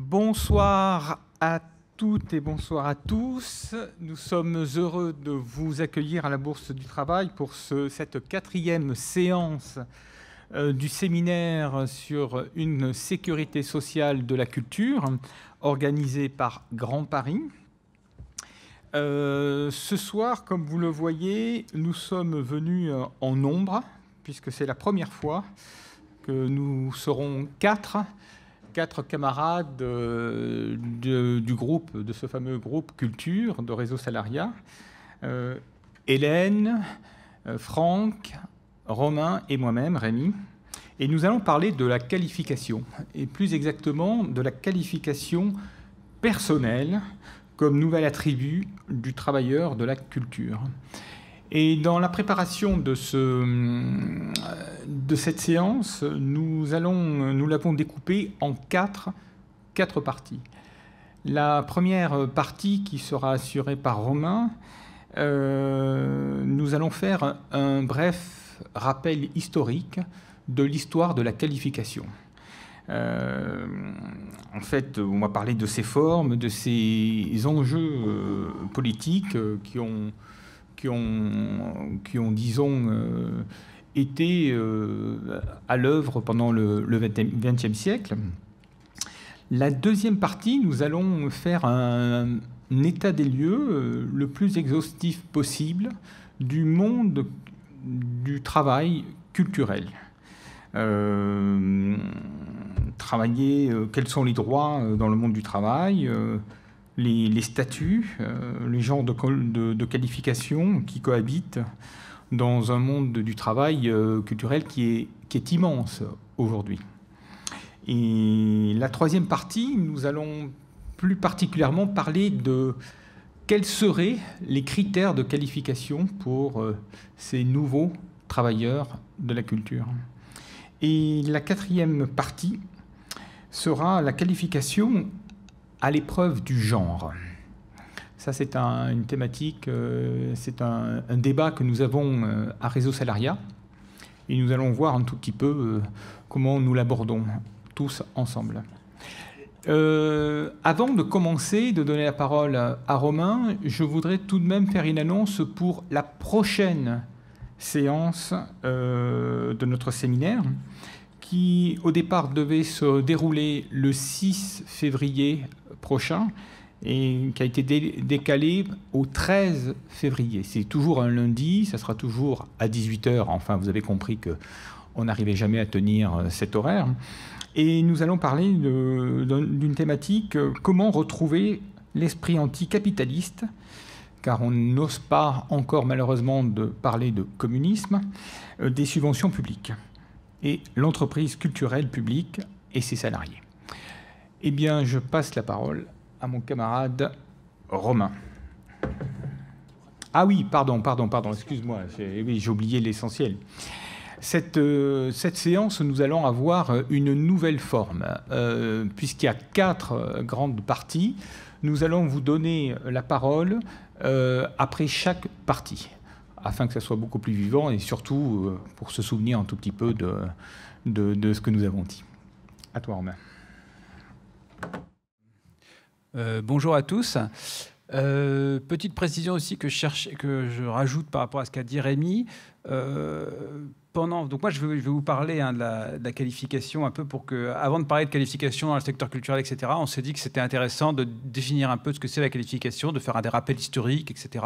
Bonsoir à toutes et bonsoir à tous. Nous sommes heureux de vous accueillir à la Bourse du Travail pour cette quatrième séance euh, du séminaire sur une sécurité sociale de la culture organisée par Grand Paris. Euh, ce soir, comme vous le voyez, nous sommes venus euh, en nombre, puisque c'est la première fois que nous serons quatre quatre camarades euh, du groupe, de ce fameux groupe Culture de Réseau Salariat, euh, Hélène, euh, Franck, Romain et moi-même, Rémi. Et nous allons parler de la qualification, et plus exactement de la qualification personnelle comme nouvel attribut du travailleur de la culture. Et dans la préparation de, ce, de cette séance, nous, l'avons découpée en quatre, parties. La première partie qui sera assurée par Romain, euh, nous allons faire un bref rappel historique de l'histoire de la qualification. Euh, en fait, on va parler de ses formes, de ses enjeux euh, politiques qui ont qui ont, qui ont disons, euh, été euh, à l'œuvre pendant le XXe siècle. La deuxième partie, nous allons faire un, état des lieux euh, le plus exhaustif possible du monde du travail culturel. travailler, quels sont les droits dans le monde du travail, les, statuts, euh, les genres de, qualifications qui cohabitent dans un monde du travail euh, culturel qui est immense aujourd'hui. Et la troisième partie, nous allons plus particulièrement parler de quels seraient les critères de qualification pour euh, ces nouveaux travailleurs de la culture. Et la quatrième partie sera la qualification à l'épreuve du genre. Ça, c'est une thématique, euh, c'est un, débat que nous avons euh, à Réseau Salariat. Et nous allons voir un tout petit peu euh, comment nous l'abordons tous ensemble. avant de commencer, de donner la parole à Romain, je voudrais tout de même faire une annonce pour la prochaine séance de notre séminaire qui au départ devait se dérouler le 6 février prochain et qui a été décalé au 13 février. C'est toujours un lundi, ça sera toujours à 18h. Enfin, vous avez compris que on n'arrivait jamais à tenir euh, cet horaire. Et nous allons parler d'une thématique euh, comment retrouver l'esprit anticapitaliste, car on n'ose pas encore malheureusement de parler de communisme, euh, des subventions publiques et l'entreprise culturelle publique et ses salariés. Eh bien, je passe la parole à mon camarade Romain. Ah oui, pardon, pardon, pardon, excuse-moi, j'ai eh oublié l'essentiel. Cette, euh, cette, séance, nous allons avoir une nouvelle forme, euh, puisqu'il y a quatre euh, grandes parties. Nous allons vous donner la parole après chaque partie afin que ça soit beaucoup plus vivant et surtout euh, pour se souvenir un tout petit peu de, de, ce que nous avons dit. À toi, Romain. Euh, bonjour à tous. Euh, petite précision aussi que je, cherche, que je rajoute par rapport à ce qu'a dit Rémi. Donc moi, je vais, vous parler hein, de, la, qualification un peu pour que, avant de parler de qualification dans le secteur culturel, etc. On s'est dit que c'était intéressant de définir un peu ce que c'est la qualification, de faire un des rappels historiques, etc.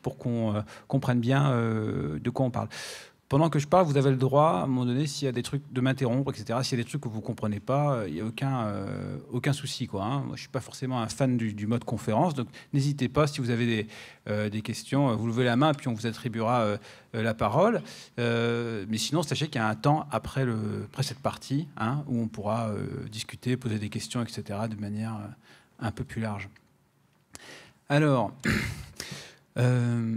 Pour qu'on euh, comprenne bien euh, de quoi on parle pendant que je parle, vous avez le droit, à un moment donné, s'il y a des trucs, de m'interrompre, etc. S'il y a des trucs que vous ne comprenez pas, euh, il n'y a aucun, euh, aucun souci. Hein. Moi, je ne suis pas forcément un fan du, mode conférence, donc n'hésitez pas, si vous avez des, euh, questions, vous levez la main, puis on vous attribuera la parole. mais sinon, sachez qu'il y a un temps après, cette partie, hein, où on pourra discuter, poser des questions, etc., de manière un peu plus large. Alors... Euh,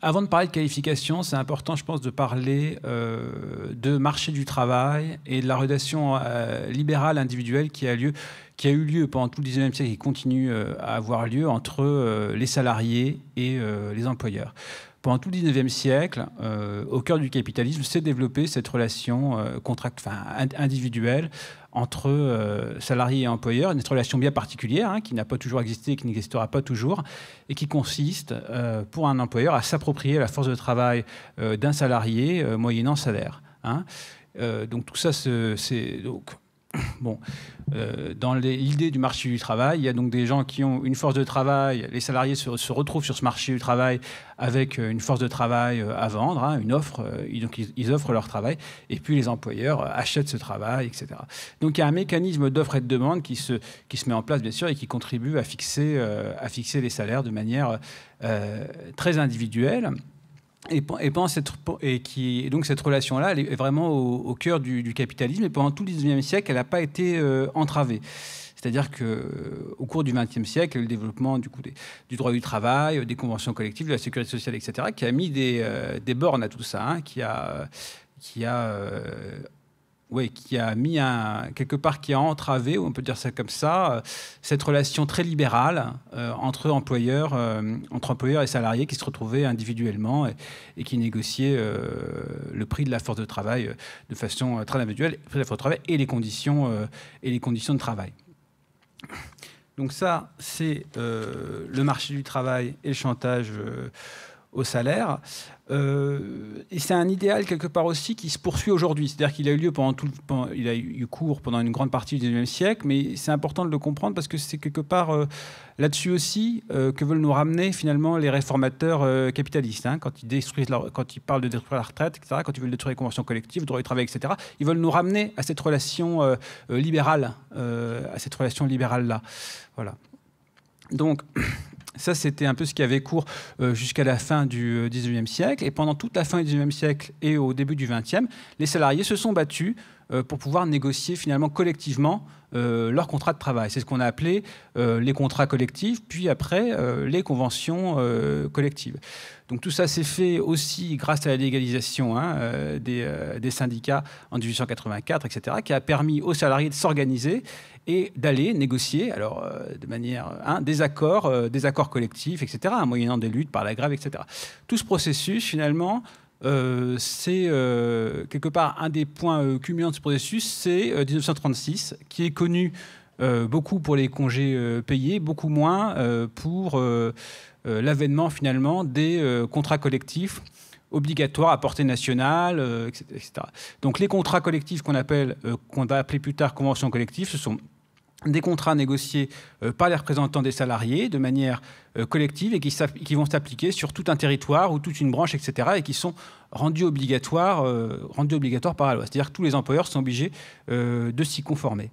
avant de parler de qualification, c'est important, je pense, de parler euh, de marché du travail et de la relation euh, libérale individuelle qui a, lieu, qui a eu lieu pendant tout le XIXe siècle et continue à avoir lieu entre les salariés et les employeurs. Pendant tout le 19e siècle, euh, au cœur du capitalisme, s'est développée cette relation euh, enfin, individuelle entre euh, salariés et employeurs, une relation bien particulière hein, qui n'a pas toujours existé et qui n'existera pas toujours, et qui consiste pour un employeur à s'approprier la force de travail d'un salarié moyennant salaire. Hein. donc tout ça, c'est donc Bon, euh, dans l'idée du marché du travail, il y a donc des gens qui ont une force de travail, les salariés se, retrouvent sur ce marché du travail avec euh, une force de travail euh, à vendre, hein, une offre, donc ils, offrent leur travail, et puis les employeurs achètent ce travail, etc. Donc il y a un mécanisme d'offre et de demande qui se, qui se met en place, bien sûr, et qui contribue à fixer, à fixer les salaires de manière très individuelle et, et qui donc cette relation là est vraiment au, cœur du, capitalisme et pendant tout le 19e siècle elle n'a pas été euh, entravée c'est-à-dire que euh, au cours du XXe siècle, le développement du, du droit du travail, euh, des conventions collectives, de la sécurité sociale, etc., qui a mis des, bornes à tout ça, hein, qui a, qui a qui a mis un, quelque part, qui a entravé, on peut dire ça comme ça, euh, cette relation très libérale euh, entre, employeurs, euh, entre employeurs et salariés qui se retrouvaient individuellement et, qui négociaient le prix de la force de travail de façon très individuelle, la force de travail et les conditions, et les conditions de travail. Donc ça, c'est le marché du travail et le chantage au salaire. Euh, et c'est un idéal quelque part aussi qui se poursuit aujourd'hui. C'est-à-dire qu'il a eu lieu pendant tout, il a eu cours pendant une grande partie du XIXe siècle, mais c'est important de le comprendre parce que c'est quelque part euh, là-dessus aussi euh, que veulent nous ramener finalement les réformateurs capitalistes. Hein. quand ils détruisent, quand ils parlent de détruire la retraite, etc., quand ils veulent détruire les conventions collectives, le droit du travail, etc., ils veulent nous ramener à cette relation libérale, à cette relation libérale là. Voilà. Donc ça, c'était un peu ce qui avait cours euh, jusqu'à la fin du 19e euh, siècle. Et pendant toute la fin du 19e siècle et au début du 20 les salariés se sont battus euh, pour pouvoir négocier finalement collectivement leur contrat de travail. C'est ce qu'on a appelé les contrats collectifs, puis après les conventions collectives. Donc tout ça s'est fait aussi grâce à la légalisation hein, des, des, syndicats en 1884, etc., qui a permis aux salariés de s'organiser et d'aller négocier, alors euh, de manière, un hein, des accords, euh, des accords collectifs, etc., hein, moyennant des luttes par la grève, etc. Tout ce processus, finalement, euh, c'est quelque part un des points cumulants de ce processus, c'est 1936, qui est connu beaucoup pour les congés payés, beaucoup moins pour l'avènement finalement des contrats collectifs obligatoires à portée nationale, etc. Donc les contrats collectifs qu'on appelle, qu'on va appeler plus tard conventions collectives, ce sont des contrats négociés euh, par les représentants des salariés de manière euh, collective et qui, vont s'appliquer sur tout un territoire ou toute une branche, etc., et qui sont euh, rendus obligatoires, par la loi. C'est-à-dire que tous les employeurs sont obligés de s'y conformer.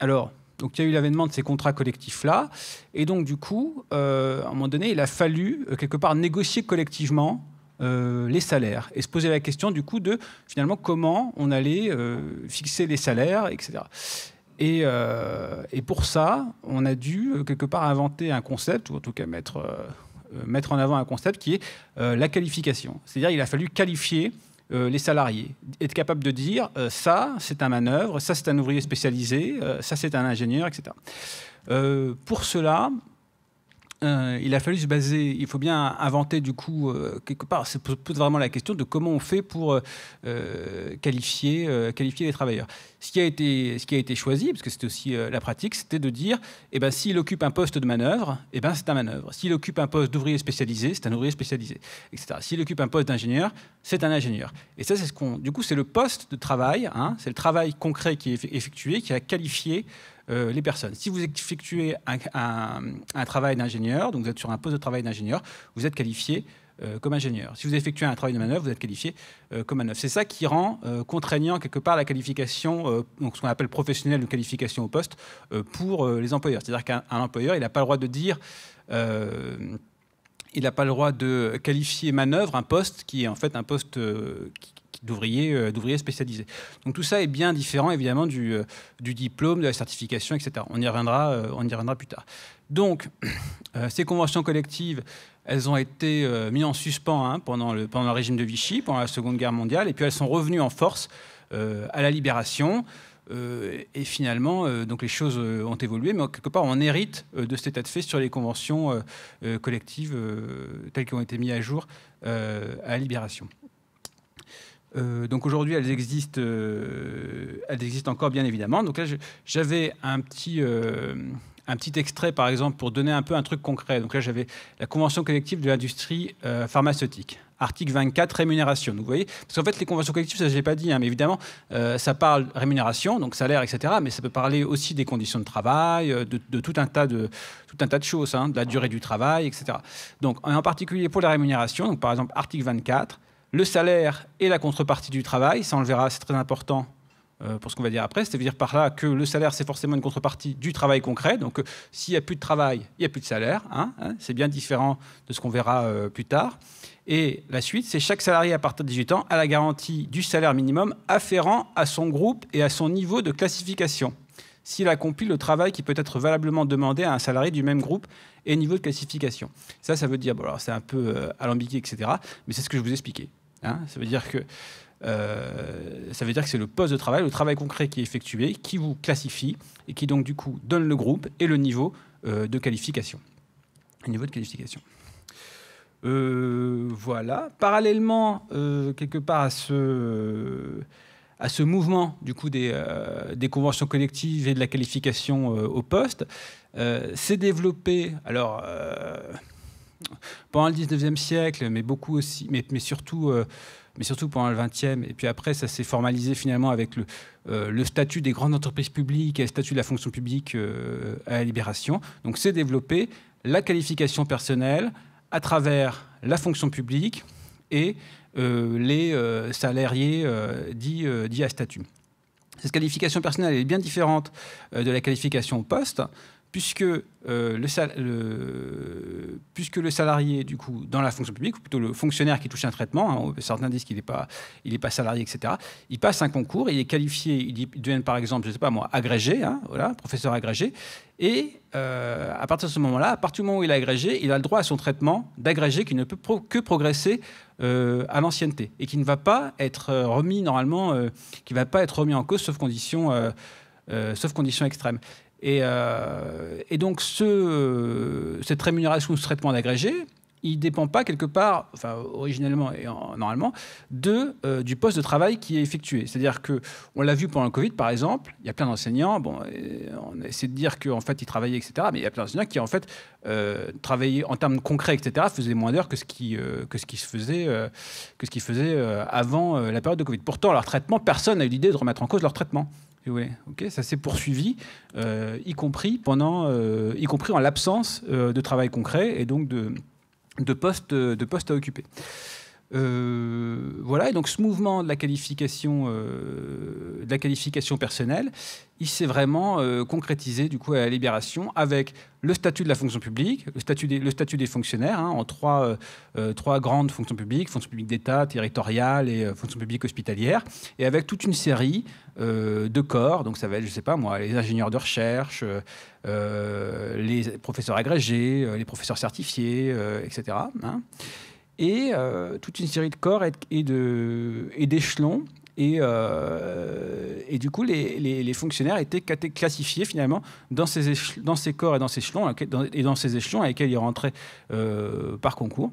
Alors, donc il y a eu l'avènement de ces contrats collectifs-là, et donc du coup, à un moment donné, il a fallu quelque part négocier collectivement les salaires et se poser la question du coup de finalement comment on allait fixer les salaires, etc. Et, euh, et, pour ça, on a dû euh, quelque part inventer un concept, ou en tout cas mettre, euh, mettre en avant un concept qui est la qualification. C'est-à-dire qu'il a fallu qualifier les salariés, être capable de dire ça c'est un manœuvre, ça c'est un ouvrier spécialisé, ça c'est un ingénieur, etc. pour cela, euh, il a fallu se baser, il faut bien inventer du coup, euh, quelque part, se pose vraiment la question de comment on fait pour euh, qualifier, qualifier les travailleurs. Ce qui, a été, ce qui a été choisi, parce que c'était aussi la pratique, c'était de dire, eh ben, s'il occupe un poste de manœuvre, eh ben, c'est un manœuvre. S'il occupe un poste d'ouvrier spécialisé, c'est un ouvrier spécialisé, etc. S'il occupe un poste d'ingénieur, c'est un ingénieur. Et ça, c'est ce qu'on... Du coup, c'est le poste de travail, hein, c'est le travail concret qui est effectué, qui a qualifié euh, les personnes. Si vous effectuez un, travail d'ingénieur, donc vous êtes sur un poste de travail d'ingénieur, vous êtes qualifié euh, comme ingénieur. Si vous effectuez un travail de manœuvre, vous êtes qualifié euh, comme manœuvre. C'est ça qui rend contraignant quelque part la qualification, donc ce qu'on appelle professionnelle ou qualification au poste, pour les employeurs. C'est-à-dire qu'un employeur, il n'a pas le droit de dire il n'a pas le droit de qualifier manœuvre un poste qui est en fait un poste qui, d'ouvriers euh, d'ouvriers spécialisés. Donc tout ça est bien différent évidemment du, euh, diplôme, de la certification, etc. On y reviendra, euh, on y reviendra plus tard. Donc ces conventions collectives, elles ont été mises en suspens hein, pendant, le, pendant le régime de Vichy, pendant la Seconde Guerre mondiale, et puis elles sont revenues en force à la libération. et finalement, donc les choses ont évolué, mais quelque part, on hérite de cet état de fait sur les conventions collectives telles qu'elles ont été mises à jour à la libération. Euh, donc aujourd'hui, euh, elles existent, encore bien évidemment. Donc là, j'avais un petit, euh, un petit extrait, par exemple, pour donner un peu un truc concret. Donc là, j'avais la convention collective de l'industrie pharmaceutique. Article 24, rémunération. vous voyez, parce qu'en fait, les conventions collectives, ça, je l'ai pas dit, hein, mais évidemment, ça parle rémunération, donc salaire, etc. Mais ça peut parler aussi des conditions de travail, de, tout, un tas de, tout un tas de choses, hein, de la durée du travail, etc. Donc, en particulier pour la rémunération, donc par exemple, article 24, le salaire et la contrepartie du travail. Ça, on le verra, c'est très important euh, pour ce qu'on va dire après. C'est-à-dire par là que le salaire, c'est forcément une contrepartie du travail concret. Donc, euh, s'il n'y a plus de travail, il n'y a plus de salaire. Hein, hein. c'est bien différent de ce qu'on verra euh, plus tard. Et la suite, c'est chaque salarié à partir de 18 ans a la garantie du salaire minimum afférent à son groupe et à son niveau de classification s'il accomplit le travail qui peut être valablement demandé à un salarié du même groupe et niveau de classification. Ça, ça veut dire, c'est un peu alambiqué, etc., mais c'est ce que je vous expliquais. Hein, ça veut dire que euh, ça veut dire que c'est le poste de travail, le travail concret qui est effectué, qui vous classifie et qui donc du coup donne le groupe et le niveau euh, de qualification. Le niveau de qualification. Euh, voilà. Parallèlement, quelque part à ce, à ce mouvement du coup des, des conventions collectives et de la qualification au poste, s'est développé alors pendant le 19e siècle, mais beaucoup aussi, mais, surtout, euh, mais surtout pendant le 20e. Et puis après, ça s'est formalisé finalement avec euh, le, statut des grandes entreprises publiques et le statut de la fonction publique euh, à la Libération. Donc c'est développé la qualification personnelle à travers la fonction publique et les salariés dits, à statut. Cette qualification personnelle est bien différente de la qualification poste puisque, euh, le puisque le salarié, du coup, dans la fonction publique, ou plutôt le fonctionnaire qui touche un traitement, hein, certains disent qu'il n'est pas, pas salarié, etc., il passe un concours, il est qualifié, il devient par exemple, je ne sais pas moi, agrégé, hein, voilà, professeur agrégé, et euh, à partir de ce moment-là, à partir du moment où il est agrégé, il a le droit à son traitement d'agrégé qui ne peut que progresser euh, à l'ancienneté, et qui ne va pas être remis normalement, qui va pas être remis en cause sauf sauf conditions extrêmes. Euh, et, donc, cette rémunération ce traitement d'agrégé, il ne dépend pas quelque part, enfin originellement et normalement, de, euh, du poste de travail qui est effectué. C'est-à-dire que on l'a vu pendant le Covid, par exemple, il y a plein d'enseignants, bon, on essaie de dire qu'en fait ils travaillaient, etc., mais il y a plein d'enseignants qui en fait euh, travaillaient en termes concrets, etc., faisaient moins d'heures que ce qui que ce qui se faisait que ce qui faisait avant la période de Covid. Pourtant, leur traitement, personne n'a eu l'idée de remettre en cause leur traitement. Et ok, ça s'est poursuivi, euh, y compris pendant, euh, y compris en l'absence euh, de travail concret et donc de, de postes de poste à occuper. Euh, voilà, et donc ce mouvement de la qualification, euh, de la qualification personnelle, il s'est vraiment euh, concrétisé du coup à la libération avec le statut de la fonction publique, le statut des, fonctionnaires hein, en trois, grandes fonctions publiques, fonction publique d'État, territoriale et fonctions publiques hospitalière, et avec toute une série de corps, donc ça va être, je sais pas moi, les ingénieurs de recherche, les professeurs agrégés, les professeurs certifiés, etc et euh, toute une série de corps et, de, et d'échelons. Et, euh, et, du coup, les, les, fonctionnaires étaient classifiés finalement dans ces, dans ces corps et dans ces échelons, et dans ces échelons à lesquels ils rentraient euh, par concours.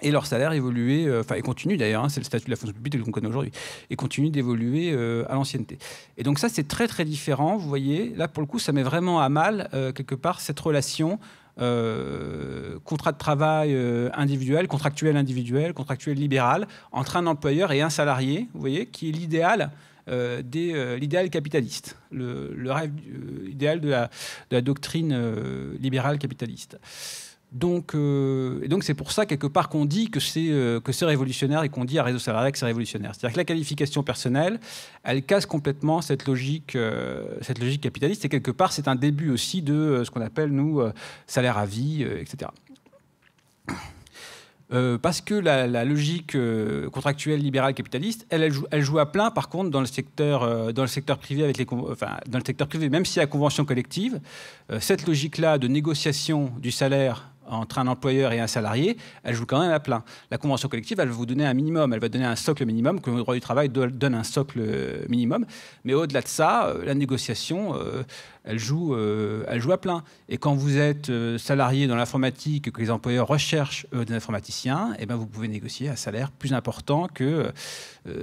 Et leur salaire évoluait, enfin, et continue d'ailleurs, hein, c'est le statut de la fonction publique qu'on connaît aujourd'hui, et continue d'évoluer à l'ancienneté. Et donc, ça, c'est très, très différent. Vous voyez, là, pour le coup, ça met vraiment à mal, quelque part, cette relation euh, contrat de travail euh, individuel, contractuel individuel, contractuel libéral, entre un employeur et un salarié, vous voyez, qui est l'idéal euh, des l'idéal capitaliste, le, rêve idéal de la, de la doctrine libérale capitaliste. Donc, euh, et donc c'est pour ça quelque part qu'on dit que c'est euh, que c'est révolutionnaire et qu'on dit à Réseau salarial que c'est révolutionnaire. C'est-à-dire que la qualification personnelle, elle casse complètement cette logique, euh, cette logique capitaliste. Et quelque part, c'est un début aussi de ce qu'on appelle nous salaire à vie, etc. parce que la, logique contractuelle libérale capitaliste, elle, joue, à plein, par contre, dans le secteur, dans le secteur privé avec les, enfin, dans le secteur privé, même si la convention collective, cette logique-là de négociation du salaire entre un employeur et un salarié, elle joue quand même à plein. La convention collective, elle va vous donner un minimum, elle va donner un socle minimum, que le droit du travail donne un socle minimum. Mais au-delà de ça, euh, la négociation, euh, elle joue, euh, elle joue à plein. Et quand vous êtes euh, salarié dans l'informatique et que les employeurs recherchent euh, des informaticiens, et eh ben vous pouvez négocier un salaire plus important que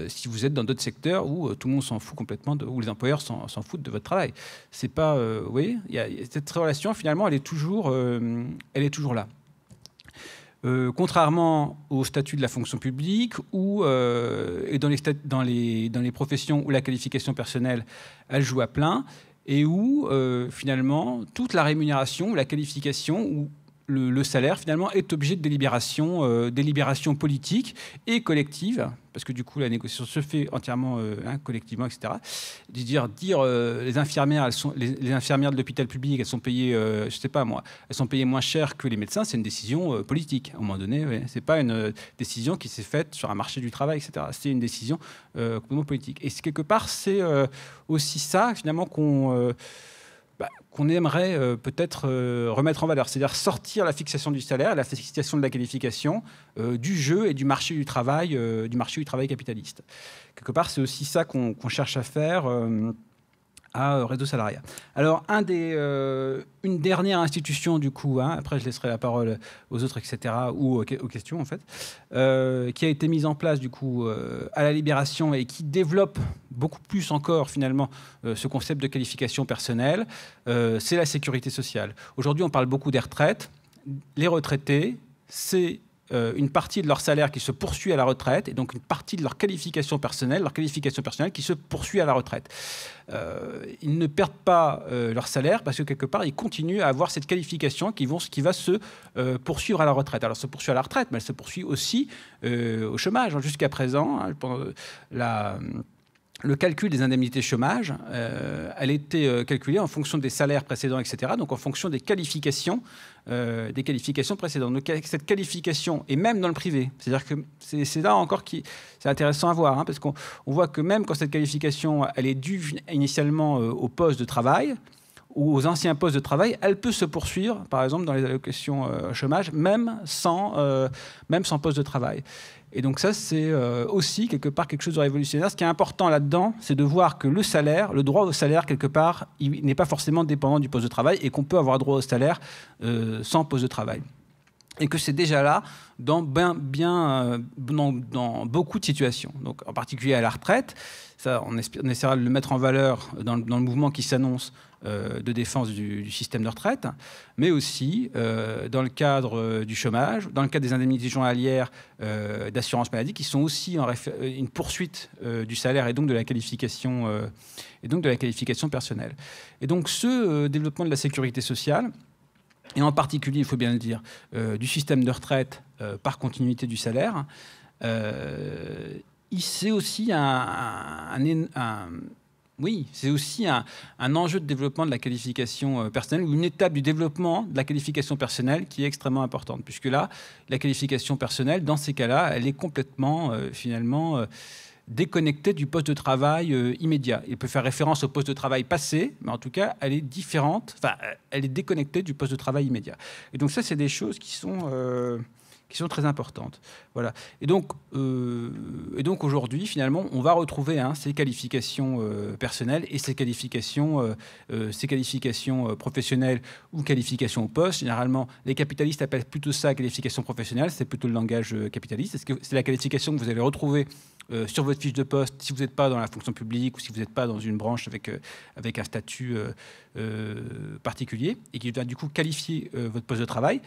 si vous êtes dans d'autres secteurs où tout le monde s'en fout complètement, où les employeurs s'en, foutent de votre travail. C'est pas, vous cette relation finalement, elle est toujours, elle est toujours là. contrairement au statut de la fonction publique ou et dans les, dans, les, dans les professions où la qualification personnelle elle joue à plein, et où euh, finalement toute la rémunération ou la qualification ou le, salaire finalement est objet de euh, délibération, politique et collective, parce que du coup la négociation se fait entièrement euh, hein, collectivement, etc. De dire, dire euh, les infirmières, les, infirmières de l'hôpital public, elles sont payées, je sais pas moi, elles sont payées moins cher que les médecins, c'est une décision politique. À un moment donné, Ce c'est pas une décision qui s'est faite sur un marché du travail, etc. C'est une décision complètement politique. Et quelque part, c'est aussi ça finalement qu'on bah, qu'on aimerait euh, peut-être euh, remettre en valeur, c'est-à-dire sortir la fixation du salaire, la fixation de la qualification euh, du jeu et du marché du travail, du marché du travail capitaliste. Quelque part, c'est aussi ça qu'on cherche à faire à euh, Réseau Salariat. Alors, euh, une dernière institution, du coup, hein, après je laisserai la parole aux autres, etc., ou aux, questions, en fait, euh, qui a été mise en place, du coup, à la Libération et qui développe beaucoup plus encore, finalement, ce concept de qualification personnelle, c'est la sécurité sociale. Aujourd'hui, on parle beaucoup des retraites. Les retraités, c'est euh, une partie de leur salaire qui se poursuit à la retraite et donc une partie de leur qualification personnelle, leur qualification personnelle qui se poursuit à la retraite. Euh, ils ne perdent pas euh, leur salaire parce que quelque part ils continuent à avoir cette qualification qui, vont, qui va se poursuivre à la retraite. Alors se poursuit à la retraite, mais elle se poursuit aussi au chômage. Jusqu'à présent, hein, pendant la le calcul des indemnités chômage, euh, elle était euh, calculée en fonction des salaires précédents, etc., donc en fonction des qualifications, euh, des qualifications précédentes. cette qualification, et même dans le privé, c'est-à-dire que c'est là encore qui c'est intéressant à voir, hein, parce qu'on voit que même quand cette qualification, elle est due initialement au poste de travail, ou aux anciens postes de travail, elle peut se poursuivre, par exemple dans les allocations euh, chômage, même sans, euh, même sans poste de travail. Et donc ça, c'est euh, aussi quelque part quelque chose de révolutionnaire. Ce qui est important là-dedans, c'est de voir que le salaire, le droit au salaire, quelque part, il n'est pas forcément dépendant du poste de travail et qu'on peut avoir droit au salaire sans poste de travail et que c'est déjà là dans, ben, bien, euh, dans, beaucoup de situations. Donc, en particulier à la retraite, ça, on, espère, essaiera de le mettre en valeur dans, le mouvement qui s'annonce euh, de défense du, système de retraite, mais aussi euh, dans le cadre du chômage, dans le cadre des indemnités journalières d'assurance maladie, qui sont aussi une poursuite du salaire et donc de la qualification et donc de la qualification personnelle. Et donc ce développement de la sécurité sociale et en particulier, il faut bien le dire, euh, du système de retraite euh, par continuité du salaire, euh, c'est aussi un, un, oui, c'est aussi un, enjeu de développement de la qualification personnelle ou une étape du développement de la qualification personnelle qui est extrêmement importante, puisque là, la qualification personnelle, dans ces cas-là, elle est complètement, finalement, déconnectée du poste de travail euh, immédiat. Il peut faire référence au poste de travail passé, mais en tout cas, elle est différente, enfin, euh, elle est déconnectée du poste de travail immédiat. Et donc ça, c'est des choses qui sont... Euh, qui sont très importantes. Voilà. Et donc, euh, donc aujourd'hui, finalement, on va retrouver hein, ces qualifications euh, personnelles et ces qualifications, euh, qualifications professionnelles ou qualifications au poste. Généralement, les capitalistes appellent plutôt ça qualification professionnelle, c'est plutôt le langage capitaliste. C'est la qualification que vous allez retrouver sur votre fiche de poste, si vous n'êtes pas dans la fonction publique ou si vous n'êtes pas dans une branche avec, avec un statut particulier et qui va, du coup qualifier votre poste de travail.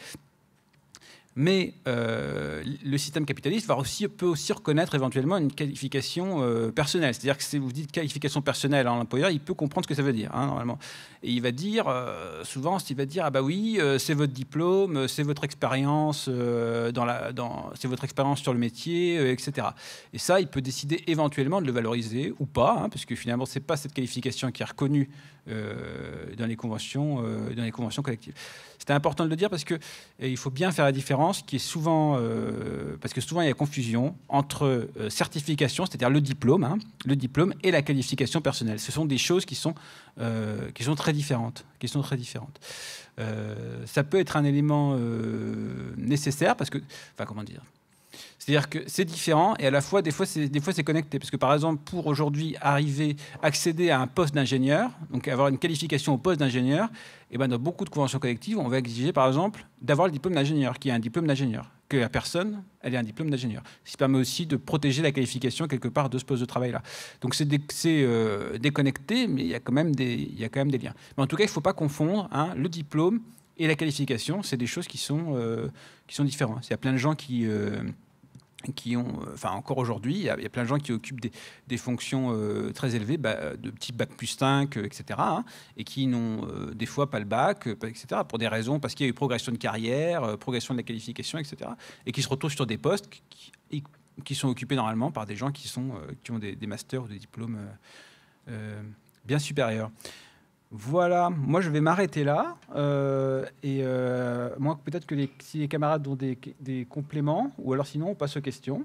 Mais euh, le système capitaliste va aussi, peut aussi reconnaître éventuellement une qualification euh, personnelle. C'est-à-dire que si vous dites qualification personnelle à l'employeur, il peut comprendre ce que ça veut dire, hein, normalement. Et il va dire, euh, souvent, il va dire, ah bah oui, c'est votre diplôme, c'est votre expérience dans dans, c'est votre expérience sur le métier, etc. Et ça, il peut décider éventuellement de le valoriser ou pas, hein, parce que finalement, n'est pas cette qualification qui est reconnue dans les conventions, dans les conventions collectives. C'était important de le dire parce que il faut bien faire la différence, qui est souvent euh, parce que souvent il y a confusion entre euh, certification, c'est-à-dire le diplôme, hein, le diplôme et la qualification personnelle. Ce sont des choses qui sont euh, sont très différentes, qui sont très différentes. ça peut être un élément nécessaire parce que, enfin, comment dire. C'est-à-dire que c'est différent et à la fois, des fois, c'est, des fois, c'est connecté. Parce que par exemple, pour aujourd'hui arriver, accéder à un poste d'ingénieur, donc avoir une qualification au poste d'ingénieur, et eh ben dans beaucoup de conventions collectives, on va exiger par exemple d'avoir le diplôme d'ingénieur, qui est un diplôme d'ingénieur, que la personne, elle ait un diplôme d'ingénieur. Ce qui permet aussi de protéger la qualification quelque part de ce poste de travail-là. Donc c'est, c'est euh, déconnecté, mais il y, a quand même des, il y a quand même des liens. Mais en tout cas, il ne faut pas confondre hein, le diplôme et la qualification. C'est des choses qui sont, euh, qui sont différentes. Il y a plein de gens qui... Euh, qui ont, euh, enfin encore aujourd'hui, il y, a plein de gens qui occupent des, fonctions euh, très élevées, bah, euh, de petits bac plus 5, etc., hein, et qui n'ont des fois pas le bac, etc., pour des raisons, parce qu'il y a eu progression de carrière, progression de la qualification, etc., et qui se retrouvent sur des postes qui, sont occupés normalement par des gens qui, sont, qui ont des masters ou des diplômes bien supérieurs. Voilà, moi je vais m'arrêter là. Euh, et euh, moi, peut-être que les, si les camarades ont des, compléments, ou alors sinon, on passe aux questions.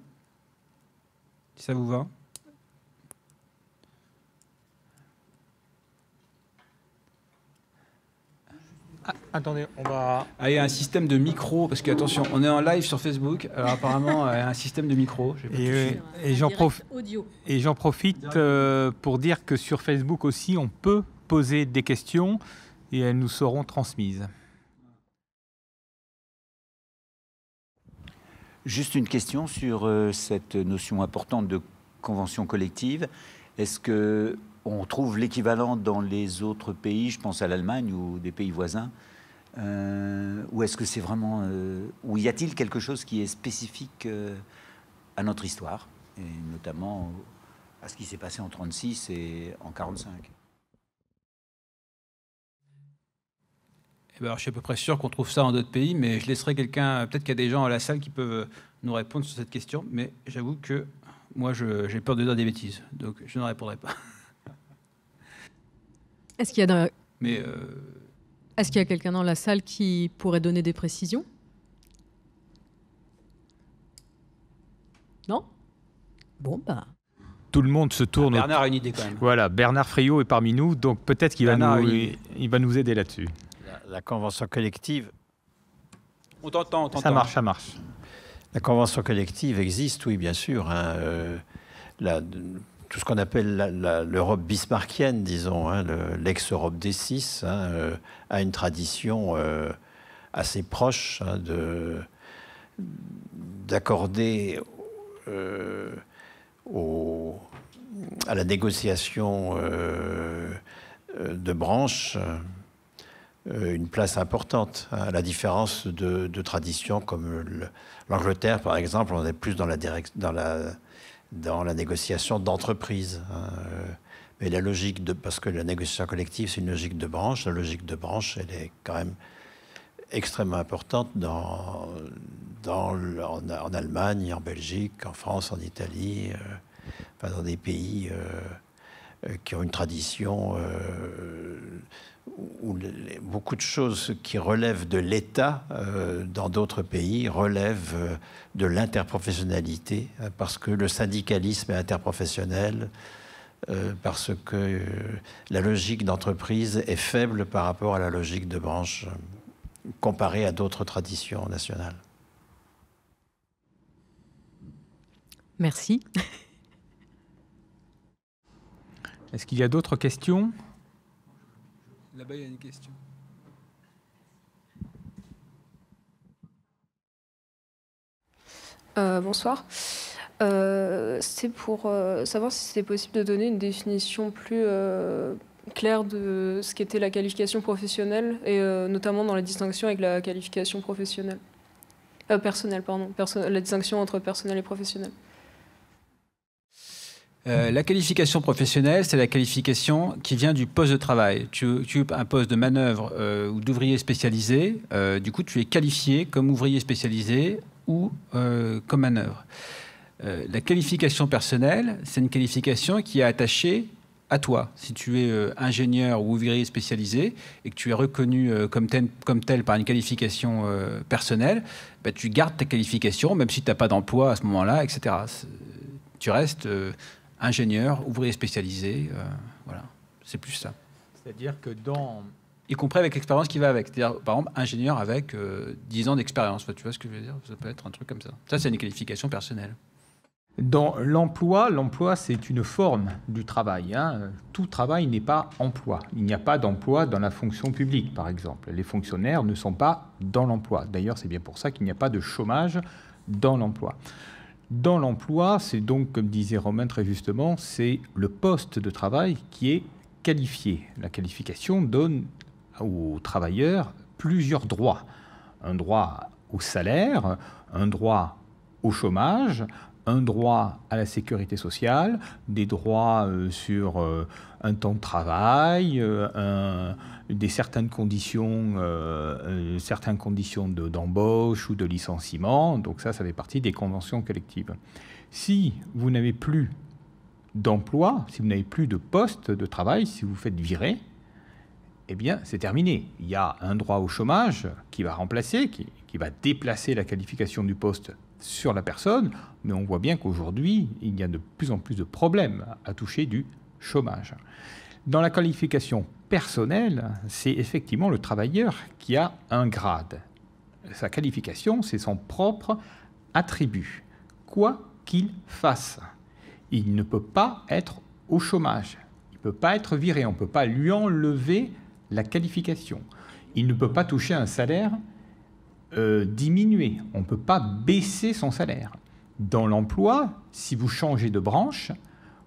Si ça vous va. Ah, attendez, on va. Ah, il y a un système de micro, parce que attention, on est en live sur Facebook. Alors apparemment, euh, il y a un système de micro. Et et, et j'en profite pour dire que sur Facebook aussi, on peut poser des questions et elles nous seront transmises. Juste une question sur euh, cette notion importante de convention collective. Est-ce que on trouve l'équivalent dans les autres pays Je pense à l'Allemagne ou des pays voisins. Euh, ou est-ce que c'est vraiment où euh, ou y a-t-il quelque chose qui est spécifique à notre histoire et notamment à ce qui s'est passé en 36 et en 45 je suis à peu près sûr qu'on trouve ça dans d'autres pays, mais je laisserai quelqu'un, peut-être qu'il y a des gens à la salle qui peuvent euh, nous répondre sur cette question, mais j'avoue que moi, j'ai peur de dire des bêtises, donc je ne répondrai pas. Est-ce qu'il y a, euh, est-ce quelqu'un dans la salle qui pourrait donner des précisions Non Bon, ben... tout le monde se ah, tourne. vers Bernard a une idée quand même. Voilà, Bernard Friot est parmi nous, donc peut-être qu'il va, va nous aider là-dessus la convention collective. On t'entend, on t'entend. Ça marche, ça marche. La convention collective existe, oui, bien sûr. Hein, euh, tout ce qu'on appelle l'Europe bismarckienne, disons, hein, l'ex-Europe des six, hein, euh, a une tradition euh, assez proche d'accorder à la négociation de branches euh, une place importante, hein, à la différence de, traditions comme l'Angleterre, par exemple, on est plus dans la, dans la, dans la négociation d'entreprise. Hein, euh, mais la logique de. Parce que la négociation collective, c'est une logique de branche. La logique de branche, elle est quand même extrêmement importante dans, dans, en, Allemagne, en Belgique, en France, en Italie, euh, dans des pays qui ont une tradition où beaucoup de choses qui relèvent de l'État euh, dans d'autres pays relèvent euh, de l'interprofessionnalité, euh, parce que le syndicalisme est interprofessionnel, parce que la logique d'entreprise est faible par rapport à la logique de branche comparée à d'autres traditions nationales. Merci. Est-ce qu'il y a d'autres questions Là-bas, il y a une question. Euh, bonsoir. Euh, c'est pour euh, savoir si c'était possible de donner une définition plus claire de ce qu'était la qualification professionnelle et notamment dans la distinction avec la qualification professionnelle. personnelle, pardon. la distinction entre personnel et professionnel. Euh, la qualification professionnelle, c'est la qualification qui vient du poste de travail. Tu occupes un poste de manœuvre euh, ou d'ouvrier spécialisé, euh, du coup tu es qualifié comme ouvrier spécialisé ou comme manœuvre. la qualification personnelle, c'est une qualification qui est attachée à toi. Si tu es ingénieur ou ouvrier spécialisé et que tu es reconnu comme, tel, par une qualification personnelle, bah, tu gardes ta qualification, même si tu n'as pas d'emploi à ce moment-là, etc. Tu restes ingénieur, ouvrier spécialisé. Euh, voilà, c'est plus ça. C'est-à-dire que dans. Y compris avec l'expérience qui va avec. C'est-à-dire, par exemple, ingénieur avec 10 euh, ans d'expérience. tu vois ce que je veux dire Ça peut être un truc comme ça. Ça, c'est une qualification personnelle. Dans l'emploi, l'emploi, c'est une forme du travail. Hein. Tout travail n'est pas emploi. Il n'y a pas d'emploi dans la fonction publique, par exemple. Les fonctionnaires ne sont pas dans l'emploi. D'ailleurs, c'est bien pour ça qu'il n'y a pas de chômage dans l'emploi. Dans l'emploi, c'est donc, comme disait Romain très justement, c'est le poste de travail qui est qualifié. La qualification donne aux travailleurs plusieurs droits. Un droit au salaire, un droit au chômage, un droit à la sécurité sociale, des droits euh, sur euh, un temps de travail, euh, des certaines conditions, certaines conditions d'embauche ou de licenciement. Donc ça, ça fait partie des conventions collectives. Si vous n'avez plus d'emploi, si vous n'avez plus de poste de travail, si vous, vous faites virer, eh bien, c'est terminé. Il y a un droit au chômage qui va remplacer, qui va déplacer la qualification du poste sur la personne, mais on voit bien qu'aujourd'hui, il y a de plus en plus de problèmes à toucher du chômage. Dans la qualification personnelle, c'est effectivement le travailleur qui a un grade. Sa qualification, c'est son propre attribut, quoi qu'il fasse. Il ne peut pas être au chômage, il ne peut pas être viré, on ne peut pas lui enlever la qualification. Il ne peut pas toucher un salaire euh, diminuer, on ne peut pas baisser son salaire. Dans l'emploi, si vous changez de branche,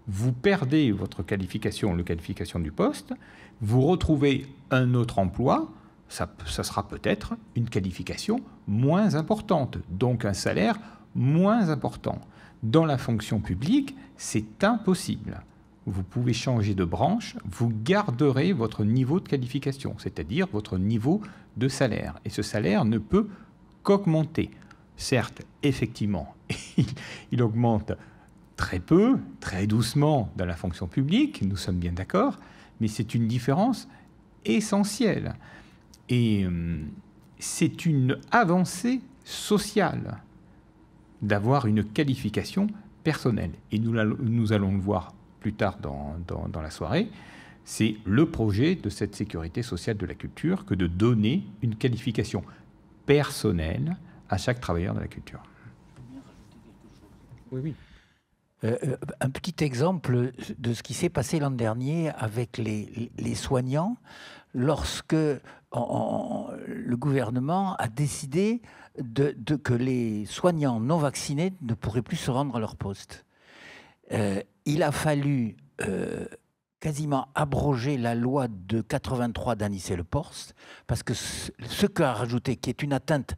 vous perdez votre qualification, la qualification du poste, vous retrouvez un autre emploi, ça sera peut-être une qualification moins importante, donc un salaire moins important. Dans la fonction publique, c'est impossible vous pouvez changer de branche, vous garderez votre niveau de qualification, c'est-à-dire votre niveau de salaire. Et ce salaire ne peut qu'augmenter. Certes, effectivement, il augmente très peu, très doucement dans la fonction publique, nous sommes bien d'accord, mais c'est une différence essentielle. Et euh, c'est une avancée sociale d'avoir une qualification personnelle. Et nous, allons le voir plus tard dans, la soirée, c'est le projet de cette sécurité sociale de la culture que de donner une qualification personnelle à chaque travailleur de la culture. Oui, oui. Euh, euh, un petit exemple de ce qui s'est passé l'an dernier avec les, soignants, lorsque le gouvernement a décidé que les soignants non vaccinés ne pourraient plus se rendre à leur poste. Euh, il a fallu euh, quasiment abroger la loi de 83 d'Anicet Le parce que ce qu'a rajouté, qui est une atteinte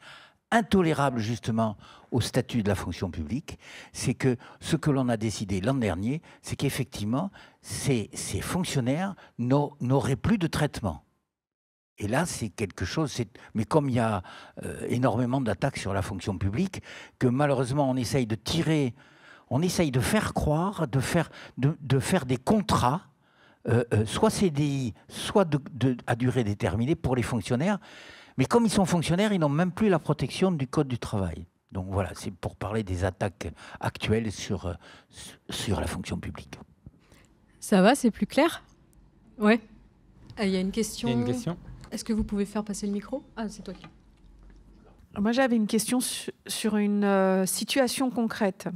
intolérable justement au statut de la fonction publique, c'est que ce que l'on a décidé l'an dernier, c'est qu'effectivement, ces, fonctionnaires n'auraient plus de traitement. Et là, c'est quelque chose, mais comme il y a euh, énormément d'attaques sur la fonction publique, que malheureusement on essaye de tirer on essaye de faire croire, de faire, de, faire des contrats, euh, euh, soit CDI, soit à durée déterminée pour les fonctionnaires. Mais comme ils sont fonctionnaires, ils n'ont même plus la protection du Code du travail. Donc voilà, c'est pour parler des attaques actuelles sur, euh, sur la fonction publique. Ça va, c'est plus clair Ouais. Ah, il y a une question. une question. Est-ce que vous pouvez faire passer le micro Ah, c'est toi qui. Moi, j'avais une question sur une situation concrète.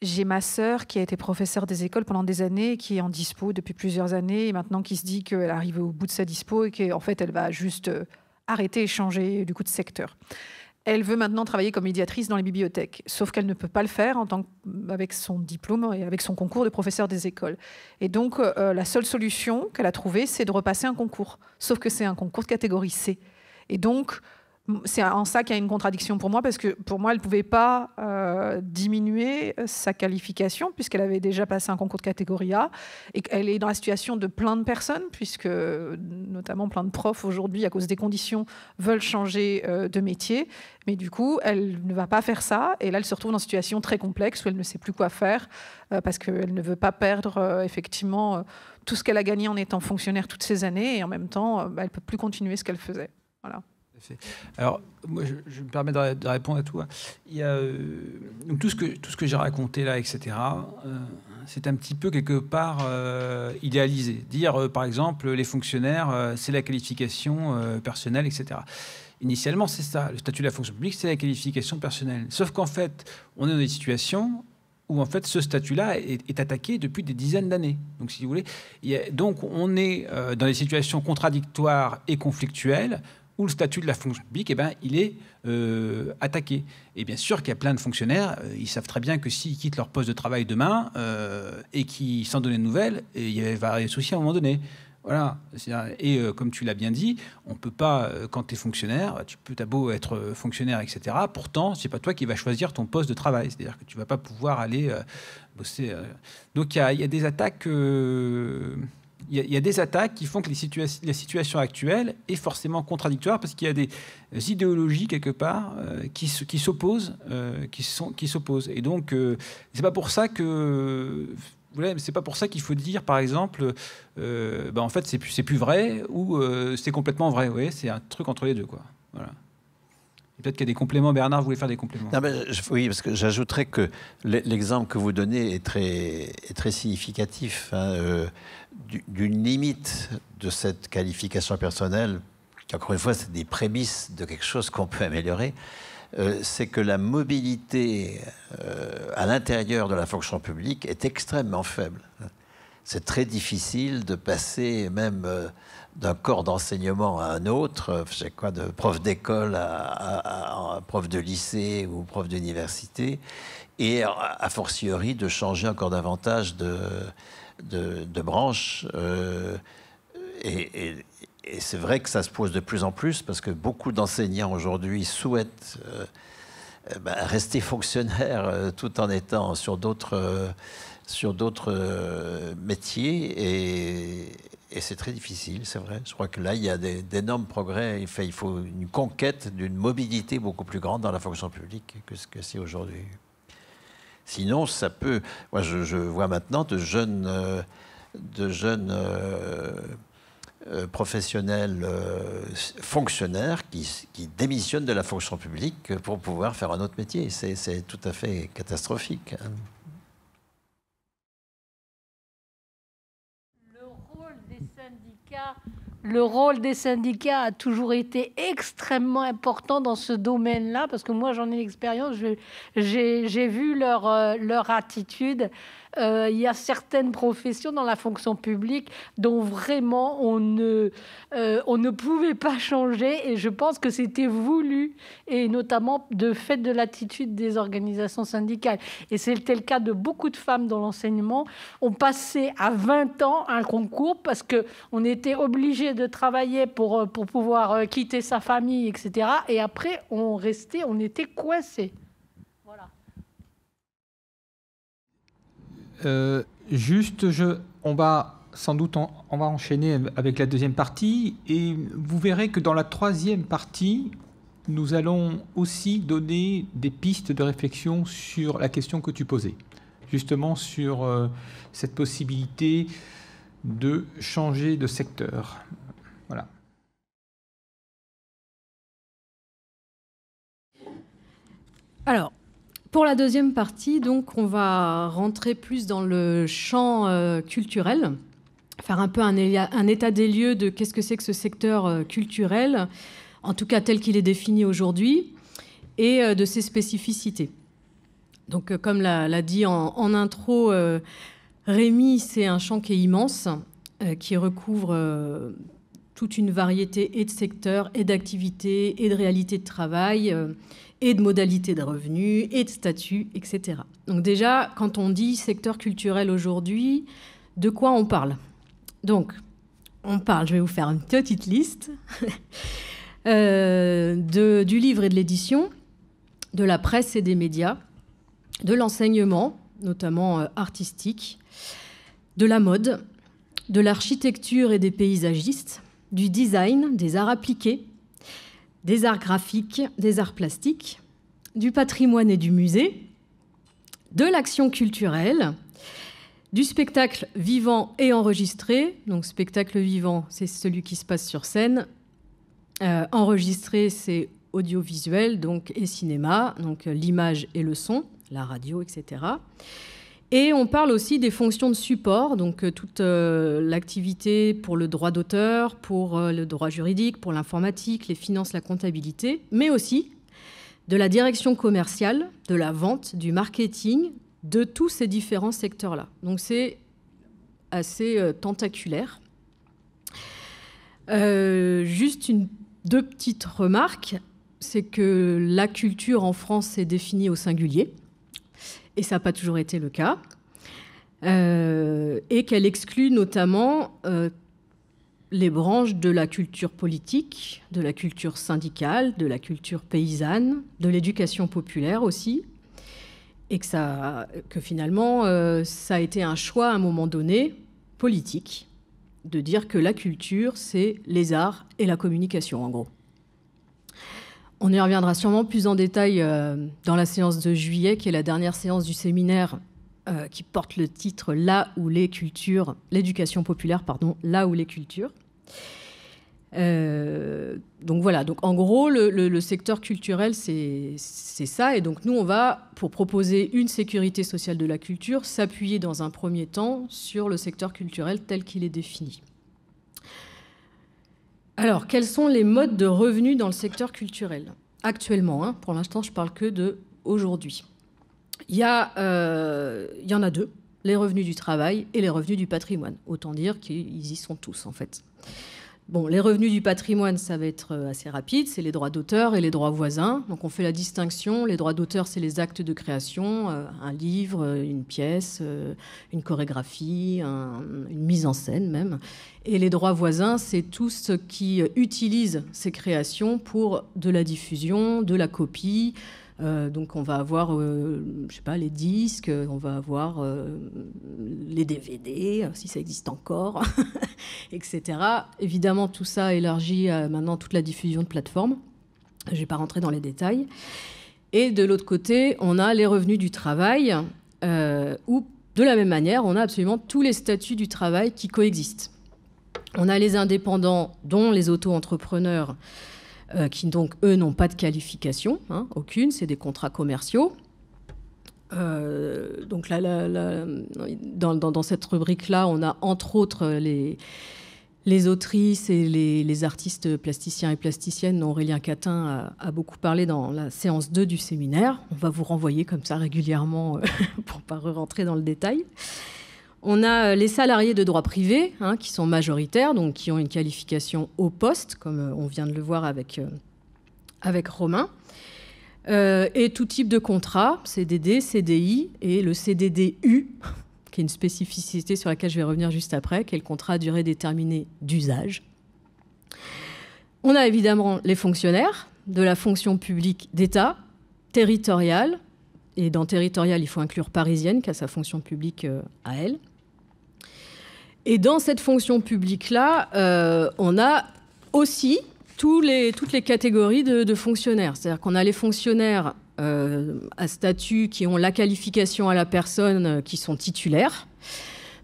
J'ai ma sœur qui a été professeure des écoles pendant des années, qui est en dispo depuis plusieurs années, et maintenant qui se dit qu'elle arrive au bout de sa dispo et qu'en fait elle va juste euh, arrêter et changer du coup de secteur. Elle veut maintenant travailler comme médiatrice dans les bibliothèques, sauf qu'elle ne peut pas le faire en tant avec son diplôme et avec son concours de professeur des écoles. Et donc, euh, euh, la seule solution qu'elle a trouvée, c'est de repasser un concours, sauf que c'est un concours de catégorie C. Et donc, c'est en ça qu'il y a une contradiction pour moi, parce que pour moi, elle ne pouvait pas euh, diminuer sa qualification, puisqu'elle avait déjà passé un concours de catégorie A, et qu'elle est dans la situation de plein de personnes, puisque notamment plein de profs aujourd'hui, à cause des conditions, veulent changer euh, de métier, mais du coup, elle ne va pas faire ça, et là, elle se retrouve dans une situation très complexe où elle ne sait plus quoi faire, euh, parce qu'elle ne veut pas perdre, effectivement, tout ce qu'elle a gagné en étant fonctionnaire toutes ces années, et en même temps, bah, elle ne peut plus continuer ce qu'elle faisait. Voilà. Alors, moi, je, me permets de, répondre à tout. Il y a, euh, donc tout ce que tout ce que j'ai raconté là, etc. Euh, c'est un petit peu quelque part euh, idéalisé. Dire, par exemple, les fonctionnaires, c'est la qualification personnelle, etc. Initialement, c'est ça. Le statut de la fonction publique, c'est la qualification personnelle. Sauf qu'en fait, on est dans des situations où en fait ce statut-là est, attaqué depuis des dizaines d'années. Donc, si vous voulez, donc on est dans des situations contradictoires et conflictuelles où le statut de la fonction publique, eh ben, il est euh, attaqué. Et bien sûr qu'il y a plein de fonctionnaires, euh, ils savent très bien que s'ils quittent leur poste de travail demain euh, et qu'ils s'en donnent de nouvelles, il va y avoir des soucis à un moment donné. Voilà. Et comme tu l'as bien dit, on peut pas, quand tu es fonctionnaire, tu peux, ta beau être fonctionnaire, etc. Pourtant, c'est pas toi qui vas choisir ton poste de travail. C'est-à-dire que tu ne vas pas pouvoir aller bosser. Donc il y, a des attaques il y, a des attaques qui font que les la situation actuelle est forcément contradictoire parce qu'il y a des euh, idéologies quelque part euh, qui, qui s'opposent, euh, qui sont qui s'opposent. Et donc ce c'est pas pour ça que c'est pas pour ça qu'il faut dire, par exemple, bah en fait c'est plus, plus vrai ou c'est complètement vrai. c'est un truc entre les deux, quoi. Voilà. Peut-être qu'il y a des compléments. Bernard, vous voulez faire des compléments Oui, parce que j'ajouterais que l'exemple que vous donnez est très, très significatif hein, euh, d'une limite de cette qualification personnelle, qui encore une fois, c'est des prémices de quelque chose qu'on peut améliorer. Euh, c'est que la mobilité euh, à l'intérieur de la fonction publique est extrêmement faible. C'est très difficile de passer même d'un corps d'enseignement à un autre, euh, quoi, de prof d'école à, prof de lycée ou prof d'université, et euh, a fortiori de changer encore davantage de, branches. Euh, et, c'est vrai que ça se pose de plus en plus parce que beaucoup d'enseignants aujourd'hui souhaitent eh ben, rester fonctionnaires tout en étant sur d'autres sur d'autres métiers et, et c'est très difficile, c'est vrai. Je crois que là, il y a d'énormes progrès. il faut une conquête d'une mobilité beaucoup plus grande dans la fonction publique que ce que c'est aujourd'hui. Sinon, ça peut. Moi, je, vois maintenant de jeunes, euh, de jeunes euh, euh, professionnels fonctionnaires qui, démissionnent de la fonction publique pour pouvoir faire un autre métier. C'est tout à fait catastrophique. Hein. le rôle des syndicats a toujours été extrêmement important dans ce domaine-là, parce que moi j'en ai l'expérience, j'ai vu leur, euh, leur attitude euh, il y a certaines professions dans la fonction publique dont vraiment euh, on ne, pouvait pas changer et je pense que c'était voulu et notamment de fait de l'attitude des organisations syndicales. Et c'était le cas de beaucoup de femmes dans l'enseignement. On passait à 20 ans un concours parce qu'on était obligé de travailler pour, euh, pour pouvoir quitter sa famille, etc. Et après, on restait, on était coincé. Euh, juste, je, on va sans doute on, va enchaîner avec la deuxième partie et vous verrez que dans la troisième partie, nous allons aussi donner des pistes de réflexion sur la question que tu posais, justement sur euh, cette possibilité de changer de secteur. Voilà. Alors, pour la deuxième partie, donc, on va rentrer plus dans le champ euh, culturel, faire un peu un, état des lieux de qu'est-ce que c'est que ce secteur euh, culturel, en tout cas tel qu'il est défini aujourd'hui, et euh, de ses spécificités. Donc, comme l'a dit en, en intro Rémi, c'est un champ qui est immense, qui recouvre toute une variété et de secteurs, et d'activités, et de réalités de travail et de modalités de revenus, et de statuts, etc. Donc déjà, quand on dit secteur culturel aujourd'hui, de quoi on parle Donc, on parle, je vais vous faire une petite liste, euh, de, du livre et de l'édition, de la presse et des médias, de l'enseignement, notamment euh, artistique, de la mode, de l'architecture et des paysagistes, du design, des arts appliqués, des arts graphiques, des arts plastiques, du patrimoine et du musée, de l'action culturelle, du spectacle vivant et enregistré. Donc spectacle vivant, c'est celui qui se passe sur scène. Euh, enregistré, c'est audiovisuel donc, et cinéma, donc euh, l'image et le son, la radio, etc. Et on parle aussi des fonctions de support, donc euh, toute euh, l'activité pour le droit d'auteur, pour euh, le droit juridique, pour l'informatique, les finances, la comptabilité, mais aussi de la direction commerciale, de la vente, du marketing, de tous ces différents secteurs-là. Donc c'est assez tentaculaire. juste deux petites remarques, c'est que la culture en France est définie au singulier et ça n'a pas toujours été le cas, euh, et qu'elle exclut notamment euh, les branches de la culture politique, de la culture syndicale, de la culture paysanne, de l'éducation populaire aussi, et que, ça, que finalement, euh, ça a été un choix à un moment donné politique de dire que la culture, c'est les arts et la communication, en gros. On y reviendra sûrement plus en détail euh, dans la séance de juillet, qui est la dernière séance du séminaire euh, qui porte le titre Là où les cultures, l'éducation populaire, pardon, là où les cultures. Euh, donc voilà, donc en gros, le, le secteur culturel, c'est ça. Et donc nous, on va, pour proposer une sécurité sociale de la culture, s'appuyer dans un premier temps sur le secteur culturel tel qu'il est défini. Alors, quels sont les modes de revenus dans le secteur culturel Actuellement, hein, pour l'instant, je parle que de aujourd'hui. Il y, euh, il y en a deux, les revenus du travail et les revenus du patrimoine. Autant dire qu'ils y sont tous, en fait. Bon, les revenus du patrimoine, ça va être euh, assez rapide, c'est les droits d'auteur et les droits voisins. Donc on fait la distinction, les droits d'auteur, c'est les actes de création, euh, un livre, euh, une pièce, une chorégraphie, une mise en scène même. Et les droits voisins, c'est tout ce qui utilise ces créations pour de la diffusion, de la copie, euh, donc on va avoir, euh, je sais pas, les disques, euh, on va avoir les DVD, si ça existe encore, etc. Évidemment, tout ça élargit maintenant toute la diffusion de plateformes. Je ne vais pas rentrer dans les détails. Et de l'autre côté, on a les revenus du travail, où de la même manière, on a absolument tous les statuts du travail qui coexistent. On a les indépendants, dont les auto-entrepreneurs, euh, qui donc, eux, n'ont pas de qualification, hein, aucune, c'est des contrats commerciaux. Euh, donc dans, cette rubrique-là, on a entre autres les, les autrices et les, artistes plasticiens et plasticiennes dont Aurélien Catin a, a, beaucoup parlé dans la séance 2 du séminaire. On va vous renvoyer comme ça régulièrement euh, pour ne pas rentrer dans le détail. On a euh, les salariés de droit privé, hein, qui sont majoritaires, donc qui ont une qualification au poste, comme euh, on vient de le voir avec, euh, Romain. et tout type de contrat, CDD, CDI et le CDDU, qui est une spécificité sur laquelle je vais revenir juste après, qui est le contrat à durée déterminée d'usage. On a évidemment les fonctionnaires de la fonction publique d'État, territoriale, et dans territorial, il faut inclure parisienne, qui a sa fonction publique à elle. Et dans cette fonction publique-là, euh, on a aussi tous les, toutes les catégories de, fonctionnaires. C'est-à-dire qu'on a les fonctionnaires euh, à statut qui ont la qualification à la personne euh, qui sont titulaires,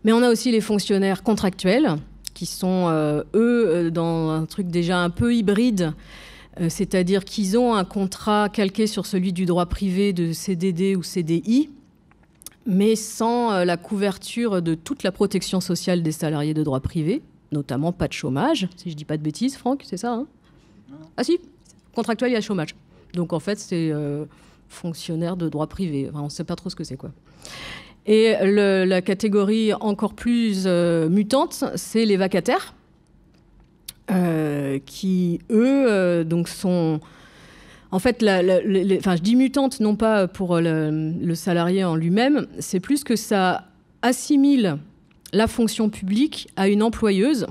mais on a aussi les fonctionnaires contractuels qui sont, eux, dans un truc déjà un peu hybride c'est-à-dire qu'ils ont un contrat calqué sur celui du droit privé de CDD ou CDI, mais sans euh, la couverture de toute la protection sociale des salariés de droit privé, notamment pas de chômage, si je dis pas de bêtises, Franck, c'est ça hein Ah si, contractuel, il y a chômage. Donc en fait, c'est euh, fonctionnaire de droit privé. on ne sait pas trop ce que c'est quoi. Et la catégorie encore plus euh, mutante, c'est les vacataires, qui eux donc sont en fait, je dis mutante non pas pour euh, le, salarié en lui-même, c'est plus que ça assimile la fonction publique à une employeuse,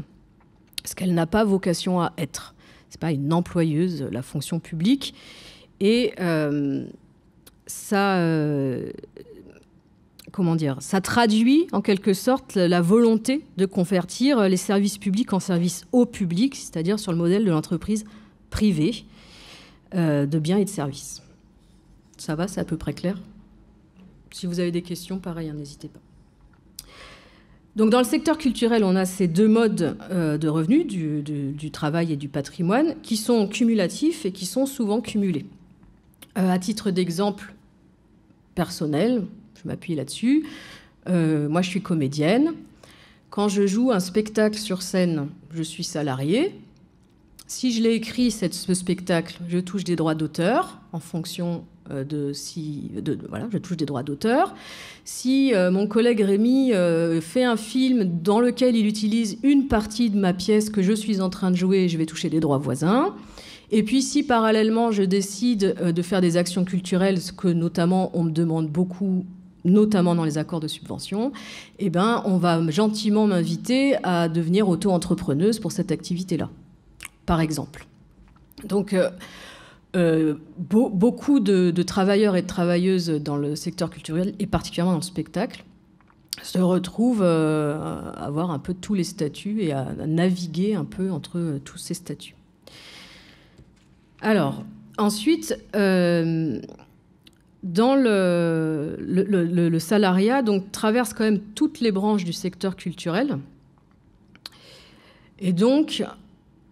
ce qu'elle n'a pas vocation à être. Ce n'est pas une employeuse, la fonction publique. Et euh, ça, euh, comment dire, ça traduit en quelque sorte la volonté de convertir les services publics en services au public, c'est-à-dire sur le modèle de l'entreprise privée. Euh, de biens et de services. Ça va, c'est à peu près clair. Si vous avez des questions, pareil, hein, n'hésitez pas. Donc dans le secteur culturel, on a ces deux modes euh, de revenus, du, travail et du patrimoine, qui sont cumulatifs et qui sont souvent cumulés. Euh, à titre d'exemple personnel, je m'appuie là-dessus, moi je suis comédienne. Quand je joue un spectacle sur scène, je suis salariée, si je l'ai écrit, ce spectacle, je touche des droits d'auteur en fonction euh, de si voilà, je touche des droits d'auteur. Si euh, mon collègue Rémi euh, fait un film dans lequel il utilise une partie de ma pièce que je suis en train de jouer, je vais toucher des droits voisins. Et puis si parallèlement je décide de faire des actions culturelles, ce que notamment on me demande beaucoup notamment dans les accords de subvention, eh ben, on va gentiment m'inviter à devenir auto-entrepreneuse pour cette activité-là par exemple. Donc, euh, euh, beaucoup de, travailleurs et de travailleuses dans le secteur culturel, et particulièrement dans le spectacle, se retrouvent euh, à avoir un peu tous les statuts et à, naviguer un peu entre tous ces statuts. Alors, ensuite, dans le, salariat, donc, traverse quand même toutes les branches du secteur culturel. Et donc,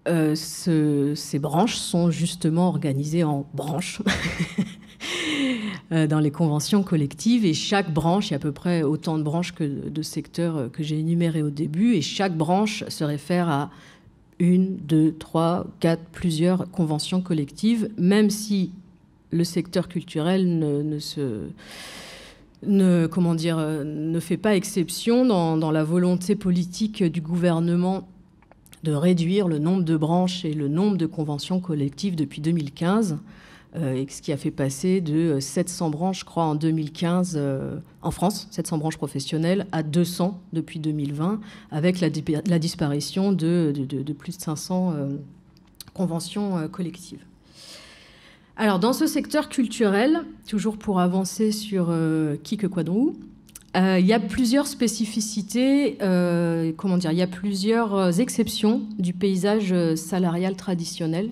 euh, ces branches sont justement organisées en branches euh, dans les conventions collectives. Et chaque branche, il y a à peu près autant de branches que de secteurs euh, que j'ai énumérés au début. Et chaque branche se réfère à une, deux, trois, quatre, plusieurs conventions collectives, même si le secteur culturel ne, se ne, comment dire, ne fait pas exception dans, dans, la volonté politique du gouvernement de réduire le nombre de branches et le nombre de conventions collectives depuis 2015, euh, ce qui a fait passer de 700 euh, branches, je crois, en 2015 euh, en France, 700 branches professionnelles, à 200 depuis 2020, avec la, disparition de, plus de 500 conventions collectives. Alors, dans ce secteur culturel, toujours pour avancer sur qui que quoi donc euh, il y a plusieurs spécificités, euh, comment dire, il y a plusieurs euh, exceptions du paysage salarial traditionnel.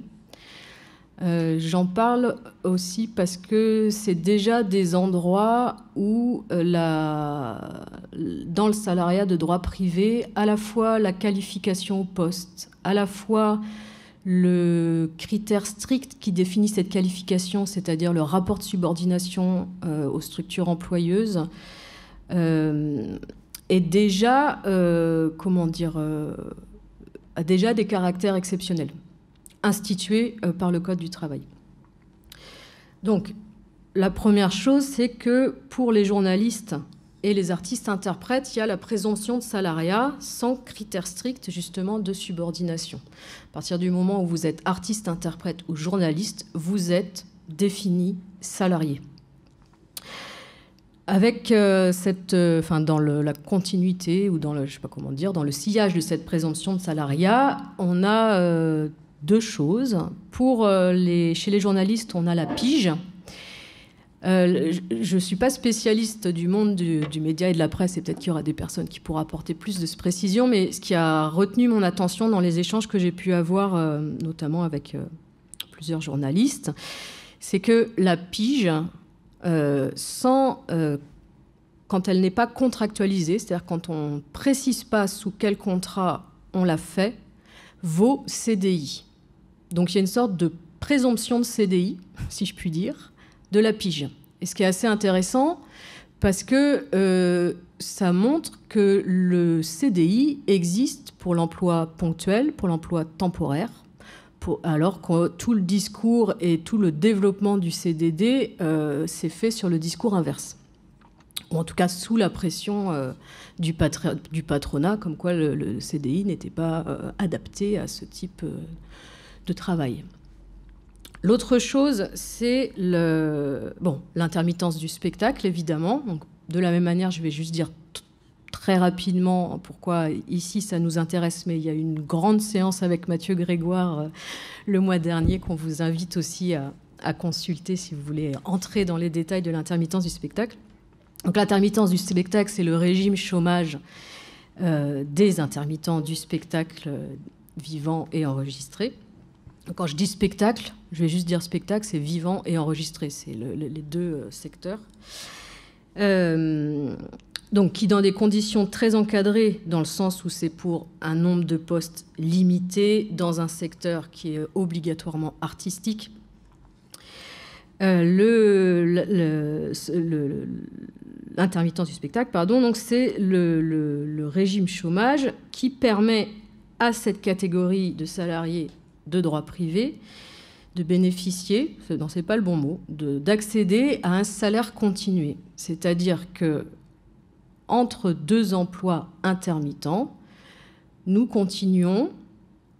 J'en parle aussi parce que c'est déjà des endroits où dans le salariat de droit privé, à la fois la qualification au poste, à la fois le critère strict qui définit cette qualification, c'est-à-dire le rapport de subordination aux structures employeuses, est euh, déjà, euh, comment dire, a euh, déjà des caractères exceptionnels, institués par le Code du travail. Donc, la première chose, c'est que pour les journalistes et les artistes interprètes, il y a la présomption de salariat sans critère strict, justement de subordination. À partir du moment où vous êtes artiste, interprète ou journaliste, vous êtes défini salarié. Avec euh, cette, euh, enfin dans la continuité ou dans le, sais pas comment dire, dans le sillage de cette présomption de salariat, on a euh, deux choses. Pour les, chez les journalistes, on a la pige. je ne suis pas spécialiste du monde du, média et de la presse, et peut-être qu'il y aura des personnes qui pourront apporter plus de précisions, mais ce qui a retenu mon attention dans les échanges que j'ai pu avoir, notamment avec plusieurs journalistes, c'est que la pige, euh, sans, euh, quand elle n'est pas contractualisée, c'est-à-dire quand on ne précise pas sous quel contrat on l'a fait, vaut CDI. Donc il y a une sorte de présomption de CDI, si je puis dire, de la pige. Et ce qui est assez intéressant, parce que euh, ça montre que le CDI existe pour l'emploi ponctuel, pour l'emploi temporaire, alors que tout le discours et tout le développement du CDD euh, s'est fait sur le discours inverse. Ou en tout cas sous la pression euh, du, patronat, comme quoi le, CDI n'était pas euh, adapté à ce type de travail. L'autre chose, c'est l'intermittence bon, du spectacle, évidemment. Donc, de la même manière, je vais juste dire très rapidement pourquoi ici ça nous intéresse, mais il y a une grande séance avec Mathieu Grégoire euh, le mois dernier qu'on vous invite aussi à, consulter si vous voulez entrer dans les détails de l'intermittence du spectacle. Donc l'intermittence du spectacle, c'est le régime chômage euh, des intermittents du spectacle euh, vivant et enregistré. Quand je dis spectacle, je vais juste dire spectacle, c'est vivant et enregistré, c'est les deux secteurs donc qui dans des conditions très encadrées, dans le sens où c'est pour un nombre de postes limité dans un secteur qui est euh, obligatoirement artistique, euh, l'intermittence le, du spectacle, pardon, donc c'est le régime chômage qui permet à cette catégorie de salariés de droit privé de bénéficier, non c'est pas le bon mot, d'accéder à un salaire continué. C'est-à-dire que entre deux emplois intermittents, nous continuons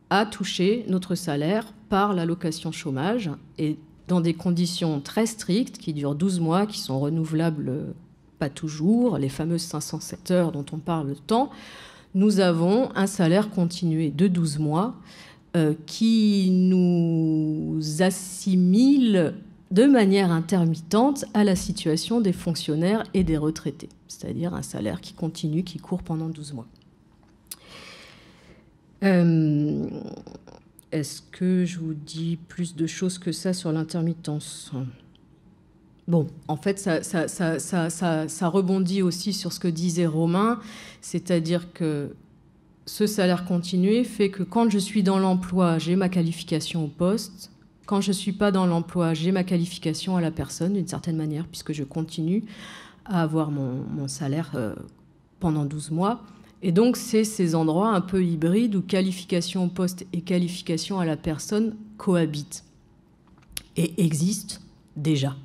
à toucher notre salaire par l'allocation chômage et dans des conditions très strictes qui durent 12 mois, qui sont renouvelables euh, pas toujours, les fameuses 507 heures dont on parle tant, nous avons un salaire continué de 12 mois euh, qui nous assimile de manière intermittente à la situation des fonctionnaires et des retraités c'est-à-dire un salaire qui continue, qui court pendant 12 mois. Euh, est-ce que je vous dis plus de choses que ça sur l'intermittence Bon, en fait, ça, rebondit aussi sur ce que disait Romain, c'est-à-dire que ce salaire continué fait que quand je suis dans l'emploi, j'ai ma qualification au poste. Quand je ne suis pas dans l'emploi, j'ai ma qualification à la personne, d'une certaine manière, puisque je continue à avoir mon, salaire euh, pendant 12 mois. Et donc, c'est ces endroits un peu hybrides où qualification au poste et qualification à la personne cohabitent et existent déjà.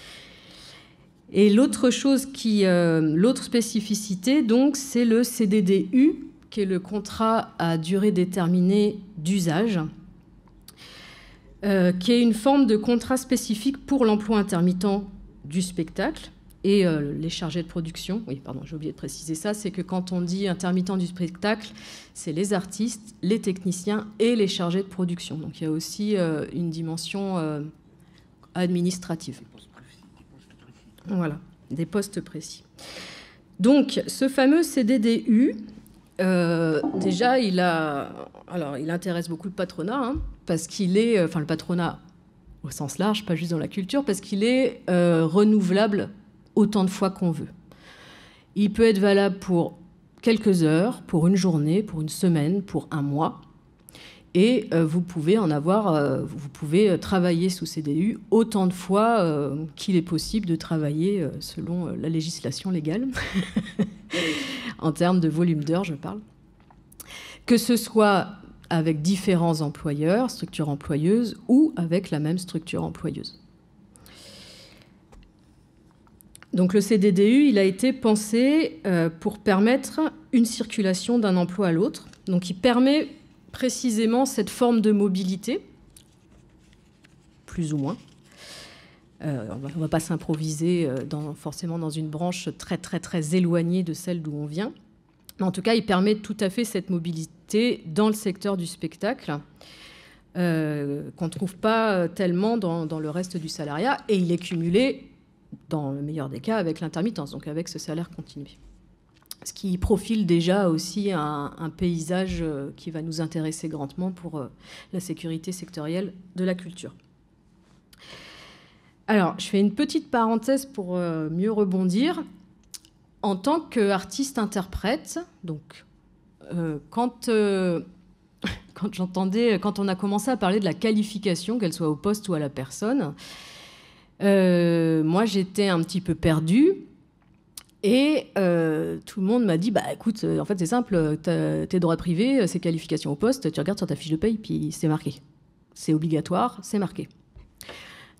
et l'autre chose qui, euh, l'autre spécificité, donc, c'est le CDDU, qui est le contrat à durée déterminée d'usage, euh, qui est une forme de contrat spécifique pour l'emploi intermittent du spectacle et euh, les chargés de production. Oui, pardon, j'ai oublié de préciser ça. C'est que quand on dit intermittent du spectacle, c'est les artistes, les techniciens et les chargés de production. Donc il y a aussi euh, une dimension euh, administrative. Voilà, des postes précis. Donc ce fameux CDDU, déjà, il a, alors il intéresse beaucoup le patronat hein, parce qu'il est, enfin le patronat au sens large, pas juste dans la culture, parce qu'il est renouvelable autant de fois qu'on veut. Il peut être valable pour quelques heures, pour une journée, pour une semaine, pour un mois. Et euh, vous pouvez en avoir, euh, vous pouvez euh, travailler sous CDU autant de fois qu'il est possible de travailler selon la législation légale, en termes de volume d'heures, je parle. Que ce soit avec différents employeurs, structures employeuses, ou avec la même structure employeuse. Donc le CDDU, il a été pensé euh, pour permettre une circulation d'un emploi à l'autre. Donc il permet précisément cette forme de mobilité, plus ou moins. Euh, on ne va pas s'improviser euh, forcément dans une branche très très très éloignée de celle d'où on vient. Mais en tout cas, il permet tout à fait cette mobilité dans le secteur du spectacle. qu'on ne trouve pas tellement dans, le reste du salariat. Et il est cumulé dans le meilleur des cas, avec l'intermittence, donc avec ce salaire continué. Ce qui profile déjà aussi un, paysage euh, qui va nous intéresser grandement pour euh, la sécurité sectorielle de la culture. Alors, je fais une petite parenthèse pour euh, mieux rebondir. En tant qu'artiste-interprète, donc quand, quand j'entendais, quand on a commencé à parler de la qualification, qu'elle soit au poste ou à la personne, euh, moi, j'étais un petit peu perdue. Et euh, tout le monde m'a dit, bah écoute, euh, en fait c'est simple, tes droits privés, c'est qualifications au poste, tu regardes sur ta fiche de paye, puis c'est marqué. C'est obligatoire, c'est marqué.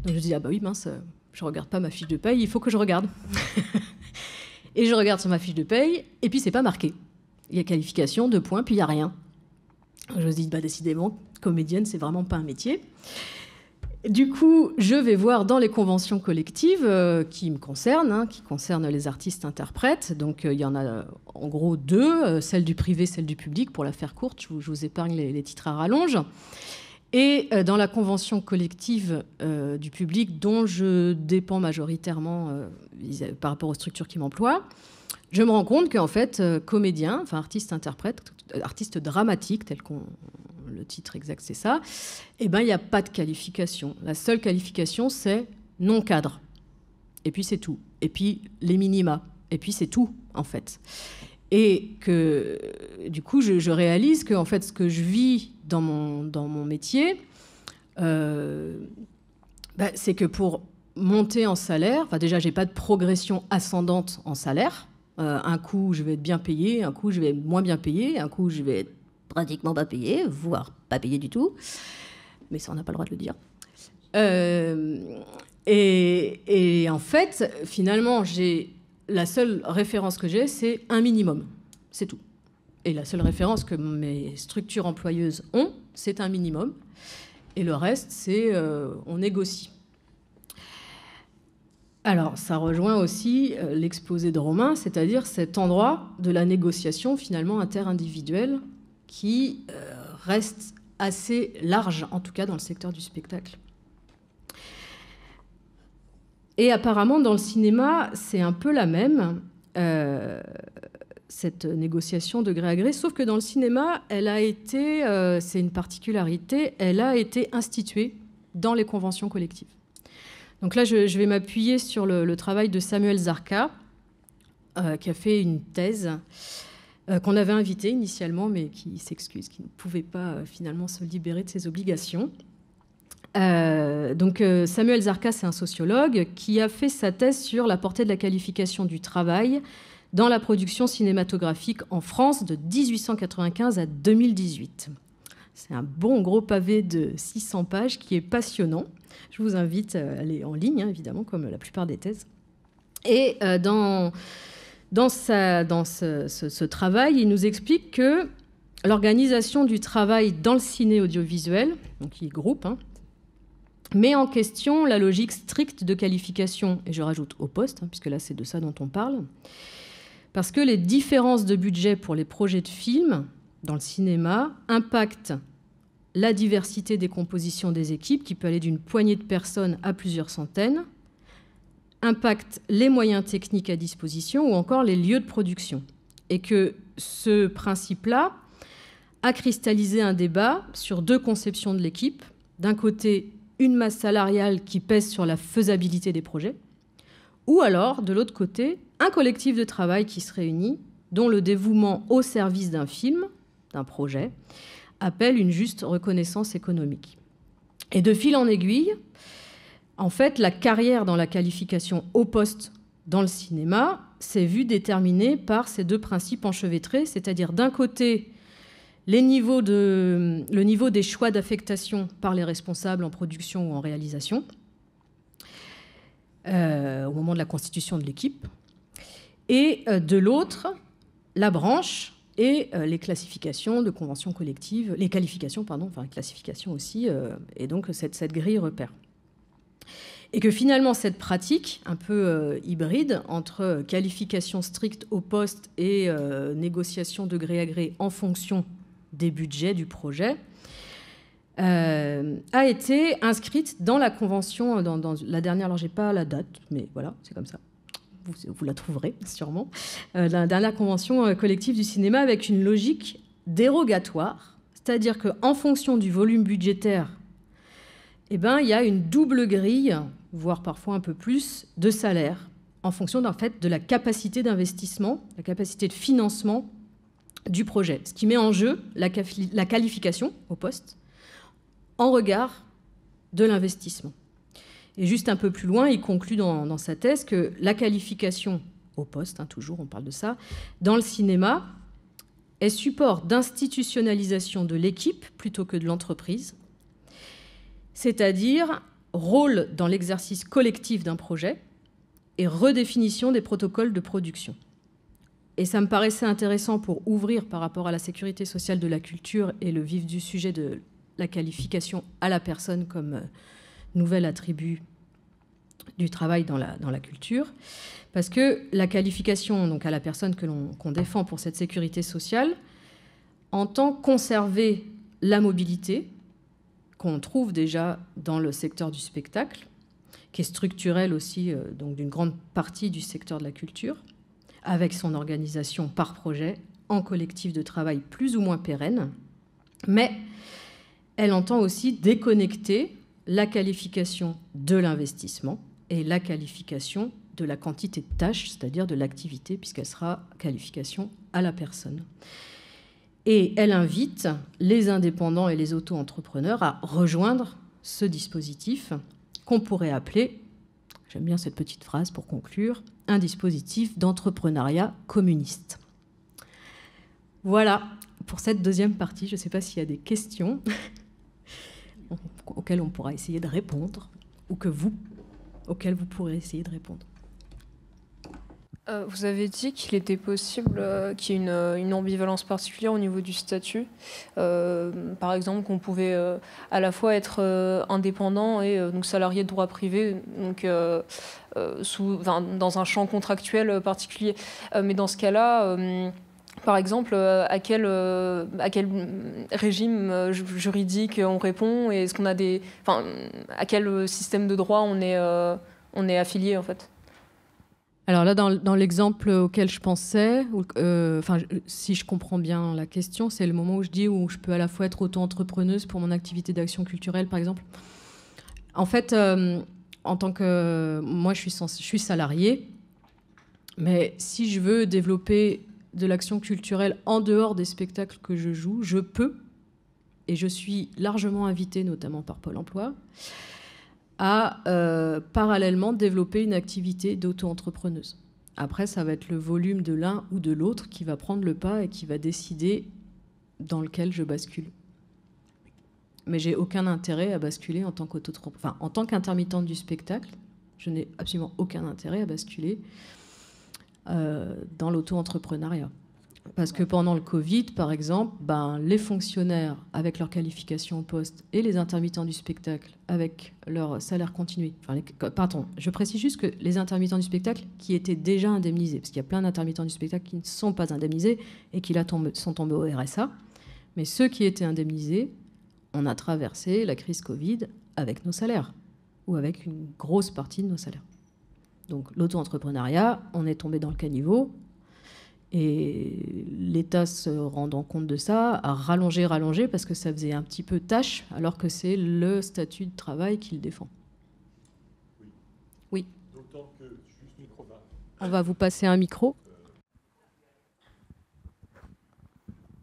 Donc je dis, ah bah oui, mince, je regarde pas ma fiche de paye, il faut que je regarde. et je regarde sur ma fiche de paye, et puis c'est pas marqué. Il y a qualification, deux points, puis il y a rien. Je me dis, bah décidément, comédienne, c'est vraiment pas un métier. Du coup, je vais voir dans les conventions collectives euh, qui me concernent, hein, qui concernent les artistes-interprètes. Donc, euh, il y en a euh, en gros deux, celle du privé, celle du public. Pour la faire courte, je vous, épargne les, les, titres à rallonge. Et dans la convention collective du public, dont je dépends majoritairement par rapport aux structures qui m'emploient, je me rends compte qu'en fait, comédien, enfin artiste-interprète, artiste dramatique, tel qu'on le titre exact c'est ça, eh ben, il n'y a pas de qualification. La seule qualification, c'est non-cadre. Et puis c'est tout. Et puis les minima. Et puis c'est tout, en fait. Et que, du coup, je, réalise que, en fait, ce que je vis dans mon, dans mon métier, euh, bah, c'est que pour monter en salaire, enfin, déjà, j'ai pas de progression ascendante en salaire. Euh, un coup, je vais être bien payé, un coup, je vais être moins bien payé, un coup, je vais être pratiquement pas payé, voire pas payé du tout. Mais ça, on n'a pas le droit de le dire. Euh, et, en fait, finalement, j'ai la seule référence que j'ai, c'est un minimum. C'est tout. Et la seule référence que mes structures employeuses ont, c'est un minimum. Et le reste, c'est euh, on négocie. Alors, ça rejoint aussi euh, l'exposé de Romain, c'est-à-dire cet endroit de la négociation finalement inter interindividuelle qui euh, reste assez large, en tout cas dans le secteur du spectacle. Et apparemment, dans le cinéma, c'est un peu la même, euh, cette négociation de gré à gré, sauf que dans le cinéma, elle a été, euh, c'est une particularité, elle a été instituée dans les conventions collectives. Donc là, je, vais m'appuyer sur le, travail de Samuel Zarka, qui a fait une thèse euh, qu'on avait invité initialement, mais qui s'excuse, qui ne pouvait pas euh, finalement se libérer de ses obligations. Euh, donc Samuel Zarka, c'est un sociologue qui a fait sa thèse sur la portée de la qualification du travail dans la production cinématographique en France de 1895 à 2018. C'est un bon gros pavé de 600 pages qui est passionnant. Je vous invite à aller en ligne, hein, évidemment, comme la plupart des thèses. Et dans dans, dans ce, travail, il nous explique que l'organisation du travail dans le ciné audiovisuel, donc il groupe, hein, met en question la logique stricte de qualification, et je rajoute au poste, hein, puisque là c'est de ça dont on parle, parce que les différences de budget pour les projets de films dans le cinéma impactent la diversité des compositions des équipes, qui peut aller d'une poignée de personnes à plusieurs centaines, impacte les moyens techniques à disposition ou encore les lieux de production. Et que ce principe-là a cristallisé un débat sur deux conceptions de l'équipe. D'un côté, une masse salariale qui pèse sur la faisabilité des projets, ou alors, de l'autre côté, un collectif de travail qui se réunit, dont le dévouement au service d'un film, d'un projet, appelle une juste reconnaissance économique. Et de fil en aiguille, en fait, la carrière dans la qualification au poste dans le cinéma s'est vue déterminée par ces deux principes enchevêtrés, c'est-à-dire d'un côté les niveaux de, le niveau des choix d'affectation par les responsables en production ou en réalisation euh, au moment de la constitution de l'équipe, et euh, de l'autre, la branche et euh, les classifications de conventions collectives, les qualifications, pardon, enfin les classifications aussi, et donc cette, cette grille repère et que finalement cette pratique un peu euh, hybride entre qualification stricte au poste et euh, négociation de gré à gré en fonction des budgets du projet euh, a été inscrite dans la convention, dans, la dernière, alors j'ai pas la date, mais voilà, c'est comme ça. Vous, vous, la trouverez sûrement, la dernière convention collective du cinéma avec une logique dérogatoire, c'est-à-dire qu'en fonction du volume budgétaire eh ben, il y a une double grille, voire parfois un peu plus, de salaire en fonction fait, de la capacité d'investissement, la capacité de financement du projet, ce qui met en jeu la, qualification au poste en regard de l'investissement. Et juste un peu plus loin, il conclut dans, sa thèse que la qualification au poste, hein, toujours on parle de ça, dans le cinéma, est support d'institutionnalisation de l'équipe plutôt que de l'entreprise, c'est-à-dire rôle dans l'exercice collectif d'un projet et redéfinition des protocoles de production. Et ça me paraissait intéressant pour ouvrir par rapport à la sécurité sociale de la culture et le vif du sujet de la qualification à la personne comme euh, nouvel attribut du travail dans la, culture. Parce que la qualification donc, à la personne que l'on qu'on défend pour cette sécurité sociale entend conserver la mobilité, qu'on trouve déjà dans le secteur du spectacle, qui est structurel aussi euh, donc d'une grande partie du secteur de la culture, avec son organisation par projet en collectif de travail plus ou moins pérenne, mais elle entend aussi déconnecter la qualification de l'investissement et la qualification de la quantité de tâches, c'est-à-dire de l'activité, puisqu'elle sera qualification à la personne. Et elle invite les indépendants et les auto-entrepreneurs à rejoindre ce dispositif qu'on pourrait appeler, j'aime bien cette petite phrase pour conclure, un dispositif d'entrepreneuriat communiste. Voilà pour cette deuxième partie. Je ne sais pas s'il y a des questions auxquelles on pourra essayer de répondre ou que vous, auxquelles vous pourrez essayer de répondre. Euh, vous avez dit qu'il était possible euh, qu'il y ait euh, une, ambivalence particulière au niveau du statut. par exemple, qu'on pouvait à la fois être indépendant et donc salarié de droit privé, donc sous, dans un champ contractuel particulier. mais dans ce cas-là, par exemple, à quel, régime juridique on répond et est-ce qu'on a des, à quel système de droit on est, on est affilié en fait alors là, dans, l'exemple auquel je pensais, euh, si je comprends bien la question, c'est le moment où je dis où je peux à la fois être auto-entrepreneuse pour mon activité d'action culturelle, par exemple. En fait, euh, en tant que moi, je suis, je suis salariée, mais si je veux développer de l'action culturelle en dehors des spectacles que je joue, je peux, et je suis largement invitée, notamment par Pôle Emploi à euh, parallèlement développer une activité d'auto-entrepreneuse. Après, ça va être le volume de l'un ou de l'autre qui va prendre le pas et qui va décider dans lequel je bascule. Mais j'ai aucun intérêt à basculer en tant quauto Enfin, en tant qu'intermittente du spectacle, je n'ai absolument aucun intérêt à basculer euh, dans l'auto-entrepreneuriat. Parce que pendant le Covid, par exemple, ben, les fonctionnaires avec leur qualification au poste et les intermittents du spectacle avec leur salaire continué, enfin, pardon, je précise juste que les intermittents du spectacle qui étaient déjà indemnisés, parce qu'il y a plein d'intermittents du spectacle qui ne sont pas indemnisés et qui là sont tombés au RSA, mais ceux qui étaient indemnisés, on a traversé la crise Covid avec nos salaires, ou avec une grosse partie de nos salaires. Donc l'auto-entrepreneuriat, on est tombé dans le caniveau, et l'État, se rendant compte de ça, a rallongé, rallongé, parce que ça faisait un petit peu tâche, alors que c'est le statut de travail qu'il défend. Oui. On va vous passer un micro.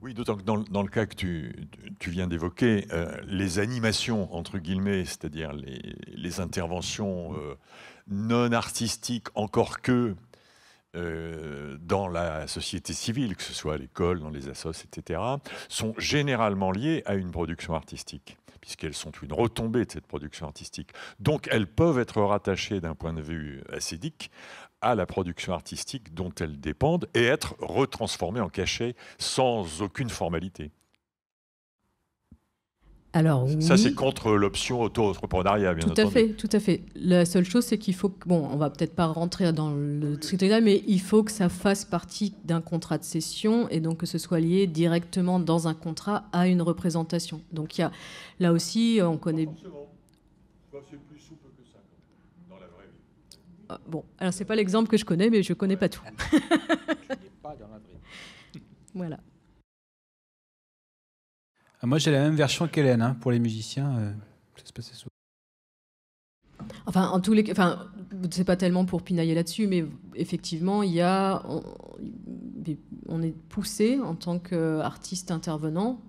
Oui, d'autant que dans, le cas que tu, viens d'évoquer, euh, les animations, entre guillemets, c'est-à-dire les, interventions euh, non artistiques, encore que euh, dans la société civile, que ce soit à l'école, dans les assos, etc., sont généralement liées à une production artistique, puisqu'elles sont une retombée de cette production artistique. Donc elles peuvent être rattachées d'un point de vue ascédique à la production artistique dont elles dépendent et être retransformées en cachet sans aucune formalité alors, Ça, c'est contre l'option auto-entrepreneuriat, bien tout entendu. Tout à fait, tout à fait. La seule chose, c'est qu'il faut bon, on va peut-être pas rentrer dans le là, mais il faut que ça fasse partie d'un contrat de cession et donc que ce soit lié directement dans un contrat à une représentation. Donc, il y a, là aussi, on connaît. C'est plus souple que ça, dans la vraie vie. Ah, bon, alors, c'est pas l'exemple que je connais, mais je connais pas tout. je pas dans la vraie voilà. Ah, moi, j'ai la même version qu'Hélène, hein, pour les musiciens. Euh, ça se passe souvent. Enfin, en tous les cas, enfin, c'est pas tellement pour pinailler là-dessus, mais effectivement, il y a, on, est poussé en tant qu'artiste intervenant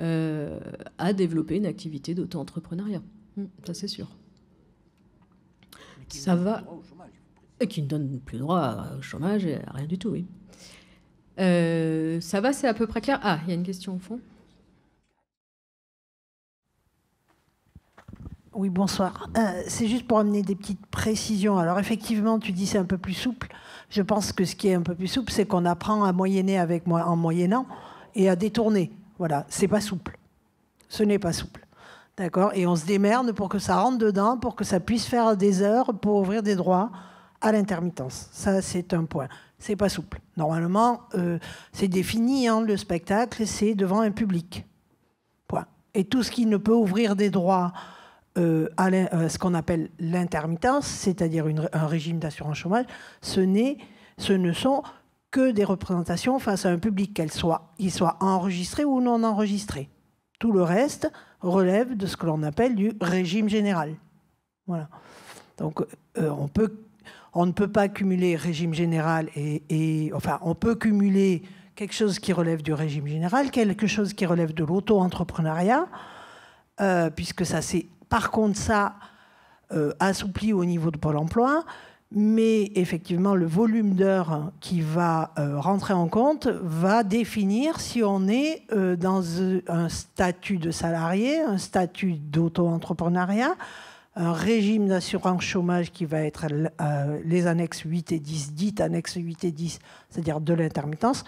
euh, à développer une activité d'auto-entrepreneuriat. Hum, ça, c'est sûr. Ça va. Et qui ne donne plus droit au chômage et à rien du tout, oui. Euh, ça va, c'est à peu près clair. Ah, il y a une question au fond. Oui, bonsoir. Euh, c'est juste pour amener des petites précisions. Alors effectivement, tu dis c'est un peu plus souple. Je pense que ce qui est un peu plus souple, c'est qu'on apprend à moyenner avec moi en moyennant et à détourner. Voilà, c'est pas souple. Ce n'est pas souple. D'accord Et on se démerde pour que ça rentre dedans, pour que ça puisse faire des heures, pour ouvrir des droits à l'intermittence. Ça, c'est un point c'est pas souple. Normalement, euh, c'est défini, hein, le spectacle, c'est devant un public. Point. Et tout ce qui ne peut ouvrir des droits euh, à, euh, ce qu'on appelle l'intermittence, c'est-à-dire un régime d'assurance chômage, ce, ce ne sont que des représentations face à un public, qu'elles soit, qu'il soient enregistrés ou non enregistré. Tout le reste relève de ce que l'on appelle du régime général. Voilà. Donc, on peut on ne peut pas cumuler régime général et, enfin on peut cumuler quelque chose qui relève du régime général, quelque chose qui relève de l'auto-entrepreneuriat, euh, puisque ça c'est par contre ça euh, assoupli au niveau de Pôle Emploi, mais effectivement le volume d'heures qui va euh, rentrer en compte va définir si on est dans un statut de salarié, un statut d'auto-entrepreneuriat un régime d'assurance chômage qui va être euh, les annexes 8 et 10, dites annexes 8 et 10, c'est-à-dire de l'intermittence,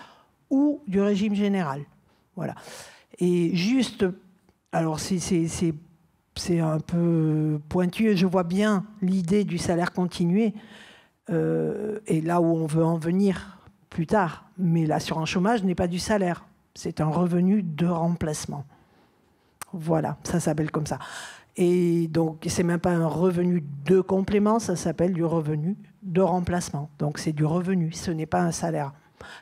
ou du régime général. Voilà. Et juste, alors c'est un peu pointu, je vois bien l'idée du salaire continué, euh, et là où on veut en venir plus tard, mais l'assurance chômage n'est pas du salaire, c'est un revenu de remplacement. Voilà, ça s'appelle comme ça. Et donc, n'est même pas un revenu de complément, ça s'appelle du revenu de remplacement. Donc, c'est du revenu, ce n'est pas un salaire.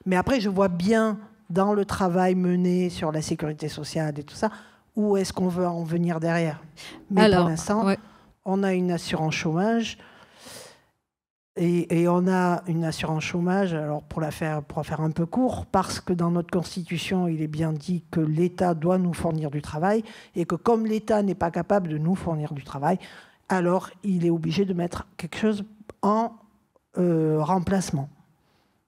Mais après, je vois bien dans le travail mené sur la sécurité sociale et tout ça, où est-ce qu'on veut en venir derrière. Mais pour l'instant, on a une assurance chômage et, on a une assurance chômage, alors pour la faire, pour faire un peu court, parce que dans notre Constitution, il est bien dit que l'État doit nous fournir du travail et que comme l'État n'est pas capable de nous fournir du travail, alors il est obligé de mettre quelque chose en euh, remplacement,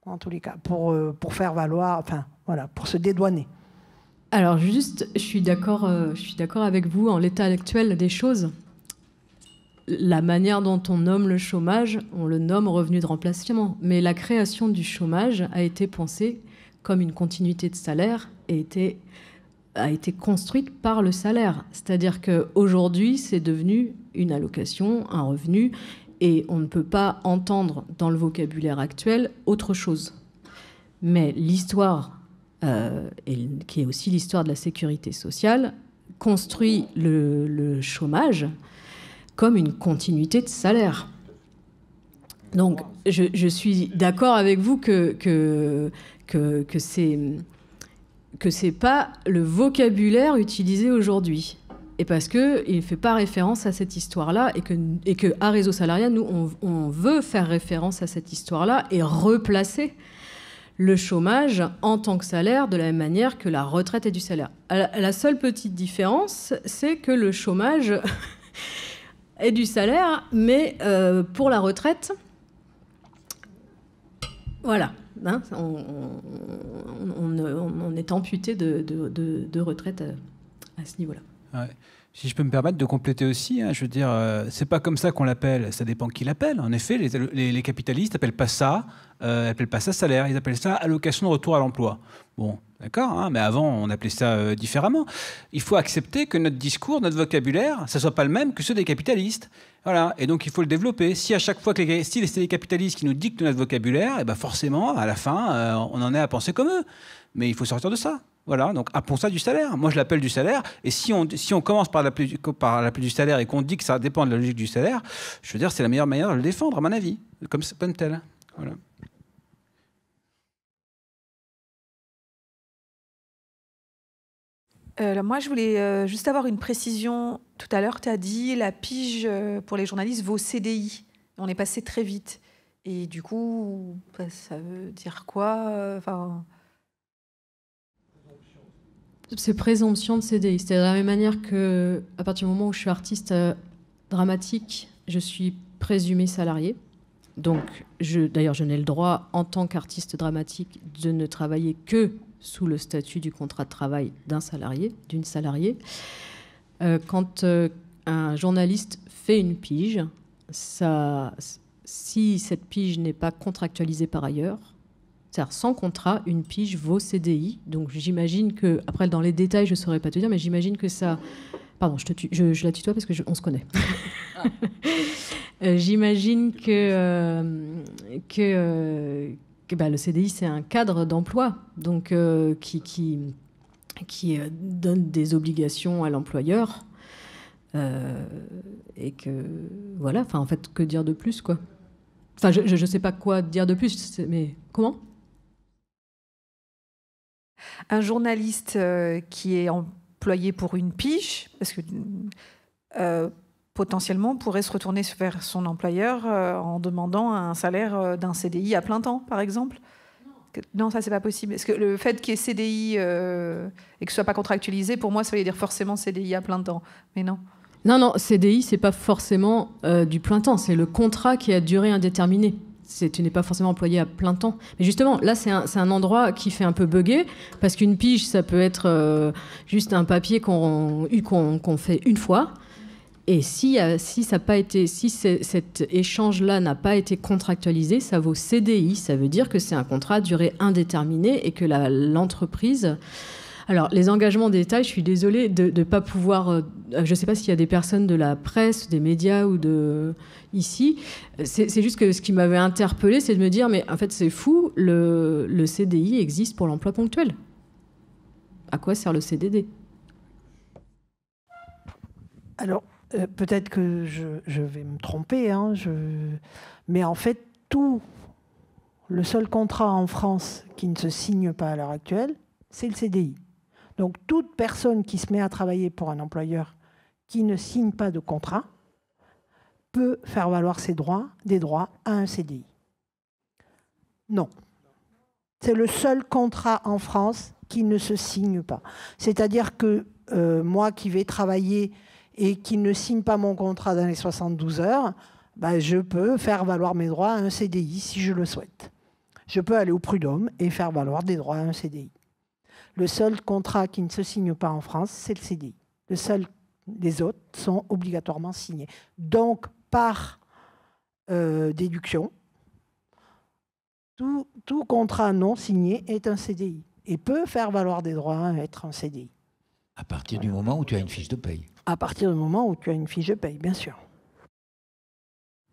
en tous les cas, euh, pour, faire valoir, enfin voilà, pour se dédouaner. Alors juste, je suis d'accord, euh, je suis d'accord avec vous. En l'état actuel des choses, la manière dont on nomme le chômage, on le nomme revenu de remplacement. Mais la création du chômage a été pensée comme une continuité de salaire et a été construite par le salaire. C'est-à-dire qu'aujourd'hui, c'est devenu une allocation, un revenu, et on ne peut pas entendre dans le vocabulaire actuel autre chose. Mais l'histoire, euh, qui est aussi l'histoire de la sécurité sociale, construit le chômage comme une continuité de salaire. Donc, je, suis d'accord avec vous que, que, que, c'est que c'est pas le vocabulaire utilisé aujourd'hui. Et parce qu'il ne fait pas référence à cette histoire-là, et que, et que à Réseau salarial, nous, on, on veut faire référence à cette histoire-là et replacer le chômage en tant que salaire de la même manière que la retraite est du salaire. La seule petite différence, c'est que le chômage, et du salaire, mais euh, pour la retraite, voilà, hein, on, est amputé de, retraite euh, à, ce niveau-là. Si je peux me permettre de compléter aussi, hein, je veux dire, euh, c'est pas comme ça qu'on l'appelle, ça dépend qui l'appelle. En effet, les, capitalistes n'appellent pas ça, euh, pas ça salaire, ils appellent ça allocation de retour à l'emploi. Bon, D'accord hein, Mais avant, on appelait ça euh, différemment. Il faut accepter que notre discours, notre vocabulaire, ça soit pas le même que ceux des capitalistes. Voilà. Et donc, il faut le développer. Si à chaque fois que les, les capitalistes qui nous dictent notre vocabulaire, et eh ben forcément, à la fin, euh, on en est à penser comme eux. Mais il faut sortir de ça. Voilà, donc pour ça du salaire. Moi, je l'appelle du salaire. Et si on, si on commence par l'appel par du salaire et qu'on dit que ça dépend de la logique du salaire, je veux dire, c'est la meilleure manière de le défendre, à mon avis, comme, comme tel. Voilà. Euh, moi, je voulais euh, juste avoir une précision. Tout à l'heure, tu as dit la pige euh, pour les journalistes vaut CDI. On est passé très vite. Et du coup, bah, ça veut dire quoi enfin... C'est présomption de CDI. C'est de la même manière que, à partir du moment où je suis artiste dramatique, je suis présumé salarié. Donc, d'ailleurs, je n'ai le droit, en tant qu'artiste dramatique, de ne travailler que sous le statut du contrat de travail d'un salarié, d'une salariée. Euh, quand euh, un journaliste fait une pige, ça, si cette pige n'est pas contractualisée par ailleurs, c'est-à-dire sans contrat, une pige vaut CDI. Donc j'imagine que, après dans les détails, je ne saurais pas te dire, mais j'imagine que ça... Pardon, je, te je, la tutoie parce qu'on se connaît. Ah. Euh, j'imagine que... que bah, le CDI, c'est un cadre d'emploi donc euh, qui, euh, donne des obligations à l'employeur. Euh, et que, voilà, enfin, en fait, que dire de plus, quoi Enfin, je ne sais pas quoi dire de plus, mais comment Un journaliste qui est employé pour une piche, parce que potentiellement pourrait se retourner vers son employeur euh, en demandant un salaire euh, d'un CDI à plein temps, par exemple non, ça, c'est pas possible. est-ce que le fait qu'il y ait CDI euh, et que ce soit pas contractualisé, pour moi, ça veut dire forcément CDI à plein temps. Mais non. Non, non, CDI, c'est pas forcément du plein temps. C'est le contrat qui a durée indéterminée. Tu n'es pas forcément employé à plein temps. Mais justement, là, c'est un, endroit qui fait un peu bugger, parce qu'une pige, ça peut être juste un papier qu'on fait une fois. Et si, euh, si, pas été, si cet échange-là n'a pas été contractualisé, ça vaut CDI. Ça veut dire que c'est un contrat durée indéterminée et que l'entreprise. Alors, les engagements d'État, je suis désolée de ne pas pouvoir. Euh, euh, je ne sais pas s'il y a des personnes de la presse, des médias ou de. ici. C'est juste que ce qui m'avait interpellé c'est de me dire mais en fait, c'est fou, le, le, CDI existe pour l'emploi ponctuel. À quoi sert le CDD Alors, euh, peut-être que je, vais me tromper, hein, mais en fait, tout, le seul contrat en France qui ne se signe pas à l'heure actuelle, c'est le CDI. Donc toute personne qui se met à travailler pour un employeur qui ne signe pas de contrat peut faire valoir ses droits, des droits à un CDI. Non. C'est le seul contrat en France qui ne se signe pas. C'est-à-dire que euh, moi qui vais travailler et qui ne signe pas mon contrat dans les 72 heures, ben je peux faire valoir mes droits à un CDI si je le souhaite. Je peux aller au prud'homme et faire valoir des droits à un CDI. Le seul contrat qui ne se signe pas en France, c'est le CDI. les autres sont obligatoirement signés. Donc, par euh, déduction, tout, contrat non signé est un CDI et peut faire valoir des droits à être un CDI. À partir du moment où tu as une fiche de paye à partir du moment où tu as une fiche de paye, bien sûr.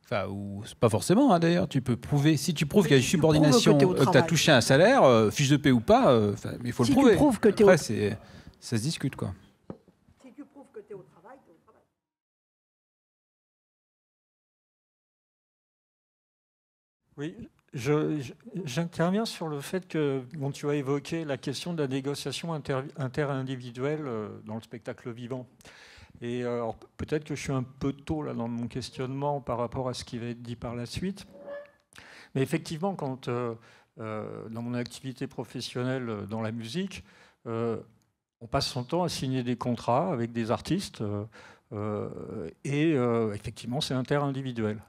Enfin, ou, pas forcément, hein, d'ailleurs. Tu peux prouver. Si tu prouves qu'il y a une subordination, que tu as touché un salaire, euh, fiche de paie ou pas, euh, il faut le prouver. tu prouves que Après, ça se discute, quoi. Si tu prouves que es au travail, j'interviens sur le fait que bon, tu as évoqué la question de la négociation inter-individuelle euh, dans le spectacle vivant. Et euh, peut-être que je suis un peu tôt là, dans mon questionnement par rapport à ce qui va être dit par la suite. Mais effectivement, quand, euh, euh, dans mon activité professionnelle dans la musique, on passe son temps à signer des contrats avec des artistes. et effectivement, c'est inter-individuel.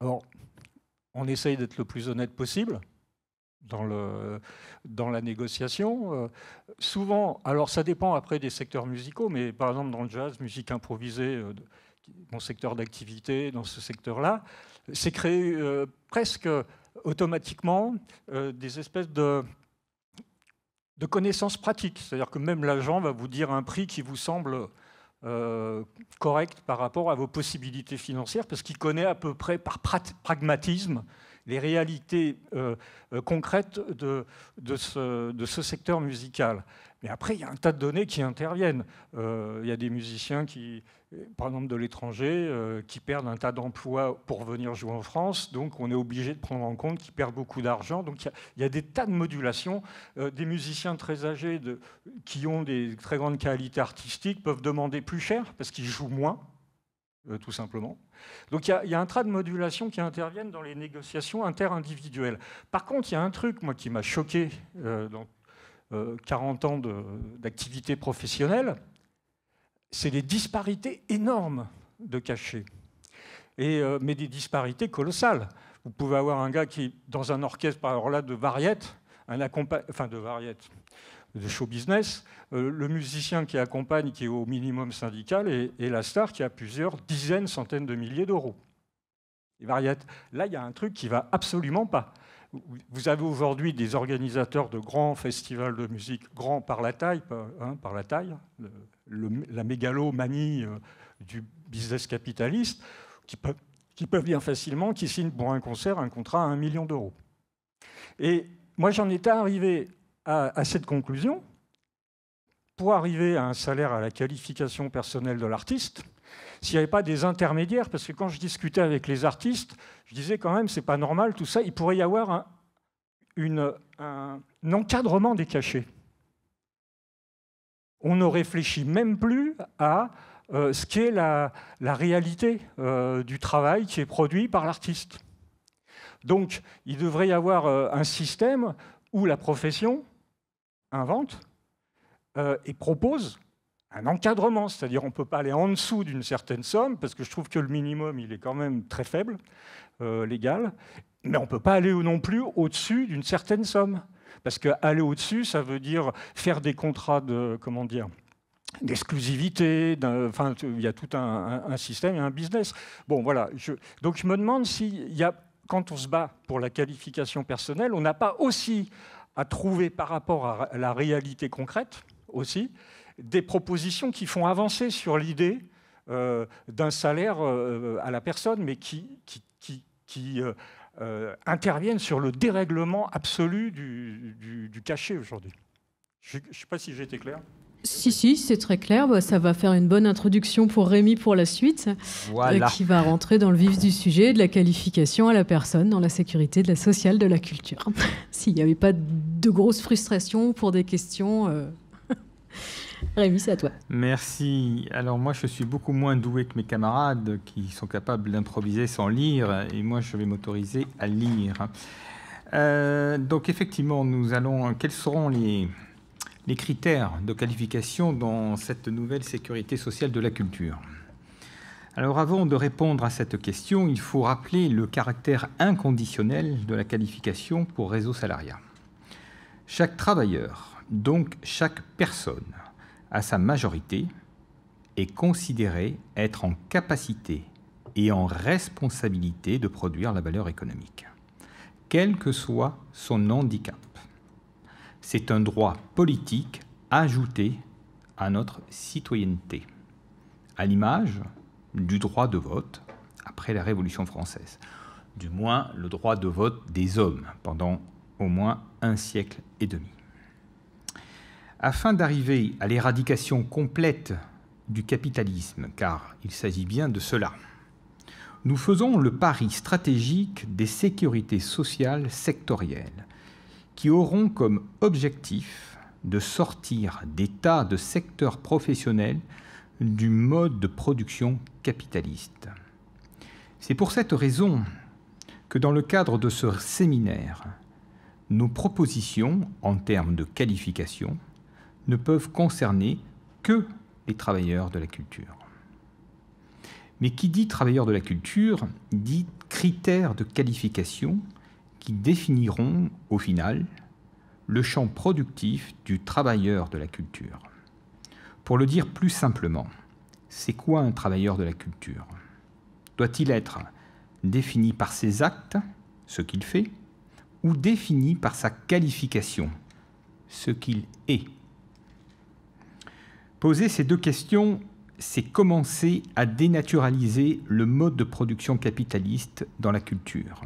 Alors, on essaye d'être le plus honnête possible dans, le, dans la négociation. Euh, souvent, alors ça dépend après des secteurs musicaux, mais par exemple dans le jazz, musique improvisée, euh, mon secteur d'activité, dans ce secteur-là, c'est créé euh, presque automatiquement des espèces de, connaissances pratiques. C'est-à-dire que même l'agent va vous dire un prix qui vous semble correct par rapport à vos possibilités financières, parce qu'il connaît à peu près par pragmatisme les réalités euh, euh, concrètes de, ce, secteur musical. Mais après, il y a un tas de données qui interviennent. Euh, il y a des musiciens qui, par exemple de l'étranger, qui perdent un tas d'emplois pour venir jouer en France. Donc, on est obligé de prendre en compte qu'ils perdent beaucoup d'argent. Donc, il y, a, des tas de modulations. des musiciens très âgés qui ont des très grandes qualités artistiques peuvent demander plus cher parce qu'ils jouent moins. Euh, tout simplement. Donc il y, a un trait de modulation qui intervient dans les négociations interindividuelles. Par contre, il y a un truc, moi, qui m'a choqué euh, dans 40 euh, ans d'activité professionnelle, c'est les disparités énormes de cachets. Et, mais des disparités colossales. Vous pouvez avoir un gars qui, dans un orchestre, par là, de variette, un enfin de variette, de show business, euh, le musicien qui accompagne, qui est au minimum syndical, et, la star qui a plusieurs dizaines, centaines de milliers d'euros. Là, il y a un truc qui va absolument pas. Vous avez aujourd'hui des organisateurs de grands festivals de musique, grands par la taille, hein, par la taille, la mégalomanie euh, du business capitaliste, qui peuvent, qui peuvent bien facilement, qui signent pour un concert un contrat à un million d'euros. Et moi, j'en étais arrivé à, cette conclusion, pour arriver à un salaire à la qualification personnelle de l'artiste, s'il n'y avait pas des intermédiaires, parce que quand je discutais avec les artistes, je disais quand même, c'est pas normal tout ça, il pourrait y avoir un, encadrement des cachets. On ne réfléchit même plus à euh, ce qu'est la, réalité euh, du travail qui est produit par l'artiste. Donc, il devrait y avoir euh, un système où la profession invente euh, et propose un encadrement, c'est-à-dire on ne peut pas aller en dessous d'une certaine somme, parce que je trouve que le minimum, il est quand même très faible, euh, légal, mais on ne peut pas aller non plus au-dessus d'une certaine somme. Parce qu'aller au-dessus, ça veut dire faire des contrats de, comment dire, d'exclusivité, enfin, il y a tout un, un, il système et un business. Bon, voilà. Je, donc je me demande si, y quand on se bat pour la qualification personnelle, on n'a pas aussi à trouver par rapport à la réalité concrète aussi des propositions qui font avancer sur l'idée euh, d'un salaire euh, à la personne, mais qui, euh, interviennent sur le dérèglement absolu du, du cachet aujourd'hui. Je ne sais pas si j'ai été clair. Si, si, c'est très clair. Bah, ça va faire une bonne introduction pour Rémi pour la suite, euh, qui va rentrer dans le vif du sujet, de la qualification à la personne, dans la sécurité, de la sociale, de la culture. S'il n'y avait pas de grosses frustrations pour des questions. Euh, Rémi, c'est à toi. Merci. Alors moi, je suis beaucoup moins doué que mes camarades qui sont capables d'improviser sans lire, et moi, je vais m'autoriser à lire. Euh, donc effectivement, nous allons... Quels seront les les critères de qualification dans cette nouvelle sécurité sociale de la culture. Alors avant de répondre à cette question, il faut rappeler le caractère inconditionnel de la qualification pour réseau salariat. Chaque travailleur, donc chaque personne, à sa majorité, est considéré être en capacité et en responsabilité de produire la valeur économique, quel que soit son handicap c'est un droit politique ajouté à notre citoyenneté, à l'image du droit de vote après la Révolution française, du moins le droit de vote des hommes pendant au moins un siècle et demi. Afin d'arriver à l'éradication complète du capitalisme, car il s'agit bien de cela, nous faisons le pari stratégique des sécurités sociales sectorielles, qui auront comme objectif de sortir des de secteurs professionnels du mode de production capitaliste. C'est pour cette raison que dans le cadre de ce séminaire, nos propositions en termes de qualification ne peuvent concerner que les travailleurs de la culture. Mais qui dit travailleurs de la culture dit critères de qualification qui définiront, au final, le champ productif du travailleur de la culture. Pour le dire plus simplement, c'est quoi un travailleur de la culture Doit-il être défini par ses actes, ce qu'il fait, ou défini par sa qualification, ce qu'il est Poser ces deux questions, c'est commencer à dénaturaliser le mode de production capitaliste dans la culture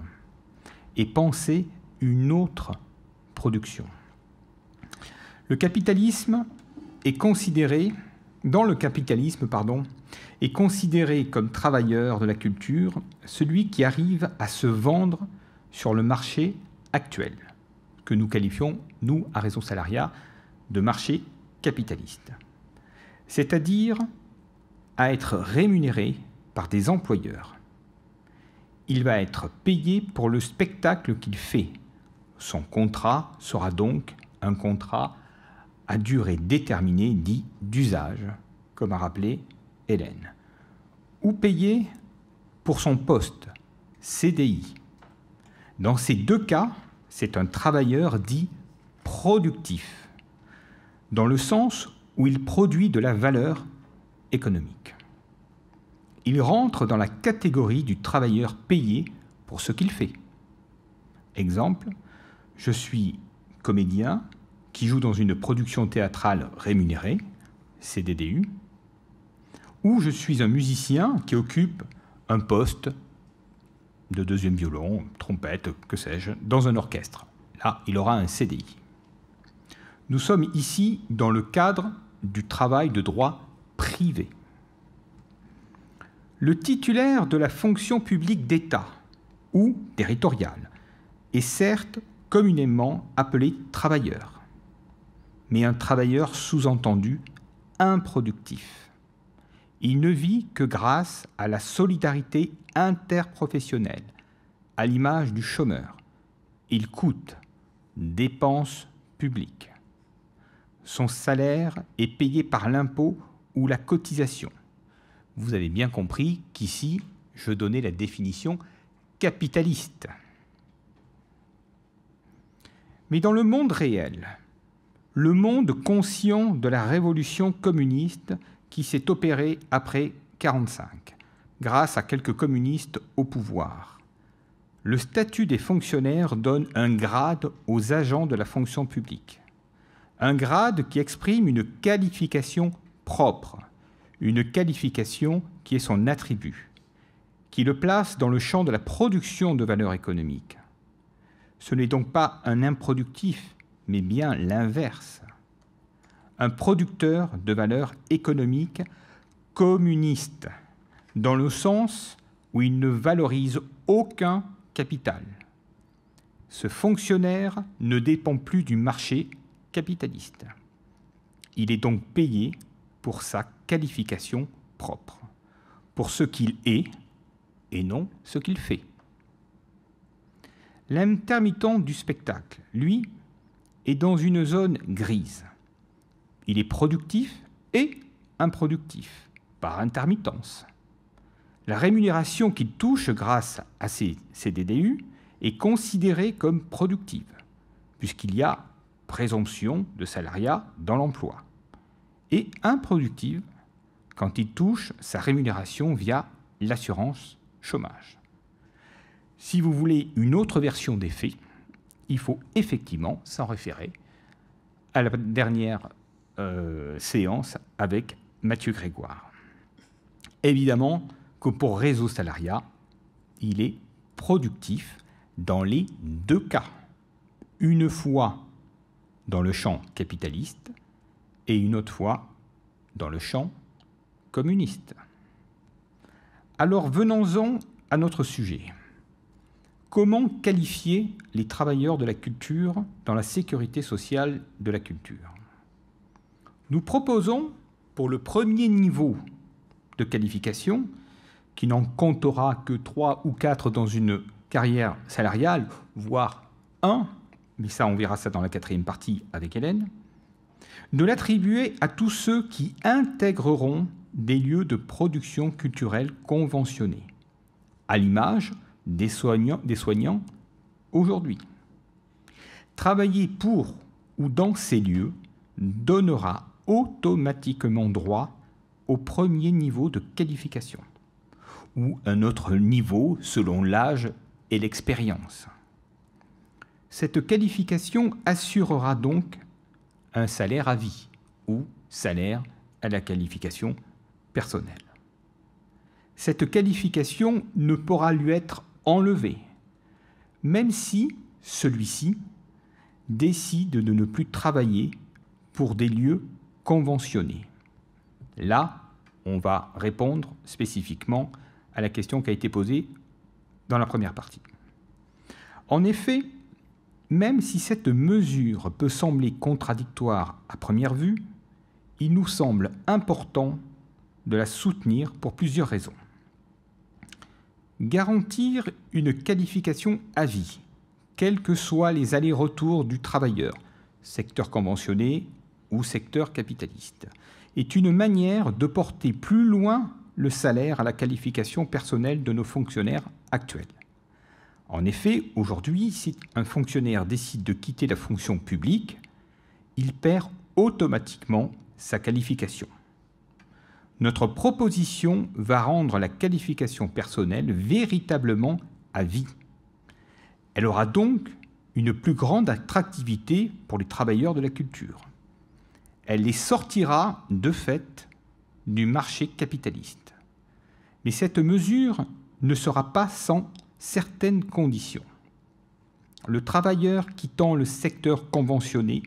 et penser une autre production. Le capitalisme est considéré, dans le capitalisme, pardon, est considéré comme travailleur de la culture celui qui arrive à se vendre sur le marché actuel, que nous qualifions, nous, à raison salariat, de marché capitaliste. C'est-à-dire à être rémunéré par des employeurs il va être payé pour le spectacle qu'il fait. Son contrat sera donc un contrat à durée déterminée dit d'usage, comme a rappelé Hélène, ou payé pour son poste, CDI. Dans ces deux cas, c'est un travailleur dit productif, dans le sens où il produit de la valeur économique il rentre dans la catégorie du travailleur payé pour ce qu'il fait. Exemple, je suis comédien qui joue dans une production théâtrale rémunérée, CDDU, ou je suis un musicien qui occupe un poste de deuxième violon, trompette, que sais-je, dans un orchestre. Là, il aura un CDI. Nous sommes ici dans le cadre du travail de droit privé le titulaire de la fonction publique d'État ou territoriale est certes communément appelé travailleur, mais un travailleur sous-entendu improductif. Il ne vit que grâce à la solidarité interprofessionnelle, à l'image du chômeur. Il coûte, dépenses publiques. Son salaire est payé par l'impôt ou la cotisation vous avez bien compris qu'ici, je donnais la définition capitaliste. Mais dans le monde réel, le monde conscient de la révolution communiste qui s'est opérée après 1945, grâce à quelques communistes au pouvoir, le statut des fonctionnaires donne un grade aux agents de la fonction publique. Un grade qui exprime une qualification propre une qualification qui est son attribut, qui le place dans le champ de la production de valeur économique. Ce n'est donc pas un improductif, mais bien l'inverse. Un producteur de valeur économique communiste, dans le sens où il ne valorise aucun capital. Ce fonctionnaire ne dépend plus du marché capitaliste. Il est donc payé pour sa qualification propre, pour ce qu'il est et non ce qu'il fait. L'intermittent du spectacle, lui, est dans une zone grise. Il est productif et improductif, par intermittence. La rémunération qu'il touche grâce à ses CDDU est considérée comme productive, puisqu'il y a présomption de salariat dans l'emploi, et improductive quand il touche sa rémunération via l'assurance chômage. Si vous voulez une autre version des faits, il faut effectivement s'en référer à la dernière euh, séance avec Mathieu Grégoire. Évidemment que pour Réseau Salariat, il est productif dans les deux cas. Une fois dans le champ capitaliste et une autre fois dans le champ communiste. Alors venons-en à notre sujet. Comment qualifier les travailleurs de la culture dans la sécurité sociale de la culture Nous proposons, pour le premier niveau de qualification, qui n'en comptera que trois ou quatre dans une carrière salariale, voire un, mais ça on verra ça dans la quatrième partie avec Hélène, de l'attribuer à tous ceux qui intégreront des lieux de production culturelle conventionnés, à l'image des soignants, des soignants aujourd'hui. Travailler pour ou dans ces lieux donnera automatiquement droit au premier niveau de qualification, ou un autre niveau selon l'âge et l'expérience. Cette qualification assurera donc un salaire à vie, ou salaire à la qualification personnel. Cette qualification ne pourra lui être enlevée, même si celui-ci décide de ne plus travailler pour des lieux conventionnés. Là, on va répondre spécifiquement à la question qui a été posée dans la première partie. En effet, même si cette mesure peut sembler contradictoire à première vue, il nous semble important de la soutenir pour plusieurs raisons. Garantir une qualification à vie, quels que soient les allers-retours du travailleur, secteur conventionné ou secteur capitaliste, est une manière de porter plus loin le salaire à la qualification personnelle de nos fonctionnaires actuels. En effet, aujourd'hui, si un fonctionnaire décide de quitter la fonction publique, il perd automatiquement sa qualification notre proposition va rendre la qualification personnelle véritablement à vie. Elle aura donc une plus grande attractivité pour les travailleurs de la culture. Elle les sortira de fait du marché capitaliste. Mais cette mesure ne sera pas sans certaines conditions. Le travailleur quittant le secteur conventionné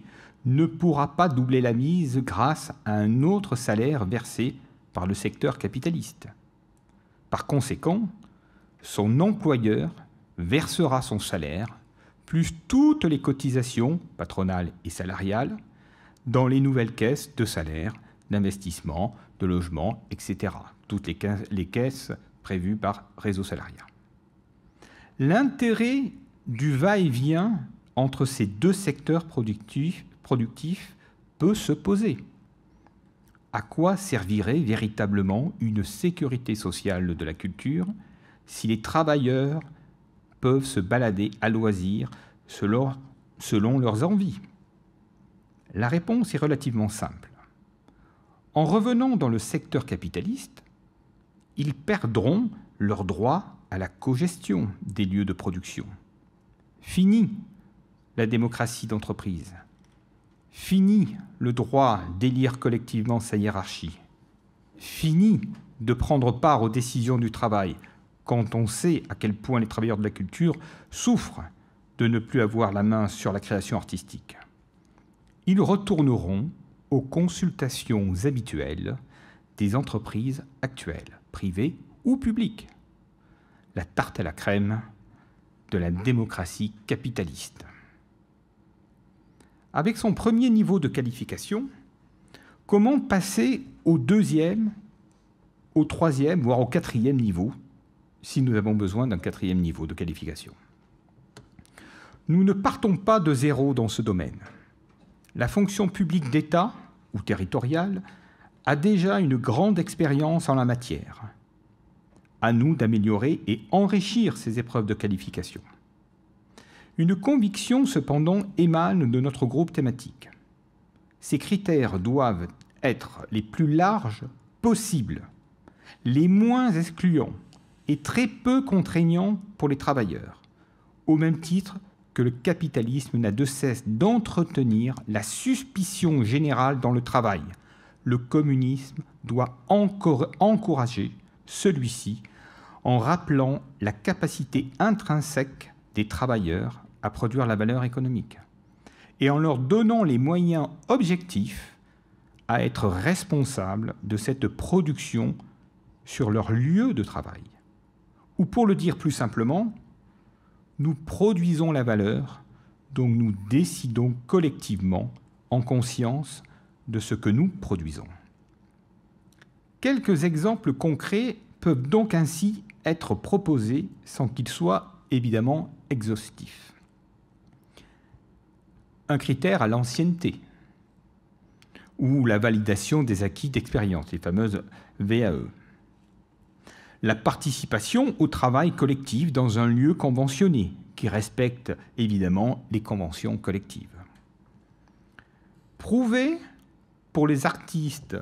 ne pourra pas doubler la mise grâce à un autre salaire versé par le secteur capitaliste. Par conséquent, son employeur versera son salaire, plus toutes les cotisations patronales et salariales, dans les nouvelles caisses de salaire, d'investissement, de logement, etc. Toutes les caisses, prévues par Réseau Salariat. L'intérêt du va-et-vient entre ces deux secteurs productifs peut se poser à quoi servirait véritablement une sécurité sociale de la culture si les travailleurs peuvent se balader à loisir selon, leurs envies La réponse est relativement simple. En revenant dans le secteur capitaliste, ils perdront leur droit à la cogestion des lieux de production. Fini la démocratie d'entreprise. Fini le droit d'élire collectivement sa hiérarchie. Fini de prendre part aux décisions du travail quand on sait à quel point les travailleurs de la culture souffrent de ne plus avoir la main sur la création artistique. Ils retourneront aux consultations habituelles des entreprises actuelles, privées ou publiques. La tarte à la crème de la démocratie capitaliste avec son premier niveau de qualification, comment passer au deuxième, au troisième, voire au quatrième niveau, si nous avons besoin d'un quatrième niveau de qualification. Nous ne partons pas de zéro dans ce domaine. La fonction publique d'État ou territoriale a déjà une grande expérience en la matière. À nous d'améliorer et enrichir ces épreuves de qualification. Une conviction cependant émane de notre groupe thématique. Ces critères doivent être les plus larges possibles, les moins excluants et très peu contraignants pour les travailleurs, au même titre que le capitalisme n'a de cesse d'entretenir la suspicion générale dans le travail. Le communisme doit encore encourager celui-ci en rappelant la capacité intrinsèque des travailleurs à produire la valeur économique, et en leur donnant les moyens objectifs à être responsables de cette production sur leur lieu de travail. Ou pour le dire plus simplement, nous produisons la valeur, donc nous décidons collectivement, en conscience, de ce que nous produisons. Quelques exemples concrets peuvent donc ainsi être proposés sans qu'ils soient évidemment exhaustifs un critère à l'ancienneté ou la validation des acquis d'expérience, les fameuses VAE. La participation au travail collectif dans un lieu conventionné, qui respecte évidemment les conventions collectives. Prouver pour les artistes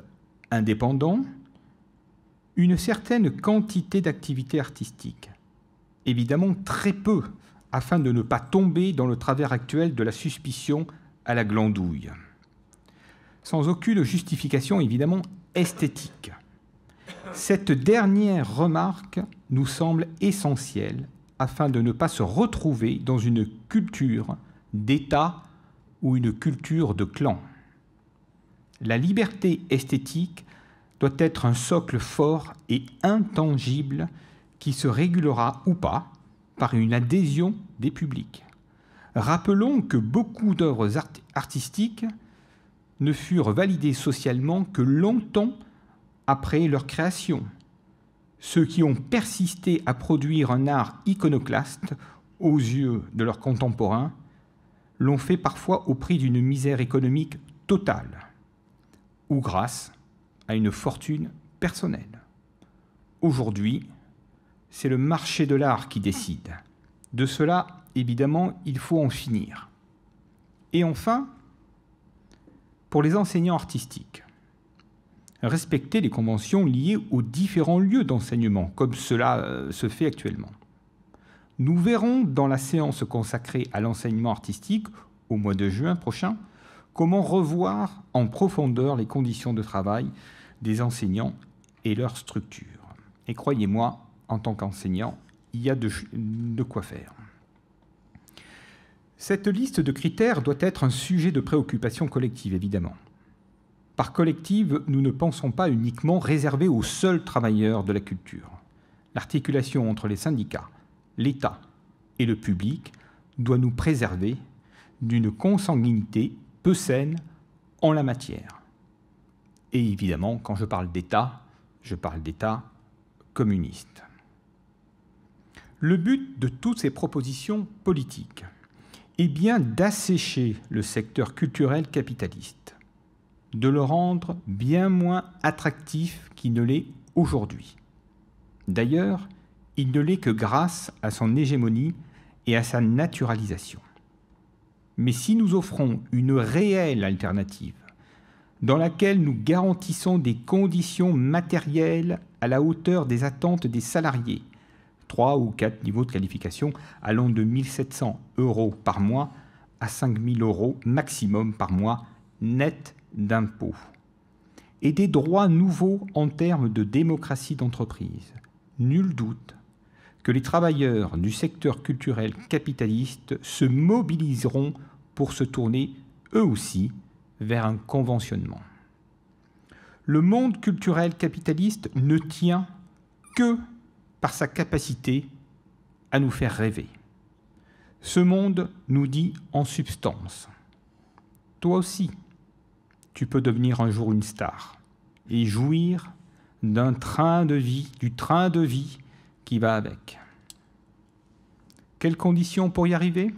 indépendants une certaine quantité d'activités artistiques. Évidemment très peu afin de ne pas tomber dans le travers actuel de la suspicion à la glandouille. Sans aucune justification évidemment esthétique. Cette dernière remarque nous semble essentielle afin de ne pas se retrouver dans une culture d'État ou une culture de clan. La liberté esthétique doit être un socle fort et intangible qui se régulera ou pas par une adhésion des publics. Rappelons que beaucoup d'œuvres artistiques ne furent validées socialement que longtemps après leur création. Ceux qui ont persisté à produire un art iconoclaste aux yeux de leurs contemporains l'ont fait parfois au prix d'une misère économique totale ou grâce à une fortune personnelle. Aujourd'hui, c'est le marché de l'art qui décide. De cela, évidemment, il faut en finir. Et enfin, pour les enseignants artistiques, respecter les conventions liées aux différents lieux d'enseignement, comme cela euh, se fait actuellement. Nous verrons dans la séance consacrée à l'enseignement artistique, au mois de juin prochain, comment revoir en profondeur les conditions de travail des enseignants et leur structure. Et croyez-moi, en tant qu'enseignant, il y a de, quoi faire. Cette liste de critères doit être un sujet de préoccupation collective, évidemment. Par collective, nous ne pensons pas uniquement réservé aux seuls travailleurs de la culture. L'articulation entre les syndicats, l'État et le public doit nous préserver d'une consanguinité peu saine en la matière. Et évidemment, quand je parle d'État, je parle d'État communiste. Le but de toutes ces propositions politiques est bien d'assécher le secteur culturel capitaliste, de le rendre bien moins attractif qu'il ne l'est aujourd'hui. D'ailleurs, il ne l'est que grâce à son hégémonie et à sa naturalisation. Mais si nous offrons une réelle alternative, dans laquelle nous garantissons des conditions matérielles à la hauteur des attentes des salariés, 3 ou quatre niveaux de qualification allant de 1700 euros par mois à 5 000 euros maximum par mois net d'impôts. Et des droits nouveaux en termes de démocratie d'entreprise. Nul doute que les travailleurs du secteur culturel capitaliste se mobiliseront pour se tourner eux aussi vers un conventionnement. Le monde culturel capitaliste ne tient que par sa capacité à nous faire rêver. Ce monde nous dit en substance, toi aussi, tu peux devenir un jour une star et jouir d'un train de vie, du train de vie qui va avec. Quelles conditions pour y arriver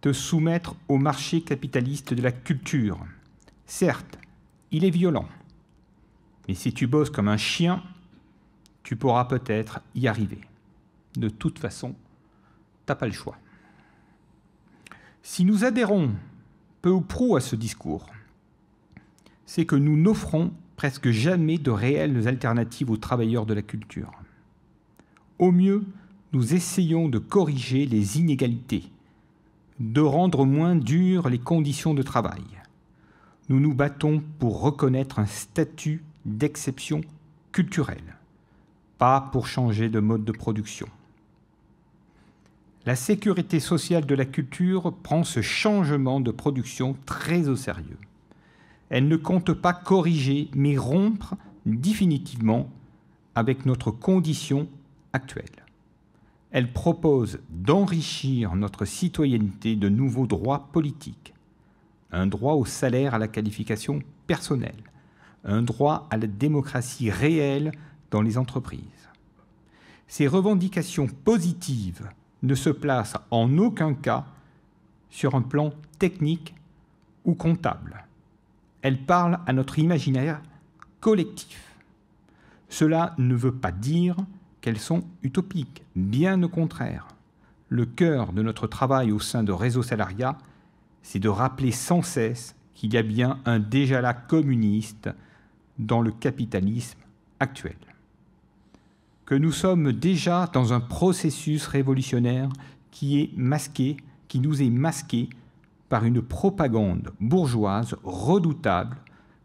Te soumettre au marché capitaliste de la culture. Certes, il est violent, mais si tu bosses comme un chien, tu pourras peut-être y arriver. De toute façon, n'as pas le choix. Si nous adhérons peu ou prou à ce discours, c'est que nous n'offrons presque jamais de réelles alternatives aux travailleurs de la culture. Au mieux, nous essayons de corriger les inégalités, de rendre moins dures les conditions de travail. Nous nous battons pour reconnaître un statut d'exception culturelle pour changer de mode de production. La sécurité sociale de la culture prend ce changement de production très au sérieux. Elle ne compte pas corriger, mais rompre définitivement avec notre condition actuelle. Elle propose d'enrichir notre citoyenneté de nouveaux droits politiques. Un droit au salaire à la qualification personnelle. Un droit à la démocratie réelle dans les entreprises. Ces revendications positives ne se placent en aucun cas sur un plan technique ou comptable. Elles parlent à notre imaginaire collectif. Cela ne veut pas dire qu'elles sont utopiques, bien au contraire. Le cœur de notre travail au sein de Réseau Salariat, c'est de rappeler sans cesse qu'il y a bien un déjà-là communiste dans le capitalisme actuel que nous sommes déjà dans un processus révolutionnaire qui est masqué, qui nous est masqué par une propagande bourgeoise redoutable,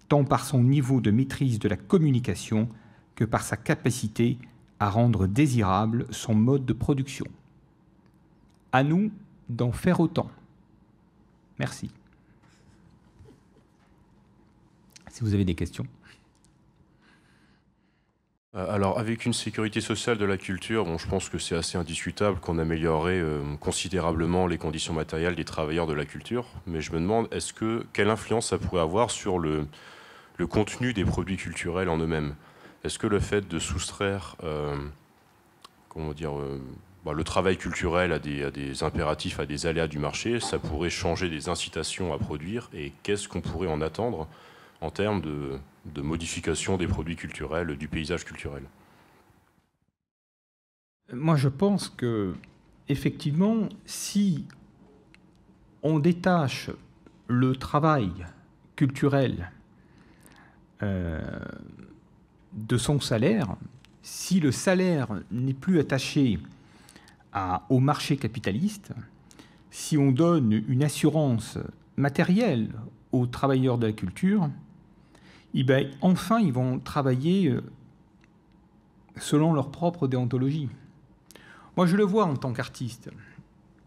tant par son niveau de maîtrise de la communication que par sa capacité à rendre désirable son mode de production. À nous d'en faire autant. Merci. Si vous avez des questions. Euh, alors avec une sécurité sociale de la culture, je pense que c'est assez indiscutable qu'on améliorerait euh, considérablement les conditions matérielles des travailleurs de la culture, mais je me demande est-ce que quelle influence ça pourrait avoir sur le, contenu des produits culturels en eux-mêmes Est-ce que le fait de soustraire euh, comment dire bah, le travail culturel à des impératifs, à des aléas du marché, ça pourrait changer des incitations à produire et qu'est-ce qu'on pourrait en attendre en termes de de modification des produits culturels, du paysage culturel Moi, je pense que, effectivement, si on détache le travail culturel euh, de son salaire, si le salaire n'est plus attaché au marché capitaliste, si on donne une assurance matérielle aux travailleurs de la culture, eh ben, enfin, ils vont travailler euh, selon leur propre déontologie. Moi, je le vois en tant qu'artiste.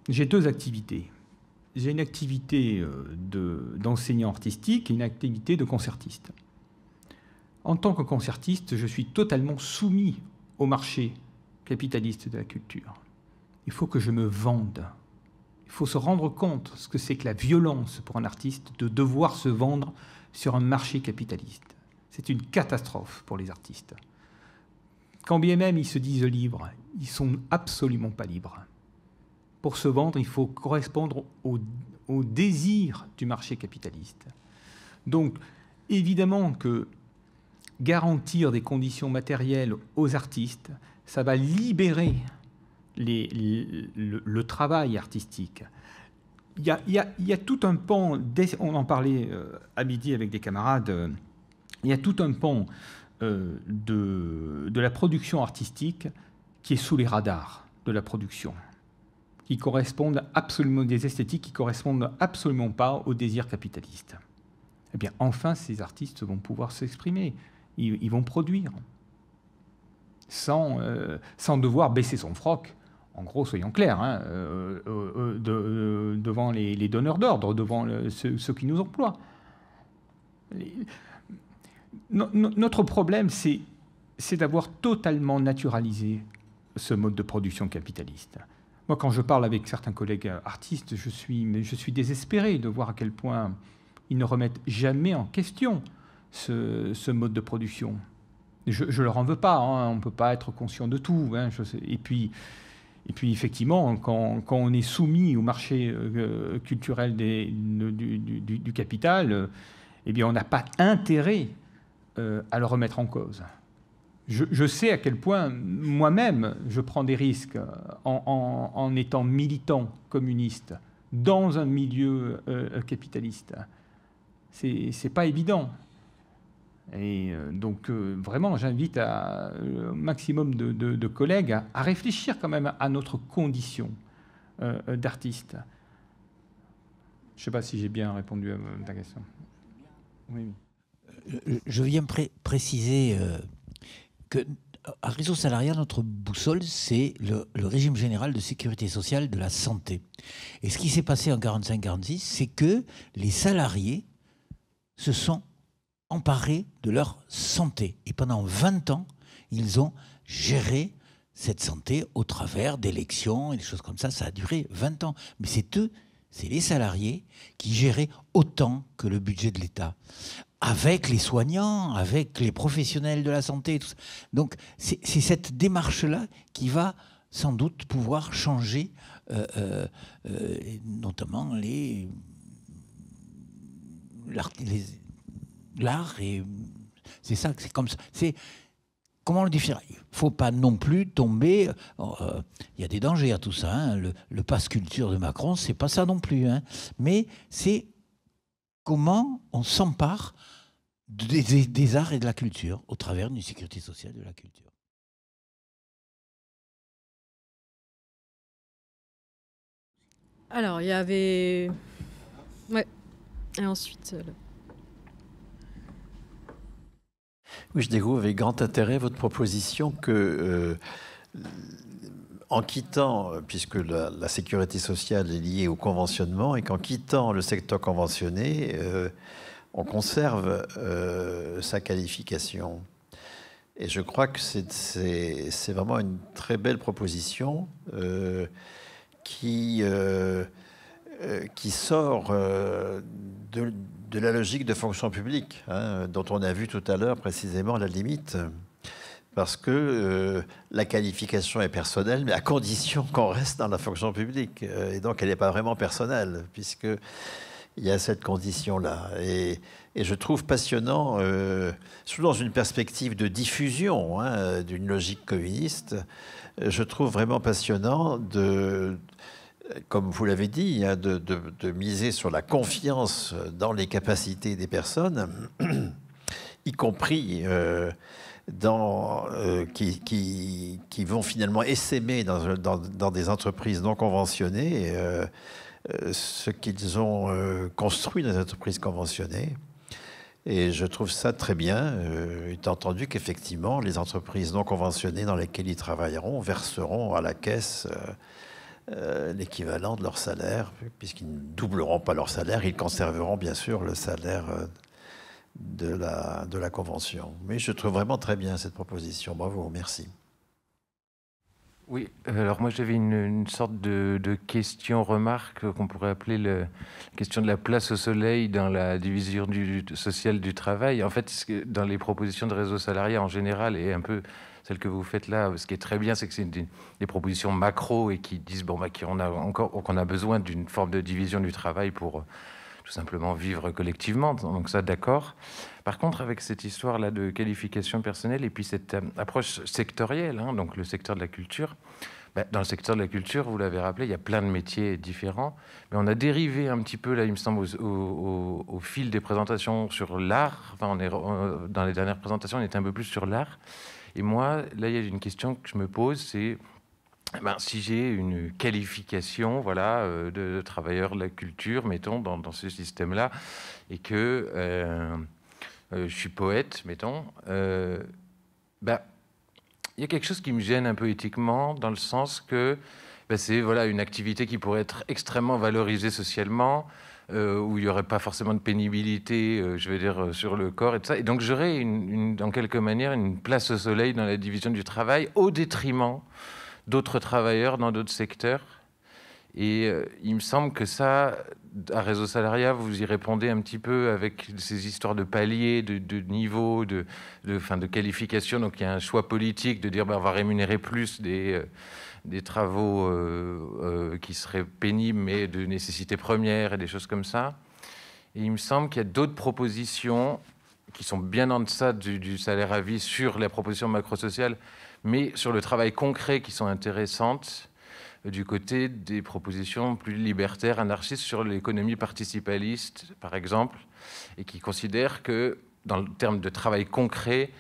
J'ai deux activités. J'ai une activité euh, d'enseignant artistique et une activité de concertiste. En tant que concertiste, je suis totalement soumis au marché capitaliste de la culture. Il faut que je me vende. Il faut se rendre compte ce que c'est que la violence pour un artiste de devoir se vendre sur un marché capitaliste. C'est une catastrophe pour les artistes. Quand bien même ils se disent libres, ils sont absolument pas libres. Pour se vendre, il faut correspondre au, désir du marché capitaliste. Donc, évidemment que garantir des conditions matérielles aux artistes, ça va libérer le, travail artistique, il y, a, tout un pan, on en parlait euh, à midi avec des camarades, euh, il y a tout un pan euh, de, la production artistique qui est sous les radars de la production qui correspondent absolument des esthétiques qui correspondent absolument pas au désir capitaliste. Eh bien, enfin, ces artistes vont pouvoir s'exprimer, ils, vont produire, sans, sans devoir baisser son froc en gros, soyons clairs, hein, euh, euh, euh, devant les, donneurs d'ordre, devant ceux, qui nous emploient. notre problème, c'est d'avoir totalement naturalisé ce mode de production capitaliste. Moi, quand je parle avec certains collègues artistes, je suis, désespéré de voir à quel point ils ne remettent jamais en question ce, mode de production. Je ne leur en veux pas, hein, on ne peut pas être conscient de tout. Hein, Et puis, et puis effectivement, quand, on est soumis au marché euh, culturel du, capital, euh, eh bien on n'a pas intérêt euh, à le remettre en cause. Je, sais à quel point moi-même je prends des risques en, en, étant militant communiste dans un milieu capitaliste. C'est pas évident. Et euh, donc euh, vraiment, j'invite un euh, maximum de, collègues à, réfléchir quand même à notre condition d'artiste. Je ne sais pas si j'ai bien répondu à ta question. Oui. Je, viens préciser qu'à que à réseau salarial, notre boussole, c'est le, le, régime général de sécurité sociale de la santé. Et ce qui s'est passé en 45-46, c'est que les salariés se sont emparés de leur santé. Et pendant 20 ans, ils ont géré cette santé au travers d'élections et des choses comme ça. Ça a duré 20 ans. Mais c'est eux, c'est les salariés qui géraient autant que le budget de l'État, avec les soignants, avec les professionnels de la santé. Donc c'est cette démarche-là qui va sans doute pouvoir changer, euh, euh, euh, notamment les l'art C'est ça, c'est comme ça. C'est comment le définir Il ne faut pas non plus tomber. Euh, euh, il y a des dangers à tout ça. Hein. Le, passe culture de Macron, c'est pas ça non plus. Hein. Mais c'est comment on s'empare des, arts et de la culture au travers d'une sécurité sociale de la culture. Alors, il y avait. Ouais. Et ensuite. Euh, oui, je découvre avec grand intérêt votre proposition que, euh, en quittant, puisque la, sécurité sociale est liée au conventionnement, et qu'en quittant le secteur conventionné, euh, on conserve euh, sa qualification. Et je crois que c'est vraiment une très belle proposition qui, qui sort de, de la logique de fonction publique, hein, dont on a vu tout à l'heure précisément la limite. Parce que euh, la qualification est personnelle, mais à condition qu'on reste dans la fonction publique. Euh, et donc, elle n'est pas vraiment personnelle, puisque il y a cette condition-là. Et, je trouve passionnant, euh, dans une perspective de diffusion hein, d'une logique communiste, je trouve vraiment passionnant de, comme vous l'avez dit, hein, de, de, miser sur la confiance dans les capacités des personnes, y compris euh, dans, euh, qui, vont finalement essaimer dans, des entreprises non conventionnées euh, ce qu'ils ont construit dans les entreprises conventionnées. Et je trouve ça très bien, étant entendu qu'effectivement, les entreprises non conventionnées dans lesquelles ils travailleront verseront à la caisse euh, l'équivalent de leur salaire, puisqu'ils ne doubleront pas leur salaire, ils conserveront bien sûr le salaire euh, de la, de la Convention. Mais je trouve vraiment très bien cette proposition. Bravo, merci. Oui, alors moi j'avais une, sorte de, question, remarque qu'on pourrait appeler le, la question de la place au soleil dans la division du, sociale du travail. En fait, dans les propositions de réseau salarial en général et un peu celle que vous faites là, ce qui est très bien, c'est que c'est des, propositions macro et qui disent bon, bah, qu'on a encore qu'on a besoin d'une forme de division du travail pour euh, tout simplement vivre collectivement. Donc ça, d'accord. Par contre, avec cette histoire-là de qualification personnelle et puis cette euh, approche sectorielle, hein, donc le secteur de la culture, bah, dans le secteur de la culture, vous l'avez rappelé, il y a plein de métiers différents, mais on a dérivé un petit peu, là, il me semble, au, fil des présentations sur l'art. Enfin, on est, euh, dans les dernières présentations, on était un peu plus sur l'art. Et moi, là, il y a une question que je me pose, c'est eh ben, si j'ai une qualification voilà, euh, de, travailleur de la culture, mettons, dans, ce système-là, et que euh, euh, je suis poète, mettons, ben, il y a quelque chose qui me gêne un peu éthiquement, dans le sens que ben, c'est voilà, une activité qui pourrait être extrêmement valorisée socialement, euh, où il n'y aurait pas forcément de pénibilité, euh, je veux dire, euh, sur le corps et tout ça. Et donc j'aurais, une, en quelque manière, une place au soleil dans la division du travail au détriment d'autres travailleurs dans d'autres secteurs. Et il me semble que ça, à Réseau Salariat, vous y répondez un petit peu avec ces histoires de paliers, de, niveaux, de, fin, de qualifications. Donc il y a un choix politique de dire ben, on va rémunérer plus des, des travaux euh, euh, qui seraient pénibles, mais de nécessité première et des choses comme ça. Et il me semble qu'il y a d'autres propositions qui sont bien en deçà du, salaire à vie sur les propositions macrosociales, mais sur le travail concret qui sont intéressantes euh, du côté des propositions plus libertaires, anarchistes sur l'économie participaliste, par exemple, et qui considèrent que, dans le terme de travail concret,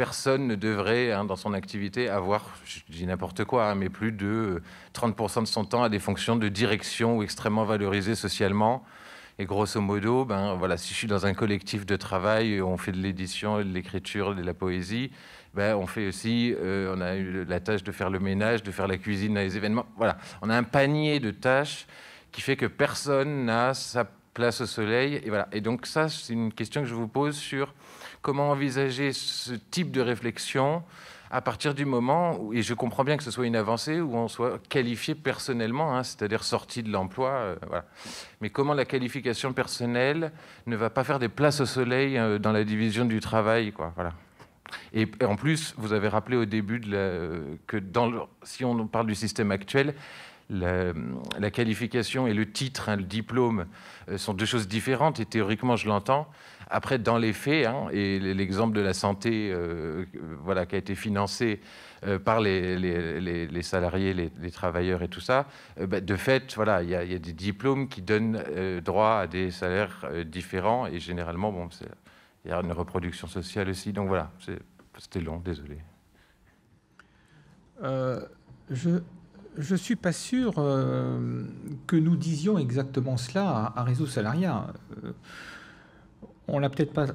personne ne devrait, hein, dans son activité, avoir, je dis n'importe quoi, hein, mais plus de 30% euh, de son temps à des fonctions de direction ou extrêmement valorisées socialement. Et grosso modo, ben, voilà, si je suis dans un collectif de travail, on fait de l'édition, de l'écriture, de la poésie, ben, on fait aussi, euh, on a eu la tâche de faire le ménage, de faire la cuisine les événements. Voilà, on a un panier de tâches qui fait que personne n'a sa place au soleil. Et, voilà. et donc ça, c'est une question que je vous pose sur Comment envisager ce type de réflexion à partir du moment où, et je comprends bien que ce soit une avancée, où on soit qualifié personnellement, hein, c'est-à-dire sorti de l'emploi, euh, mais comment la qualification personnelle ne va pas faire des places au soleil euh, dans la division du travail Et, en plus, vous avez rappelé au début euh, que si on parle du système actuel, la, qualification et le titre, hein, le diplôme, sont deux choses différentes, et théoriquement, je l'entends. Après, dans les faits, hein, et l'exemple de la santé euh, voilà, qui a été financée euh, par les, salariés, les, travailleurs et tout ça, euh, bah, de fait, voilà, il y, a des diplômes qui donnent droit à des salaires différents et généralement, bon, il y a une reproduction sociale aussi. Donc voilà, c'était long, désolé. je, je ne suis pas sûr que nous disions exactement cela à, Réseau Salariat. On l'a peut-être pas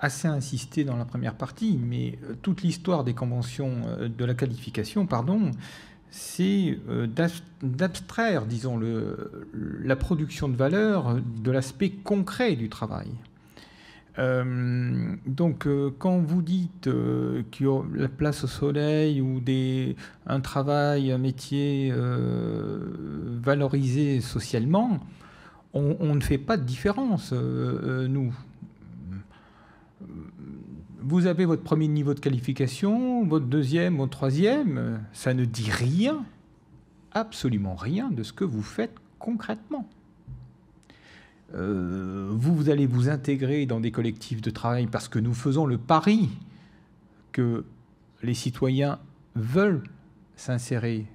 assez insisté dans la première partie, mais euh, toute l'histoire des conventions euh, de la qualification, pardon, c'est euh, d'abstraire, disons, le, la production de valeur de l'aspect concret du travail. donc, quand vous dites qu'il y a la place au soleil ou des, un travail, un métier valorisé socialement, on, on, ne fait pas de différence, nous. Vous avez votre premier niveau de qualification, votre deuxième, votre troisième. Euh, ça ne dit rien, absolument rien de ce que vous faites concrètement. Euh, vous allez vous intégrer dans des collectifs de travail parce que nous faisons le pari que les citoyens veulent s'insérer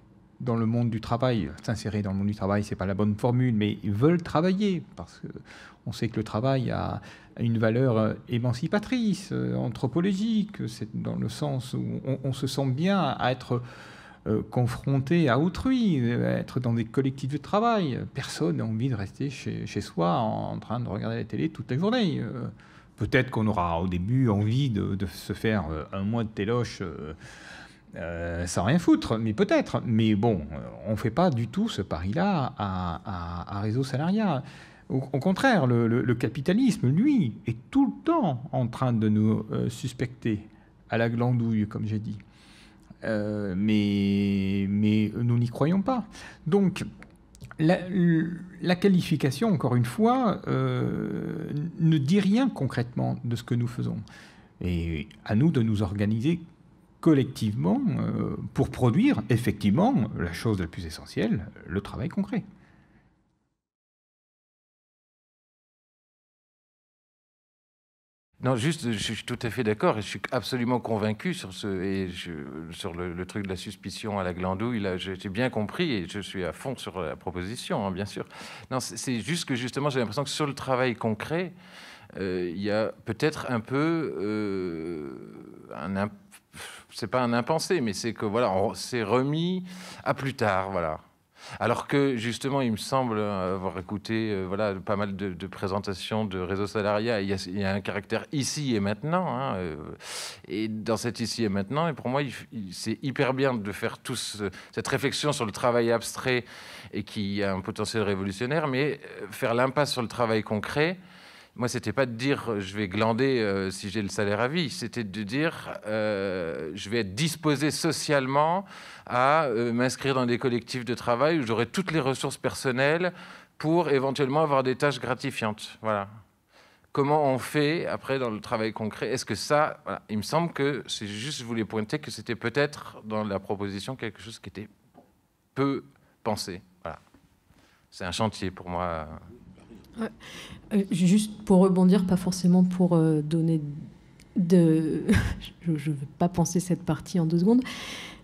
dans le monde du travail, s'insérer dans le monde du travail, c'est pas la bonne formule, mais ils veulent travailler parce qu'on sait que le travail a une valeur euh, émancipatrice, euh, anthropologique, c'est dans le sens où on, se sent bien à être euh, confronté à autrui, à être dans des collectifs de travail. Personne n'a envie de rester chez, chez soi en, train de regarder la télé toute la journée. Peut-être qu'on aura au début envie de, se faire un mois de téloche euh, sans rien foutre, mais peut-être. Mais bon, euh, on ne fait pas du tout ce pari-là à, Réseau Salariat. Au, contraire, le, capitalisme, lui, est tout le temps en train de nous euh, suspecter à la glandouille, comme j'ai dit. mais, mais nous n'y croyons pas. Donc, la, qualification, encore une fois, ne dit rien concrètement de ce que nous faisons. Et à nous de nous organiser collectivement euh, pour produire effectivement la chose la plus essentielle, le travail concret. Non, juste, je suis tout à fait d'accord et je suis absolument convaincu sur, ce, et je, sur le, truc de la suspicion à la glandouille. J'ai bien compris et je suis à fond sur la proposition, hein, bien sûr. Non, c'est juste que justement, j'ai l'impression que sur le travail concret, euh, il y a peut-être un peu euh, un impact c'est pas un impensé, mais c'est que voilà, c'est remis à plus tard, voilà. Alors que justement, il me semble avoir écouté euh, voilà pas mal de, présentations de réseaux salariat. Il y, a, un caractère ici et maintenant, hein, euh, et dans cet ici et maintenant. Et pour moi, c'est hyper bien de faire tous cette réflexion sur le travail abstrait et qui a un potentiel révolutionnaire, mais euh, faire l'impasse sur le travail concret moi, c'était pas de dire euh, je vais glander euh, si j'ai le salaire à vie, c'était de dire euh, je vais être disposé socialement à m'inscrire dans des collectifs de travail où j'aurai toutes les ressources personnelles pour éventuellement avoir des tâches gratifiantes. Voilà. Comment on fait après dans le travail concret Est-ce que ça, voilà, il me semble que c'est juste, je voulais pointer que c'était peut-être dans la proposition quelque chose qui était peu pensé. Voilà. C'est un chantier pour moi. Euh, juste pour rebondir, pas forcément pour euh, donner de... je ne veux pas penser cette partie en deux secondes,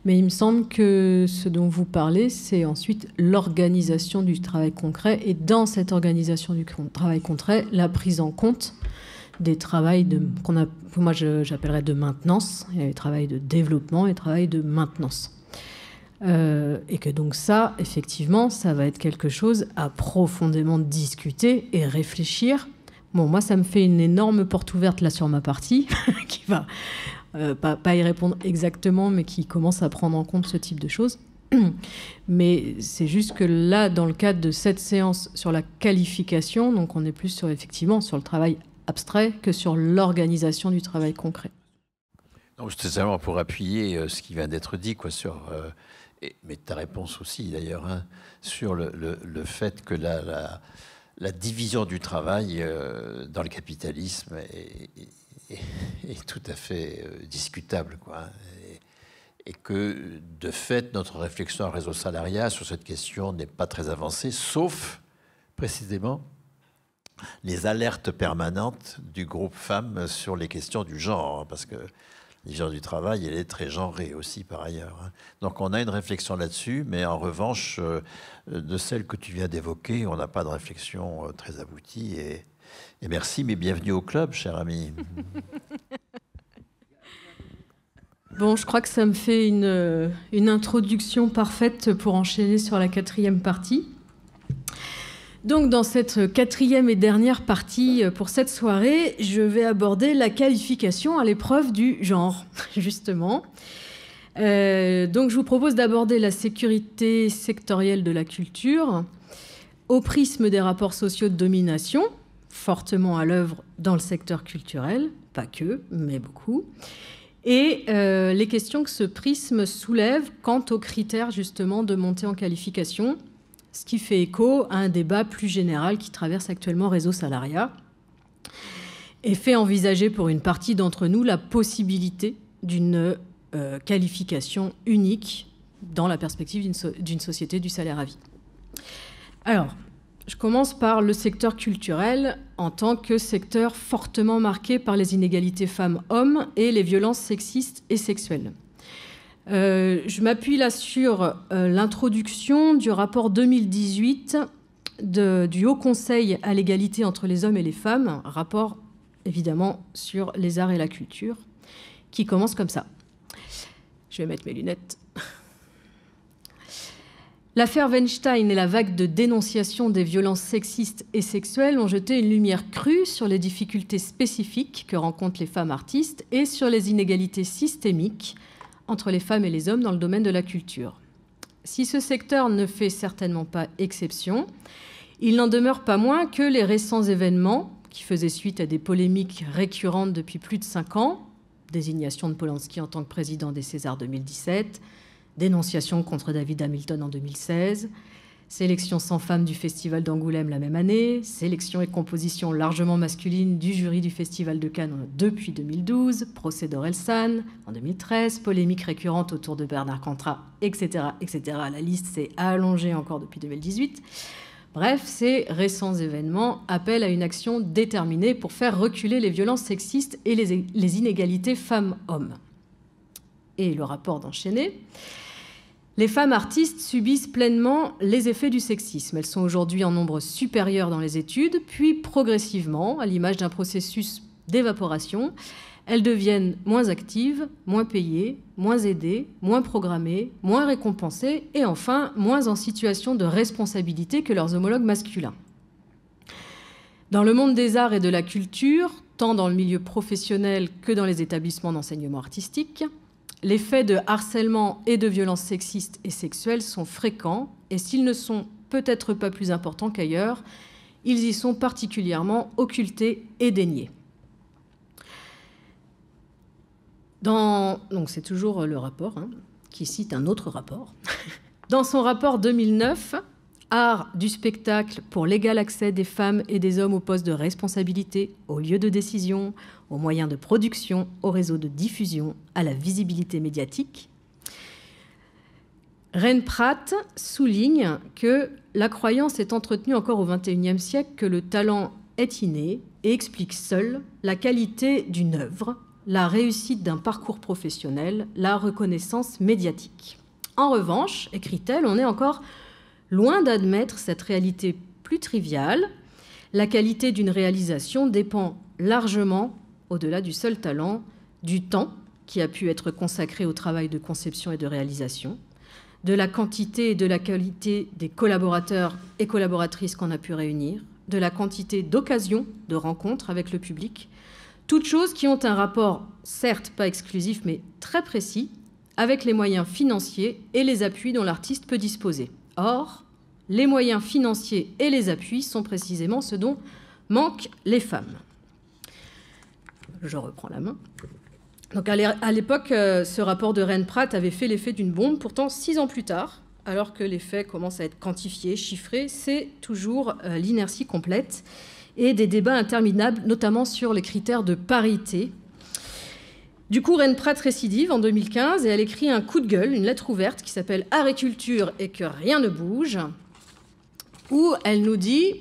mais il me semble que ce dont vous parlez, c'est ensuite l'organisation du travail concret, et dans cette organisation du travail concret, la prise en compte des travails de, qu'on a, moi j'appellerais de maintenance, il y a les travail de développement et les travail de maintenance. Euh, et que donc ça, effectivement, ça va être quelque chose à profondément discuter et réfléchir. Bon, moi, ça me fait une énorme porte ouverte là sur ma partie, qui va euh, pas, pas, y répondre exactement, mais qui commence à prendre en compte ce type de choses. Mais c'est juste que là, dans le cadre de cette séance sur la qualification, donc on est plus sur effectivement sur le travail abstrait que sur l'organisation du travail concret. Non, justement, pour appuyer euh, ce qui vient d'être dit quoi, sur mais ta réponse aussi d'ailleurs, hein, sur le, fait que la, division du travail euh, dans le capitalisme est, tout à fait euh, discutable. Quoi, hein. et, et, que de fait, notre réflexion en réseau salariat sur cette question n'est pas très avancée, sauf précisément les alertes permanentes du groupe femmes sur les questions du genre. Hein, parce que l'histoire du travail, elle est très genrée aussi par ailleurs. Hein. Donc on a une réflexion là-dessus, mais en revanche, euh, de celle que tu viens d'évoquer, on n'a pas de réflexion euh, très aboutie. Et, merci, mais bienvenue au club, cher ami. Bon, je crois que ça me fait une, euh, une, introduction parfaite pour enchaîner sur la quatrième partie. Donc dans cette quatrième et dernière partie euh, pour cette soirée, je vais aborder la qualification à l'épreuve du genre, justement. Euh, donc je vous propose d'aborder la sécurité sectorielle de la culture au prisme des rapports sociaux de domination, fortement à l'œuvre dans le secteur culturel, pas que, mais beaucoup, et euh, les questions que ce prisme soulève quant aux critères justement de montée en qualification ce qui fait écho à un débat plus général qui traverse actuellement Réseau Salariat et fait envisager pour une partie d'entre nous la possibilité d'une euh, qualification unique dans la perspective d'une société du salaire à vie. Alors, je commence par le secteur culturel en tant que secteur fortement marqué par les inégalités femmes-hommes et les violences sexistes et sexuelles. Euh, je m'appuie là sur euh, l'introduction du rapport 2018 du Haut Conseil à l'égalité entre les hommes et les femmes, rapport évidemment sur les arts et la culture, qui commence comme ça. Je vais mettre mes lunettes. L'affaire Weinstein et la vague de dénonciation des violences sexistes et sexuelles ont jeté une lumière crue sur les difficultés spécifiques que rencontrent les femmes artistes et sur les inégalités systémiques entre les femmes et les hommes dans le domaine de la culture. Si ce secteur ne fait certainement pas exception, il n'en demeure pas moins que les récents événements, qui faisaient suite à des polémiques récurrentes depuis plus de cinq ans, désignation de Polanski en tant que président des Césars 2017, dénonciation contre David Hamilton en 2016, sélection sans femmes du Festival d'Angoulême la même année, sélection et composition largement masculine du jury du Festival de Cannes depuis 2012, procès d'Orelsan en 2013, polémique récurrente autour de Bernard Cantra, etc. La liste s'est allongée encore depuis 2018. Bref, ces récents événements appellent à une action déterminée pour faire reculer les violences sexistes et les, les inégalités femmes-hommes. Et le rapport d'enchaîner les femmes artistes subissent pleinement les effets du sexisme. Elles sont aujourd'hui en nombre supérieur dans les études, puis progressivement, à l'image d'un processus d'évaporation, elles deviennent moins actives, moins payées, moins aidées, moins programmées, moins récompensées et enfin moins en situation de responsabilité que leurs homologues masculins. Dans le monde des arts et de la culture, tant dans le milieu professionnel que dans les établissements d'enseignement artistique, les faits de harcèlement et de violences sexistes et sexuelles sont fréquents et s'ils ne sont peut-être pas plus importants qu'ailleurs, ils y sont particulièrement occultés et déniés. Dans, donc c'est toujours le rapport hein, qui cite un autre rapport. Dans son rapport 2009, Art du spectacle pour l'égal accès des femmes et des hommes aux postes de responsabilité, aux lieux de décision, aux moyens de production, aux réseaux de diffusion, à la visibilité médiatique. Ren Pratt souligne que la croyance est entretenue encore au XXIe siècle que le talent est inné et explique seul la qualité d'une œuvre, la réussite d'un parcours professionnel, la reconnaissance médiatique. En revanche, écrit-elle, on est encore loin d'admettre cette réalité plus triviale. La qualité d'une réalisation dépend largement au-delà du seul talent, du temps qui a pu être consacré au travail de conception et de réalisation, de la quantité et de la qualité des collaborateurs et collaboratrices qu'on a pu réunir, de la quantité d'occasions de rencontres avec le public, toutes choses qui ont un rapport, certes pas exclusif, mais très précis, avec les moyens financiers et les appuis dont l'artiste peut disposer. Or, les moyens financiers et les appuis sont précisément ce dont manquent les femmes je reprends la main. Donc à l'époque, euh, ce rapport de Rennes-Pratt avait fait l'effet d'une bombe. Pourtant, six ans plus tard, alors que l'effet commence à être quantifié, chiffré, c'est toujours euh, l'inertie complète et des débats interminables, notamment sur les critères de parité. Du coup, Rennes-Pratt récidive en 2015 et elle écrit un coup de gueule, une lettre ouverte qui s'appelle Agriculture et que rien ne bouge, où elle nous dit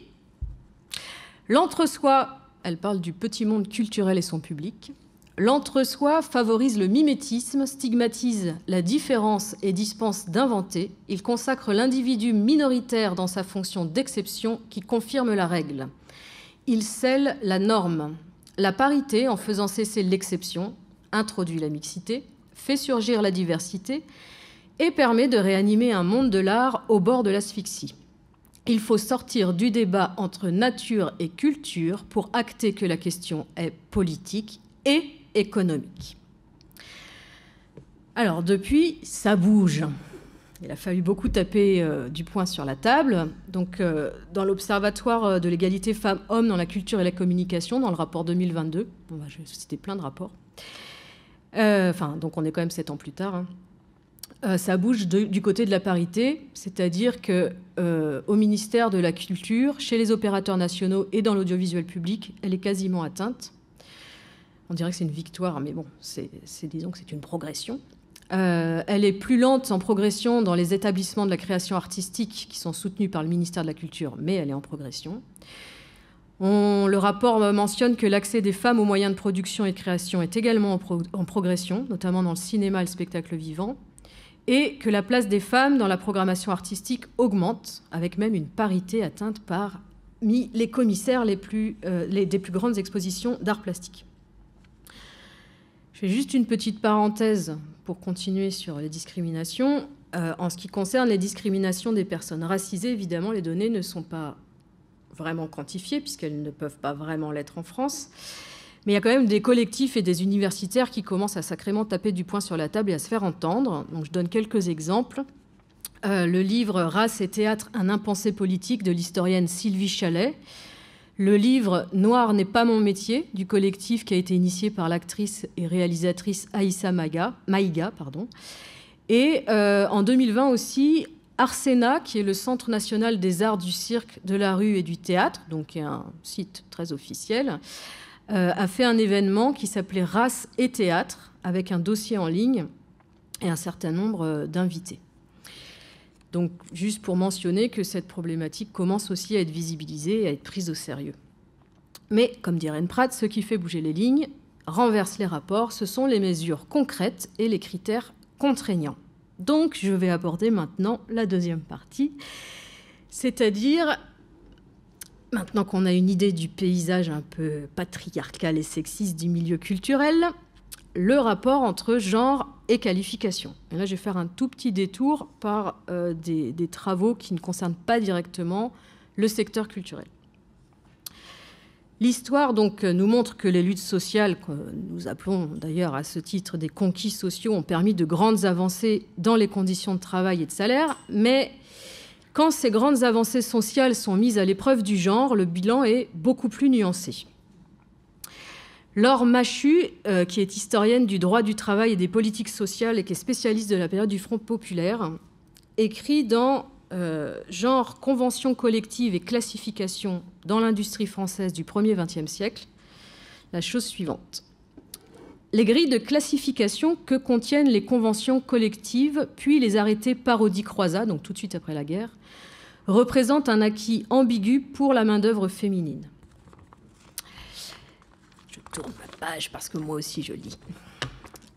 L'entre-soi elle parle du petit monde culturel et son public. L'entre-soi favorise le mimétisme, stigmatise la différence et dispense d'inventer. Il consacre l'individu minoritaire dans sa fonction d'exception qui confirme la règle. Il scelle la norme. La parité, en faisant cesser l'exception, introduit la mixité, fait surgir la diversité et permet de réanimer un monde de l'art au bord de l'asphyxie. Il faut sortir du débat entre nature et culture pour acter que la question est politique et économique. Alors depuis, ça bouge. Il a fallu beaucoup taper euh, du poing sur la table. Donc, euh, dans l'Observatoire euh, de l'égalité femmes-hommes dans la culture et la communication, dans le rapport 2022, bon, bah, je vais citer plein de rapports. Enfin, donc on est quand même sept ans plus tard. Hein. Euh, ça bouge du côté de la parité, c'est-à-dire que euh, au ministère de la Culture, chez les opérateurs nationaux et dans l'audiovisuel public, elle est quasiment atteinte. On dirait que c'est une victoire, mais bon, c'est, disons que c'est une progression. Euh, elle est plus lente en progression dans les établissements de la création artistique qui sont soutenus par le ministère de la Culture, mais elle est en progression. le rapport mentionne que l'accès des femmes aux moyens de production et de création est également en, en progression, notamment dans le cinéma et le spectacle vivant et que la place des femmes dans la programmation artistique augmente, avec même une parité atteinte parmi les commissaires euh, des plus grandes expositions d'art plastique. Je fais juste une petite parenthèse pour continuer sur les discriminations. Euh, en ce qui concerne les discriminations des personnes racisées, évidemment, les données ne sont pas vraiment quantifiées puisqu'elles ne peuvent pas vraiment l'être en France. Mais il y a quand même des collectifs et des universitaires qui commencent à sacrément taper du poing sur la table et à se faire entendre. Donc je donne quelques exemples. Euh, le livre Race et théâtre, un impensé politique de l'historienne Sylvie Chalet. Le livre Noir n'est pas mon métier du collectif qui a été initié par l'actrice et réalisatrice Aïssa Maïga. Maïga pardon. Et euh, en 2020 aussi, Arsena, qui est le Centre national des arts du cirque, de la rue et du théâtre, donc qui est un site très officiel, euh, a fait un événement qui s'appelait Race et théâtre, avec un dossier en ligne et un certain nombre euh, d'invités. Donc, juste pour mentionner que cette problématique commence aussi à être visibilisée et à être prise au sérieux. Mais, comme dit Pratt, ce qui fait bouger les lignes, renverse les rapports, ce sont les mesures concrètes et les critères contraignants. Donc, je vais aborder maintenant la deuxième partie, c'est-à-dire Maintenant qu'on a une idée du paysage un peu patriarcal et sexiste du milieu culturel, le rapport entre genre et qualification. Et là, je vais faire un tout petit détour par euh, des, travaux qui ne concernent pas directement le secteur culturel. L'histoire donc nous montre que les luttes sociales, que nous appelons d'ailleurs à ce titre des conquis sociaux, ont permis de grandes avancées dans les conditions de travail et de salaire, mais quand ces grandes avancées sociales sont mises à l'épreuve du genre, le bilan est beaucoup plus nuancé. Laure Machu, euh, qui est historienne du droit du travail et des politiques sociales et qui est spécialiste de la période du Front populaire, écrit dans euh, Genre, convention collective et classification dans l'industrie française du 1er XXe siècle la chose suivante les grilles de classification que contiennent les conventions collectives, puis les arrêtés parodie Croisa, donc tout de suite après la guerre, représentent un acquis ambigu pour la main-d'œuvre féminine. Je tourne ma page parce que moi aussi je lis.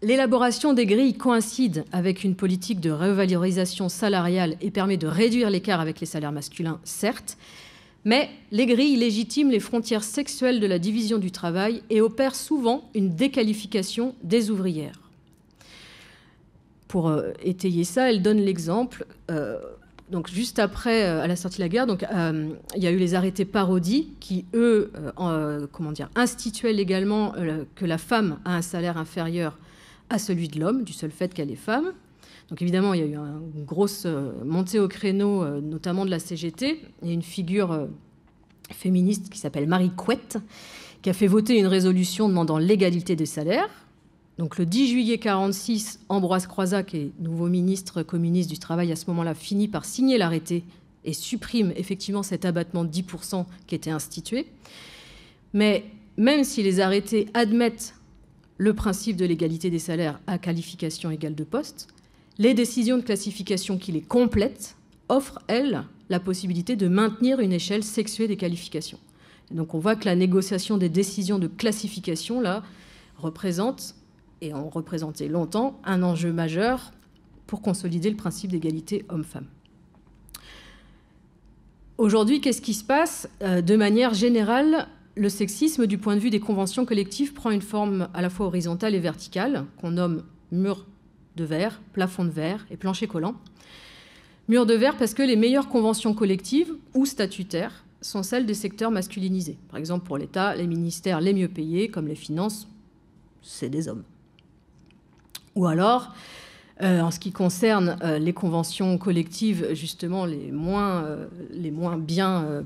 L'élaboration des grilles coïncide avec une politique de revalorisation salariale et permet de réduire l'écart avec les salaires masculins, certes, mais les grilles légitiment les frontières sexuelles de la division du travail et opèrent souvent une déqualification des ouvrières. Pour euh, étayer ça, elle donne l'exemple. Euh, donc juste après, euh, à la sortie de la guerre, donc, il y a eu les arrêtés parodies qui, eux, comment dire, instituaient légalement que la femme a un salaire inférieur à celui de l'homme, du seul fait qu'elle est femme. Donc évidemment, il y a eu une grosse euh, montée au créneau, euh, notamment de la CGT, et une figure euh, féministe qui s'appelle Marie Couette, qui a fait voter une résolution demandant l'égalité des salaires. Donc le 10 juillet 1946, Ambroise Croizat, qui est nouveau ministre communiste du Travail à ce moment-là, finit par signer l'arrêté et supprime effectivement cet abattement de 10% qui était institué. Mais même si les arrêtés admettent le principe de l'égalité des salaires à qualification égale de poste, les décisions de classification qui les complètent offrent, elles, la possibilité de maintenir une échelle sexuée des qualifications. donc on voit que la négociation des décisions de classification, là, représente, et ont représenté longtemps, un enjeu majeur pour consolider le principe d'égalité homme-femme. Aujourd'hui, qu'est-ce qui se passe euh, De manière générale, le sexisme, du point de vue des conventions collectives, prend une forme à la fois horizontale et verticale, qu'on nomme mur de verre, plafond de verre et plancher collant. Mur de verre parce que les meilleures conventions collectives ou statutaires sont celles des secteurs masculinisés. Par exemple, pour l'État, les ministères les mieux payés, comme les finances, c'est des hommes. Ou alors, euh, en ce qui concerne euh, les conventions collectives, justement les moins, euh, les moins bien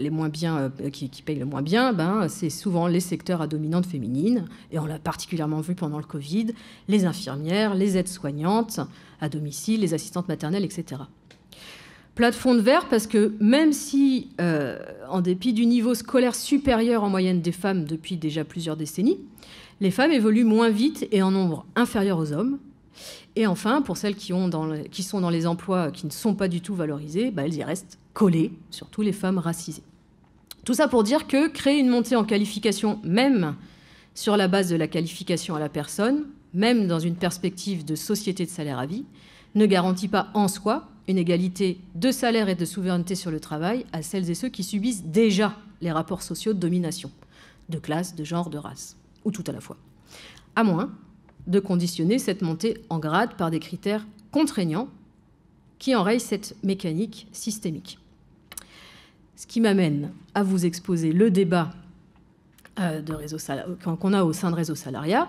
les moins bien, euh, qui, payent le moins bien, ben, c'est souvent les secteurs à dominante féminine, et on l'a particulièrement vu pendant le Covid, les infirmières, les aides-soignantes à domicile, les assistantes maternelles, etc. Plafond de verre parce que même si, euh, en dépit du niveau scolaire supérieur en moyenne des femmes depuis déjà plusieurs décennies, les femmes évoluent moins vite et en nombre inférieur aux hommes. Et enfin, pour celles qui, sont dans les emplois qui ne sont pas du tout valorisés, ben, elles y restent collées, surtout les femmes racisées. Tout ça pour dire que créer une montée en qualification, même sur la base de la qualification à la personne, même dans une perspective de société de salaire à vie, ne garantit pas en soi une égalité de salaire et de souveraineté sur le travail à celles et ceux qui subissent déjà les rapports sociaux de domination, de classe, de genre, de race, ou tout à la fois. À moins de conditionner cette montée en grade par des critères contraignants qui enrayent cette mécanique systémique. Ce qui m'amène à vous exposer le débat euh, qu'on a au sein de Réseau Salariat.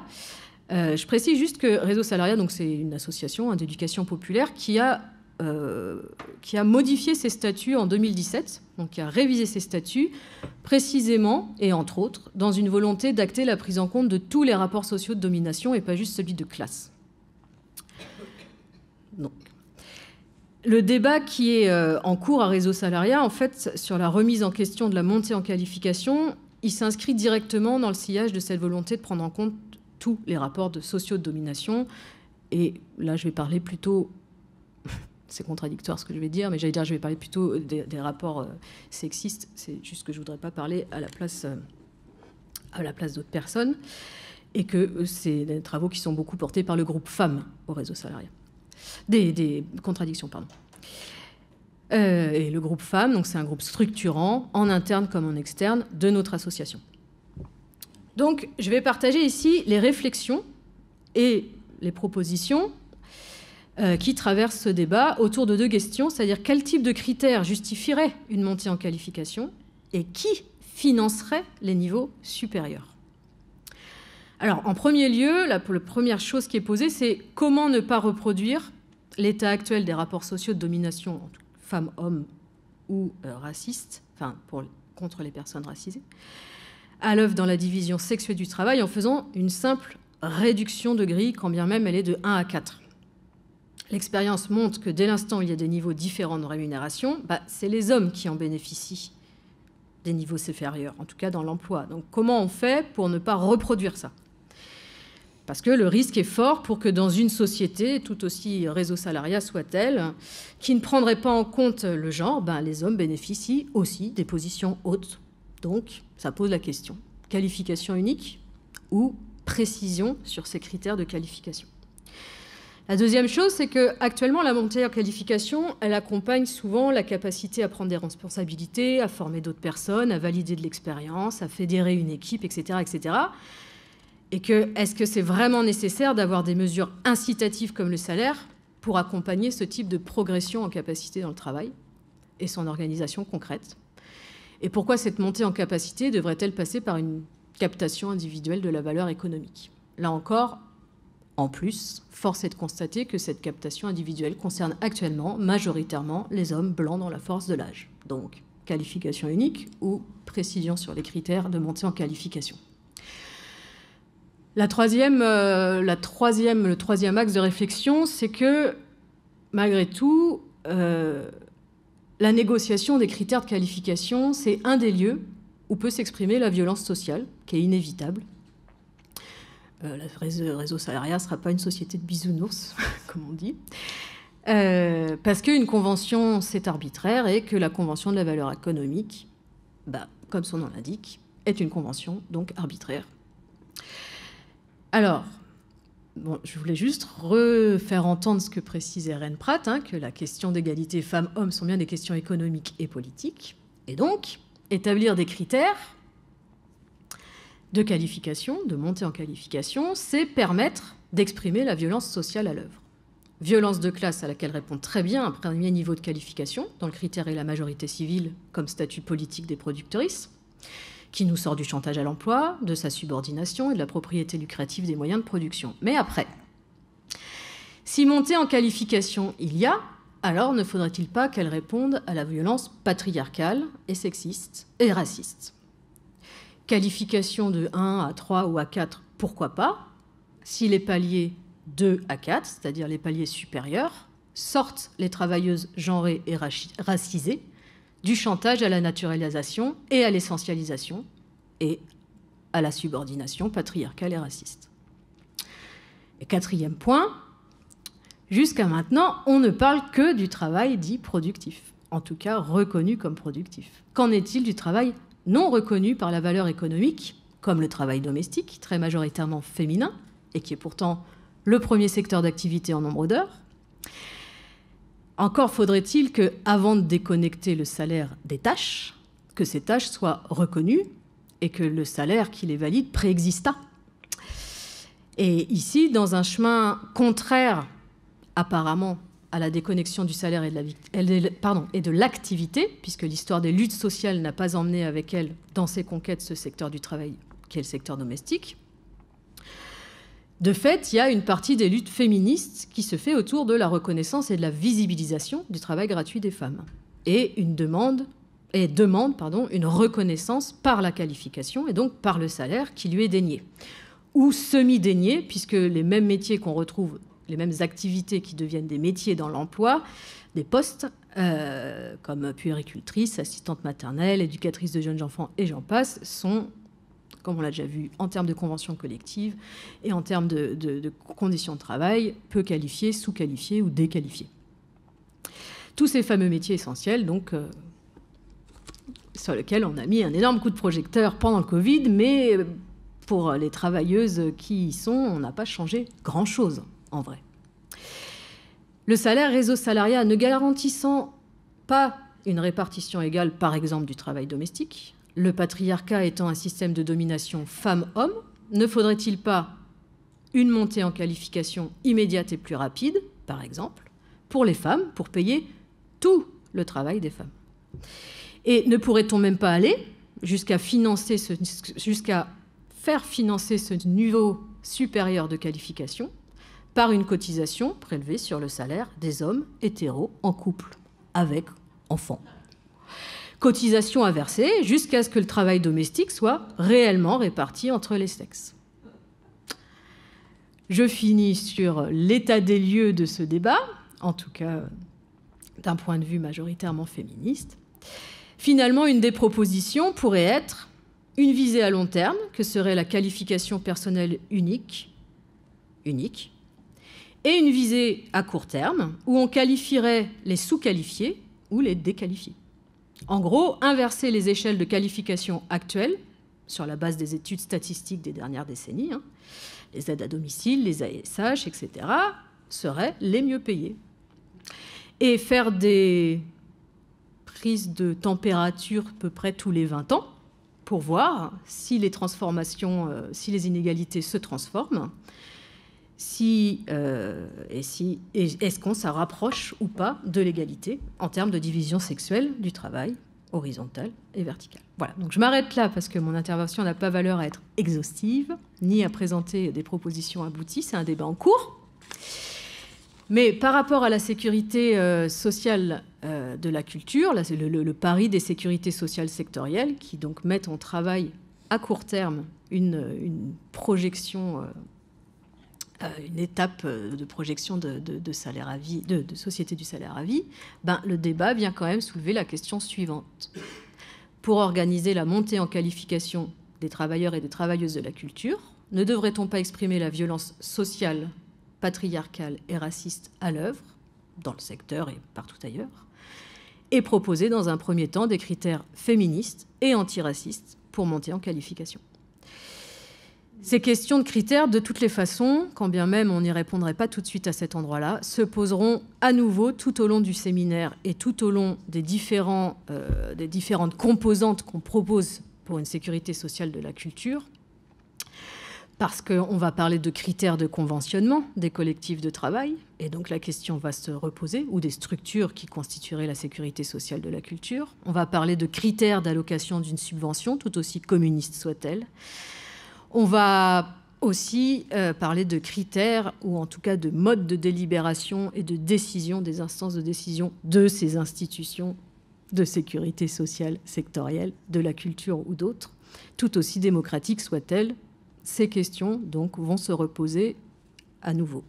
Euh, je précise juste que Réseau Salariat, donc c'est une association hein, d'éducation populaire qui a, euh, qui a modifié ses statuts en 2017, donc qui a révisé ses statuts précisément et entre autres dans une volonté d'acter la prise en compte de tous les rapports sociaux de domination et pas juste celui de classe. Le débat qui est euh, en cours à Réseau Salariat, en fait, sur la remise en question de la montée en qualification, il s'inscrit directement dans le sillage de cette volonté de prendre en compte tous les rapports de sociaux de domination. Et là, je vais parler plutôt c'est contradictoire ce que je vais dire, mais j'allais dire, je vais parler plutôt euh, des, rapports euh, sexistes. C'est juste que je voudrais pas parler à la place, à la place d'autres personnes, et que c'est des travaux qui sont beaucoup portés par le groupe femmes au réseau Salariat des, contradictions. Pardon. Euh, et le groupe femmes, donc c'est un groupe structurant, en interne comme en externe, de notre association. Donc je vais partager ici les réflexions et les propositions euh, qui traversent ce débat autour de deux questions, c'est-à-dire quel type de critères justifierait une montée en qualification et qui financerait les niveaux supérieurs. Alors en premier lieu, la première chose qui est posée, c'est comment ne pas reproduire l'état actuel des rapports sociaux de domination femmes-hommes ou euh, racistes, enfin pour, contre les personnes racisées, à l'œuvre dans la division sexuée du travail en faisant une simple réduction de grille, quand bien même elle est de 1 à 4. L'expérience montre que dès l'instant où il y a des niveaux différents de rémunération, bah, c'est les hommes qui en bénéficient, des niveaux supérieurs, en tout cas dans l'emploi. Donc comment on fait pour ne pas reproduire ça parce que le risque est fort pour que dans une société, tout aussi réseau salariat soit-elle, qui ne prendrait pas en compte le genre, ben les hommes bénéficient aussi des positions hautes. Donc, ça pose la question. Qualification unique ou précision sur ces critères de qualification la deuxième chose, c'est que actuellement la montée en qualification, elle accompagne souvent la capacité à prendre des responsabilités, à former d'autres personnes, à valider de l'expérience, à fédérer une équipe, etc., etc. Et est-ce que c'est vraiment nécessaire d'avoir des mesures incitatives comme le salaire pour accompagner ce type de progression en capacité dans le travail et son organisation concrète Et pourquoi cette montée en capacité devrait-elle passer par une captation individuelle de la valeur économique Là encore, en plus, force est de constater que cette captation individuelle concerne actuellement majoritairement les hommes blancs dans la force de l'âge. Donc, qualification unique ou précision sur les critères de montée en qualification. Euh, troisième, le troisième axe de réflexion, c'est que malgré tout, euh, la négociation des critères de qualification, c'est un des lieux où peut s'exprimer la violence sociale, qui est inévitable. Euh, le réseau salariat ne sera pas une société de bisounours, comme on dit. parce qu'une convention, c'est arbitraire et que la convention de la valeur économique, bah, comme son nom l'indique, est une convention donc arbitraire. Alors, Bon, je voulais juste refaire entendre ce que précisait Rennes Pratt, hein, que la question d'égalité femmes-hommes sont bien des questions économiques et politiques. Et donc, établir des critères de qualification, de montée en qualification, c'est permettre d'exprimer la violence sociale à l'œuvre. Violence de classe à laquelle répond très bien un premier niveau de qualification, dans le critère et la majorité civile comme statut politique des productrices qui nous sort du chantage à l'emploi, de sa subordination et de la propriété lucrative des moyens de production. Mais après, si montée en qualification il y a, alors ne faudrait-il pas qu'elle réponde à la violence patriarcale et sexiste et raciste Qualification de 1 à 3 ou à 4, pourquoi pas Si les paliers 2 à 4, c'est-à-dire les paliers supérieurs, sortent les travailleuses genrées et racisées, du chantage à la naturalisation et à l'essentialisation et à la subordination patriarcale et raciste. quatrième point, jusqu'à maintenant, on ne parle que du travail dit productif, en tout cas reconnu comme productif. Qu'en est-il du travail non reconnu par la valeur économique, comme le travail domestique, très majoritairement féminin, et qui est pourtant le premier secteur d'activité en nombre d'heures encore faudrait-il que, avant de déconnecter le salaire des tâches, que ces tâches soient reconnues et que le salaire qui les valide préexistât. Et ici, dans un chemin contraire, apparemment, à la déconnexion du salaire et de l'activité, puisque l'histoire des luttes sociales n'a pas emmené avec elle dans ses conquêtes ce secteur du travail qui est le secteur domestique, de fait, il y a une partie des luttes féministes qui se fait autour de la reconnaissance et de la visibilisation du travail gratuit des femmes. Et une demande et demande pardon, une reconnaissance par la qualification et donc par le salaire qui lui est dénié. Ou semi-dénié, puisque les mêmes métiers qu'on retrouve, les mêmes activités qui deviennent des métiers dans l'emploi, des postes euh, comme puéricultrice, assistante maternelle, éducatrice de jeunes enfants et j'en passe, sont comme on l'a déjà vu, en termes de conventions collectives et en termes de, conditions de travail, peu qualifiées, sous-qualifiées ou déqualifiées. Tous ces fameux métiers essentiels, donc, euh, sur lesquels on a mis un énorme coup de projecteur pendant le Covid, mais pour les travailleuses qui y sont, on n'a pas changé grand-chose, en vrai. Le salaire réseau salariat ne garantissant pas une répartition égale, par exemple, du travail domestique, le patriarcat étant un système de domination femme-homme, ne faudrait-il pas une montée en qualification immédiate et plus rapide, par exemple, pour les femmes, pour payer tout le travail des femmes Et ne pourrait-on même pas aller jusqu'à financer jusqu'à faire financer ce niveau supérieur de qualification par une cotisation prélevée sur le salaire des hommes hétéros en couple avec enfants Cotisation à verser jusqu'à ce que le travail domestique soit réellement réparti entre les sexes. Je finis sur l'état des lieux de ce débat, en tout cas euh, d'un point de vue majoritairement féministe. Finalement, une des propositions pourrait être une visée à long terme, que serait la qualification personnelle unique, unique, et une visée à court terme, où on qualifierait les sous-qualifiés ou les déqualifiés. En gros, inverser les échelles de qualification actuelles, sur la base des études statistiques des dernières décennies, hein, les aides à domicile, les ASH, etc., seraient les mieux payées. Et faire des prises de température à peu près tous les 20 ans pour voir si les transformations, euh, si les inégalités se transforment, euh, si, et si est-ce qu'on ça rapproche ou pas de l'égalité en termes de division sexuelle du travail horizontal et vertical. Voilà, donc je m'arrête là parce que mon intervention n'a pas valeur à être exhaustive, ni à présenter des propositions abouties, c'est un débat en cours. Mais par rapport à la sécurité euh, sociale euh, de la culture, là, c'est le, pari des sécurités sociales sectorielles qui donc mettent en travail à court terme une, une projection euh, une étape euh, de projection de, salaire à vie, de, société du salaire à vie, ben, le débat vient quand même soulever la question suivante. Pour organiser la montée en qualification des travailleurs et des travailleuses de la culture, ne devrait-on pas exprimer la violence sociale, patriarcale et raciste à l'œuvre, dans le secteur et partout ailleurs, et proposer dans un premier temps des critères féministes et antiracistes pour monter en qualification ces questions de critères, de toutes les façons, quand bien même on n'y répondrait pas tout de suite à cet endroit-là, se poseront à nouveau tout au long du séminaire et tout au long des, différents, euh, différentes composantes qu'on propose pour une sécurité sociale de la culture. Parce qu'on va parler de critères de conventionnement des collectifs de travail, et donc la question va se reposer, ou des structures qui constitueraient la sécurité sociale de la culture. On va parler de critères d'allocation d'une subvention, tout aussi communiste soit-elle. On va aussi euh, parler de critères ou en tout cas de modes de délibération et de décision des instances de décision de ces institutions de sécurité sociale sectorielle, de la culture ou d'autres, tout aussi démocratiques soient-elles. Ces questions donc vont se reposer à nouveau.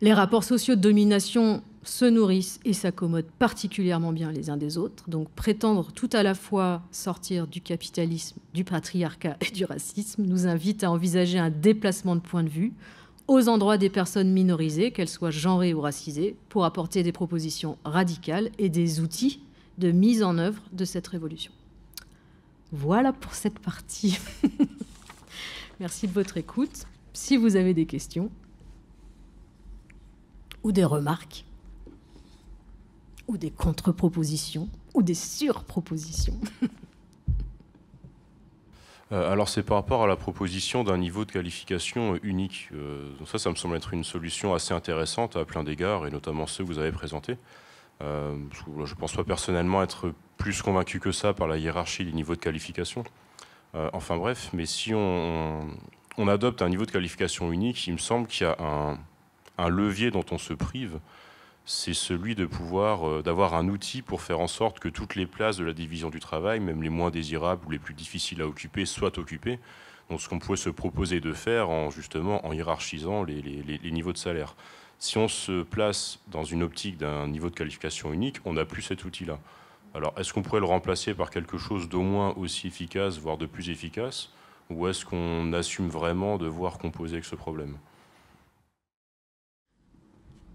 Les rapports sociaux de domination se nourrissent et s'accommodent particulièrement bien les uns des autres. Donc prétendre tout à la fois sortir du capitalisme, du patriarcat et du racisme nous invite à envisager un déplacement de point de vue aux endroits des personnes minorisées, qu'elles soient genrées ou racisées, pour apporter des propositions radicales et des outils de mise en œuvre de cette révolution. Voilà pour cette partie. Merci de votre écoute. Si vous avez des questions ou des remarques, ou des contre-propositions ou des surpropositions. Euh, alors c'est par rapport à la proposition d'un niveau de qualification euh, unique. Euh, ça, ça me semble être une solution assez intéressante à plein d'égards, et notamment ceux que vous avez présentés. Je je pense pas personnellement être plus convaincu que ça par la hiérarchie des niveaux de qualification. enfin bref, mais si on, adopte un niveau de qualification unique, il me semble qu'il y a un levier dont on se prive, c'est celui de pouvoir euh, d'avoir un outil pour faire en sorte que toutes les places de la division du travail, même les moins désirables ou les plus difficiles à occuper, soient occupées. Donc ce qu'on pourrait se proposer de faire en justement en hiérarchisant les, niveaux de salaire. Si on se place dans une optique d'un niveau de qualification unique, on n'a plus cet outil-là. Alors est-ce qu'on pourrait le remplacer par quelque chose d'au moins aussi efficace, voire de plus efficace Ou est-ce qu'on assume vraiment devoir composer avec ce problème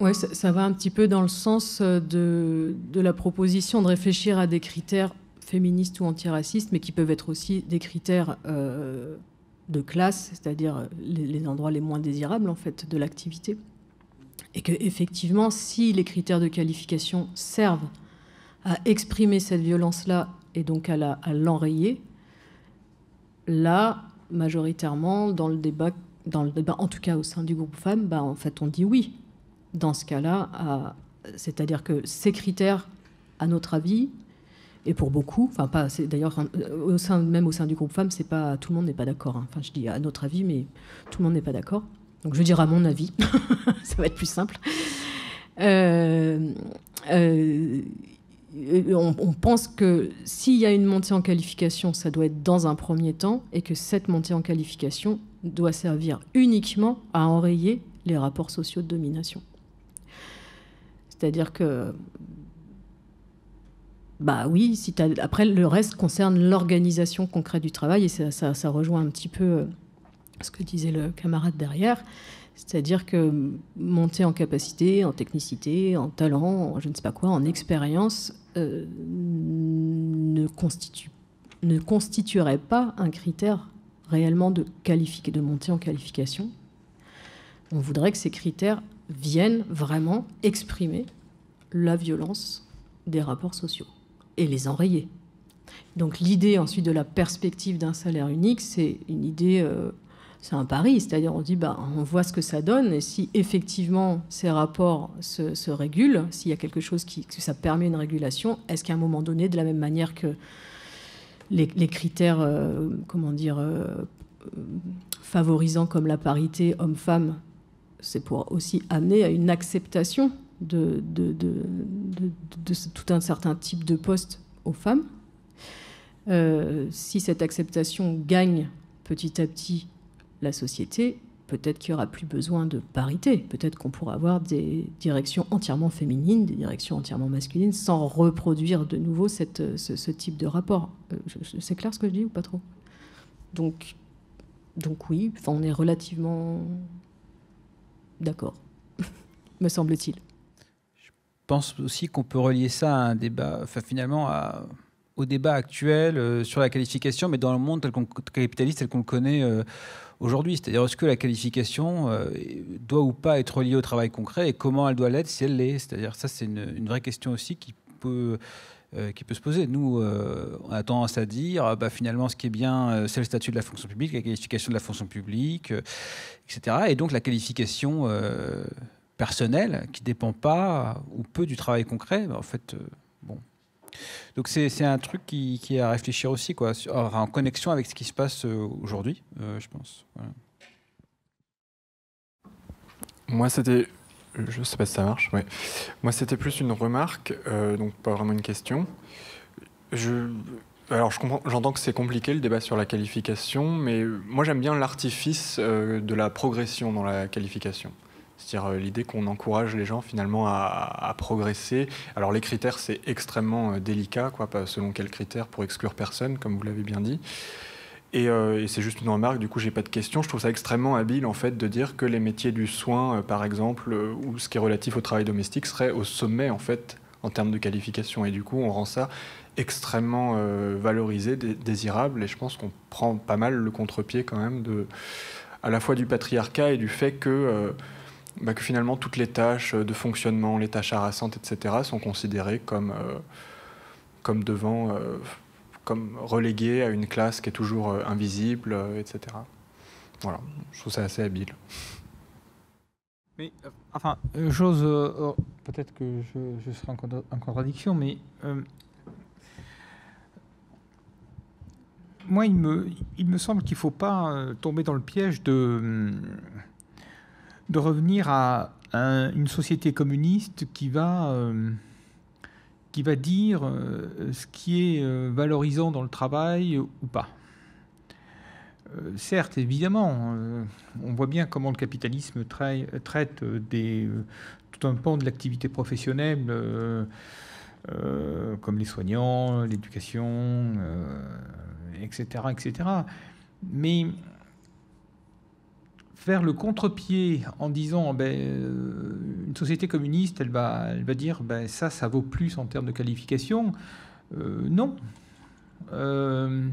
oui, ça, va un petit peu dans le sens euh, de, la proposition de réfléchir à des critères féministes ou antiracistes, mais qui peuvent être aussi des critères euh, de classe, c'est-à-dire euh, les, endroits les moins désirables en fait de l'activité. Et qu'effectivement, si les critères de qualification servent à exprimer cette violence-là et donc à l'enrayer, là, majoritairement, dans le débat, en tout cas au sein du groupe femmes, bah, en fait, on dit oui dans ce cas-là, c'est-à-dire que ces critères, à notre avis, et pour beaucoup, enfin pas, d'ailleurs euh, même au sein du groupe femmes, c'est pas tout le monde n'est pas d'accord. Hein. Enfin, je dis à notre avis, mais tout le monde n'est pas d'accord. Donc je veux dire à mon avis, ça va être plus simple. Euh, euh, on, on, pense que s'il y a une montée en qualification, ça doit être dans un premier temps, et que cette montée en qualification doit servir uniquement à enrayer les rapports sociaux de domination. C'est-à-dire que bah oui, si après le reste concerne l'organisation concrète du travail et ça, rejoint un petit peu euh, ce que disait le camarade derrière. C'est-à-dire que monter en capacité, en technicité, en talent, je ne sais pas quoi, en expérience, euh, ne, constituerait pas un critère réellement de, qualifi... de montée en qualification. On voudrait que ces critères viennent vraiment exprimer la violence des rapports sociaux et les enrayer. Donc l'idée ensuite de la perspective d'un salaire unique, c'est une idée, euh, c'est un pari, c'est-à-dire on dit bah on voit ce que ça donne et si effectivement ces rapports se, régulent, s'il y a quelque chose qui ça permet une régulation, est-ce qu'à un moment donné, de la même manière que les, critères, euh, comment dire, euh, favorisant comme la parité homme-femme c'est pour aussi amener à une acceptation de, tout un certain type de poste aux femmes. Euh, si cette acceptation gagne petit à petit la société, peut-être qu'il n'y aura plus besoin de parité. Peut-être qu'on pourra avoir des directions entièrement féminines, des directions entièrement masculines, sans reproduire de nouveau ce, type de rapport. Euh, c'est clair ce que je dis ou pas trop Donc, donc oui, on est relativement d'accord, me semble-t-il. Je pense aussi qu'on peut relier ça à un débat, enfin finalement à, au débat actuel euh, sur la qualification, mais dans le monde capitaliste tel qu'on le connaît euh, aujourd'hui. C'est-à-dire, est-ce que la qualification euh, doit ou pas être liée au travail concret et comment elle doit l'être si elle l'est C'est-à-dire, ça, c'est une, vraie question aussi qui peut euh, qui peut se poser. Nous, euh, on a tendance à dire, ah, bah, finalement, ce qui est bien, euh, c'est le statut de la fonction publique, la qualification de la fonction publique, etc. Et donc la qualification personnelle, qui ne dépend pas ou peu du travail concret, bah, en fait, bon. Donc c'est un truc qui, est à réfléchir aussi, quoi, en connexion avec ce qui se passe aujourd'hui, je pense. Moi, c'était je ne sais pas si ça marche. Ouais. Moi, c'était plus une remarque, euh, donc pas vraiment une question. Je, alors, j'entends que c'est compliqué le débat sur la qualification, mais moi, j'aime bien l'artifice euh, de la progression dans la qualification. C'est-à-dire euh, l'idée qu'on encourage les gens finalement à, progresser. Alors, les critères, c'est extrêmement délicat, quoi, selon quels critères pour exclure personne, comme vous l'avez bien dit. Euh, et, c'est juste une remarque, du coup, j'ai pas de question. Je trouve ça extrêmement habile, en fait, de dire que les métiers du soin, euh, par exemple, euh, ou ce qui est relatif au travail domestique, seraient au sommet, en fait, en termes de qualification. Et du coup, on rend ça extrêmement valorisé, désirable. Et je pense qu'on prend pas mal le contre-pied, quand même, à la fois du patriarcat et du fait que. Bah, que finalement toutes les tâches de fonctionnement, les tâches harassantes, etc., sont considérées comme, comme devant comme relégué à une classe qui est toujours euh, invisible, euh, etc. Voilà, je trouve ça assez habile. Mais, euh, enfin, chose, oh, peut-être que je, je serai en, contradiction, mais moi, il me, il me semble qu'il ne faut pas tomber dans le piège de, de revenir à une société communiste qui va qui va dire euh, ce qui est euh, valorisant dans le travail ou pas. Euh, certes, évidemment, on voit bien comment le capitalisme traite des, tout un pan de l'activité professionnelle, comme les soignants, l'éducation, etc., etc. Mais faire le contre-pied en disant ben, euh, une société communiste, elle va, dire ben, ça, ça vaut plus en termes de qualification. Euh, non. Euh,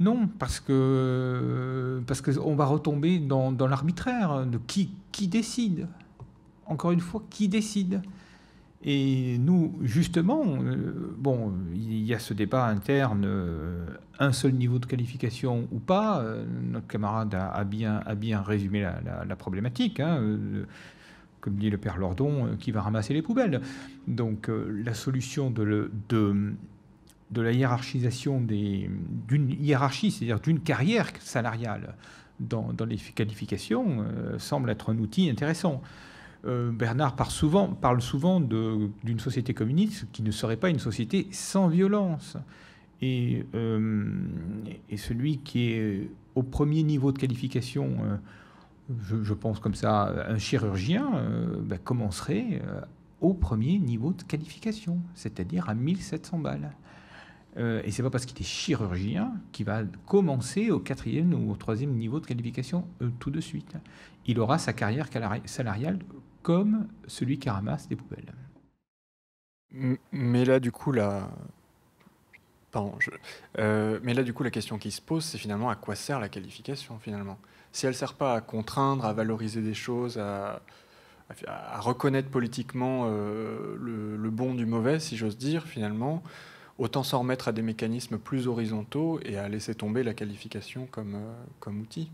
non, parce que parce qu'on va retomber dans, dans l'arbitraire de qui, qui décide. Encore une fois, qui décide et nous, justement, euh, bon, il y a ce débat interne, euh, un seul niveau de qualification ou pas. Euh, notre camarade a, bien, résumé la, problématique. Hein, comme dit le père Lordon, qui va ramasser les poubelles. Donc la solution de, la hiérarchisation d'une hiérarchie, c'est-à-dire d'une carrière salariale dans, les qualifications, semble être un outil intéressant. Euh, Bernard parle souvent, d'une société communiste qui ne serait pas une société sans violence. Et, euh, celui qui est au premier niveau de qualification, euh, je, pense comme ça, un chirurgien, bah, commencerait au premier niveau de qualification, c'est-à-dire à 1700 balles. et c'est pas parce qu'il est chirurgien qu'il va commencer au quatrième ou au troisième niveau de qualification tout de suite. Il aura sa carrière salariale comme celui qui ramasse des poubelles. Mais là, du coup, la... Pardon, euh, mais là, du coup, la question qui se pose, c'est finalement à quoi sert la qualification, finalement Si elle ne sert pas à contraindre, à valoriser des choses, à, reconnaître politiquement euh, le... bon du mauvais, si j'ose dire, finalement, autant s'en remettre à des mécanismes plus horizontaux et à laisser tomber la qualification comme euh, outil.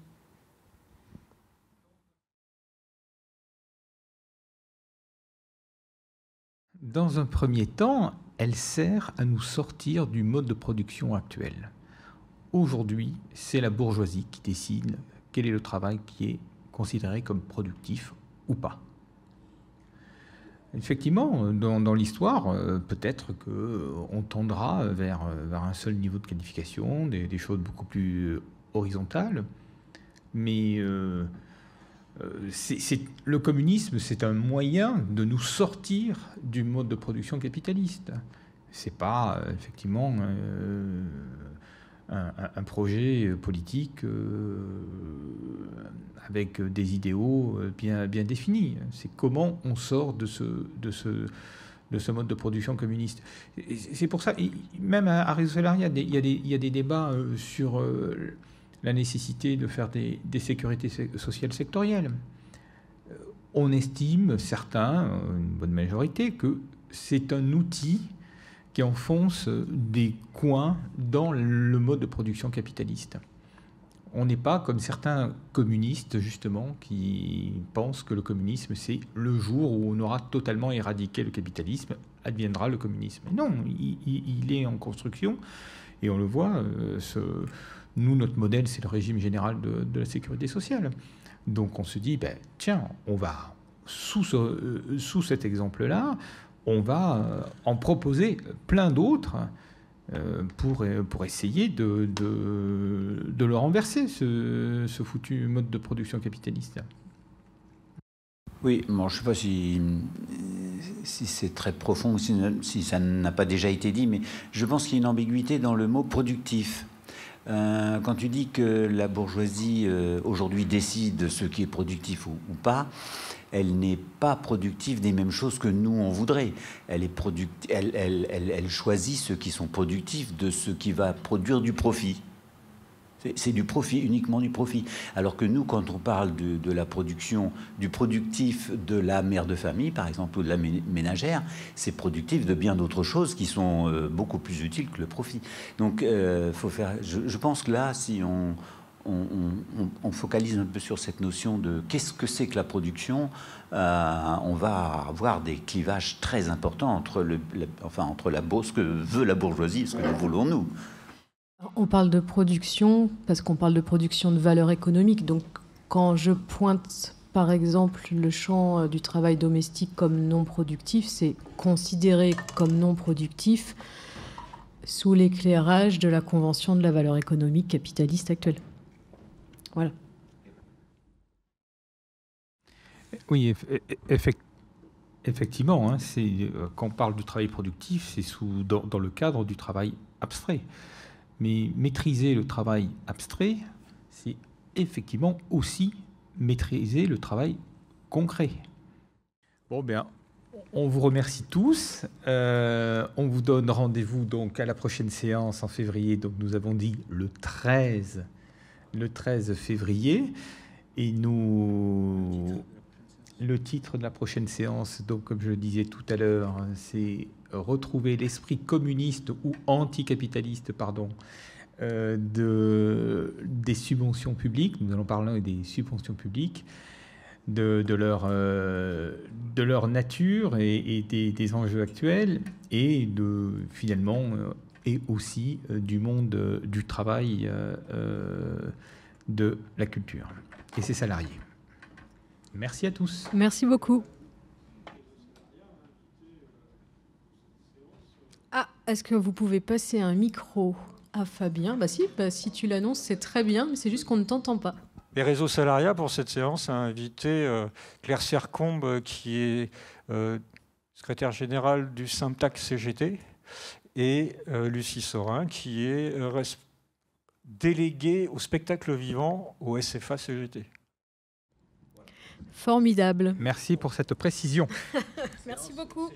Dans un premier temps, elle sert à nous sortir du mode de production actuel. Aujourd'hui, c'est la bourgeoisie qui décide quel est le travail qui est considéré comme productif ou pas. Effectivement, dans, l'histoire, euh, peut-être qu'on euh, tendra euh, vers, un seul niveau de qualification, des, choses beaucoup plus horizontales, mais euh, c'est le communisme, c'est un moyen de nous sortir du mode de production capitaliste. C'est pas euh, effectivement euh, un, projet politique avec des idéaux bien, définis. C'est comment on sort de ce, mode de production communiste. C'est pour ça, même à, Réseau il y a des débats sur la nécessité de faire des, sécurités sociales sectorielles. Euh, on estime, certains, euh, une bonne majorité, que c'est un outil qui enfonce des coins dans le mode de production capitaliste. On n'est pas comme certains communistes, justement, qui pensent que le communisme, c'est le jour où on aura totalement éradiqué le capitalisme, adviendra le communisme. Non, il, il est en construction, et on le voit, euh, ce, nous, notre modèle, c'est le régime général de, la sécurité sociale. Donc on se dit, ben, tiens, on va, sous, euh, sous cet exemple-là, on va euh, en proposer plein d'autres euh, pour, pour essayer de, de, le renverser, ce, ce, foutu mode de production capitaliste. Oui, moi, je ne sais pas si, si c'est très profond ou si, si ça n'a pas déjà été dit, mais je pense qu'il y a une ambiguïté dans le mot productif. Euh, quand tu dis que la bourgeoisie euh, aujourd'hui décide ce qui est productif ou, pas, elle n'est pas productive des mêmes choses que nous on voudrait. Elle, est elle choisit ceux qui sont productifs de ce qui va produire du profit. C'est du profit, uniquement du profit. Alors que nous, quand on parle de, la production, du productif de la mère de famille, par exemple, ou de la ménagère, c'est productif de bien d'autres choses qui sont euh, beaucoup plus utiles que le profit. Donc, euh, faire. Je, pense que là, si on, focalise un peu sur cette notion de qu'est-ce que c'est que la production, euh, on va avoir des clivages très importants entre, le, entre la, ce que veut la bourgeoisie et ce que nous voulons, nous. On parle de production parce qu'on parle de production de valeur économique. Donc quand je pointe par exemple le champ euh, du travail domestique comme non productif, c'est considéré comme non productif sous l'éclairage de la Convention de la valeur économique capitaliste actuelle. Voilà. Oui, e-, e-, effectivement, hein, euh, quand on parle du travail productif, c'est dans, le cadre du travail abstrait. Mais maîtriser le travail abstrait, c'est effectivement aussi maîtriser le travail concret. Bon, bien, on vous remercie tous. Euh, on vous donne rendez-vous donc à la prochaine séance en février. Donc nous avons dit le 13, le 13 février. Et nous, le titre de la prochaine séance, donc comme je le disais tout à l'heure, c'est retrouver l'esprit communiste ou anticapitaliste, pardon, euh, des subventions publiques, nous allons parler des subventions publiques, de, euh, leur, nature et, des, enjeux actuels, et finalement, euh, et aussi du monde du travail de la culture et ses salariés. Merci à tous. Merci beaucoup. Est-ce que vous pouvez passer un micro à Fabien bah, si, bah, si tu l'annonces, c'est très bien, mais c'est juste qu'on ne t'entend pas. Les réseaux salariats, pour cette séance, a invité euh, Claire Sercombe, euh, qui est euh, secrétaire générale du Syntax CGT, et Lucie Sorin, qui est déléguée au spectacle vivant au SFA CGT. Formidable. Merci pour cette précision. Merci beaucoup.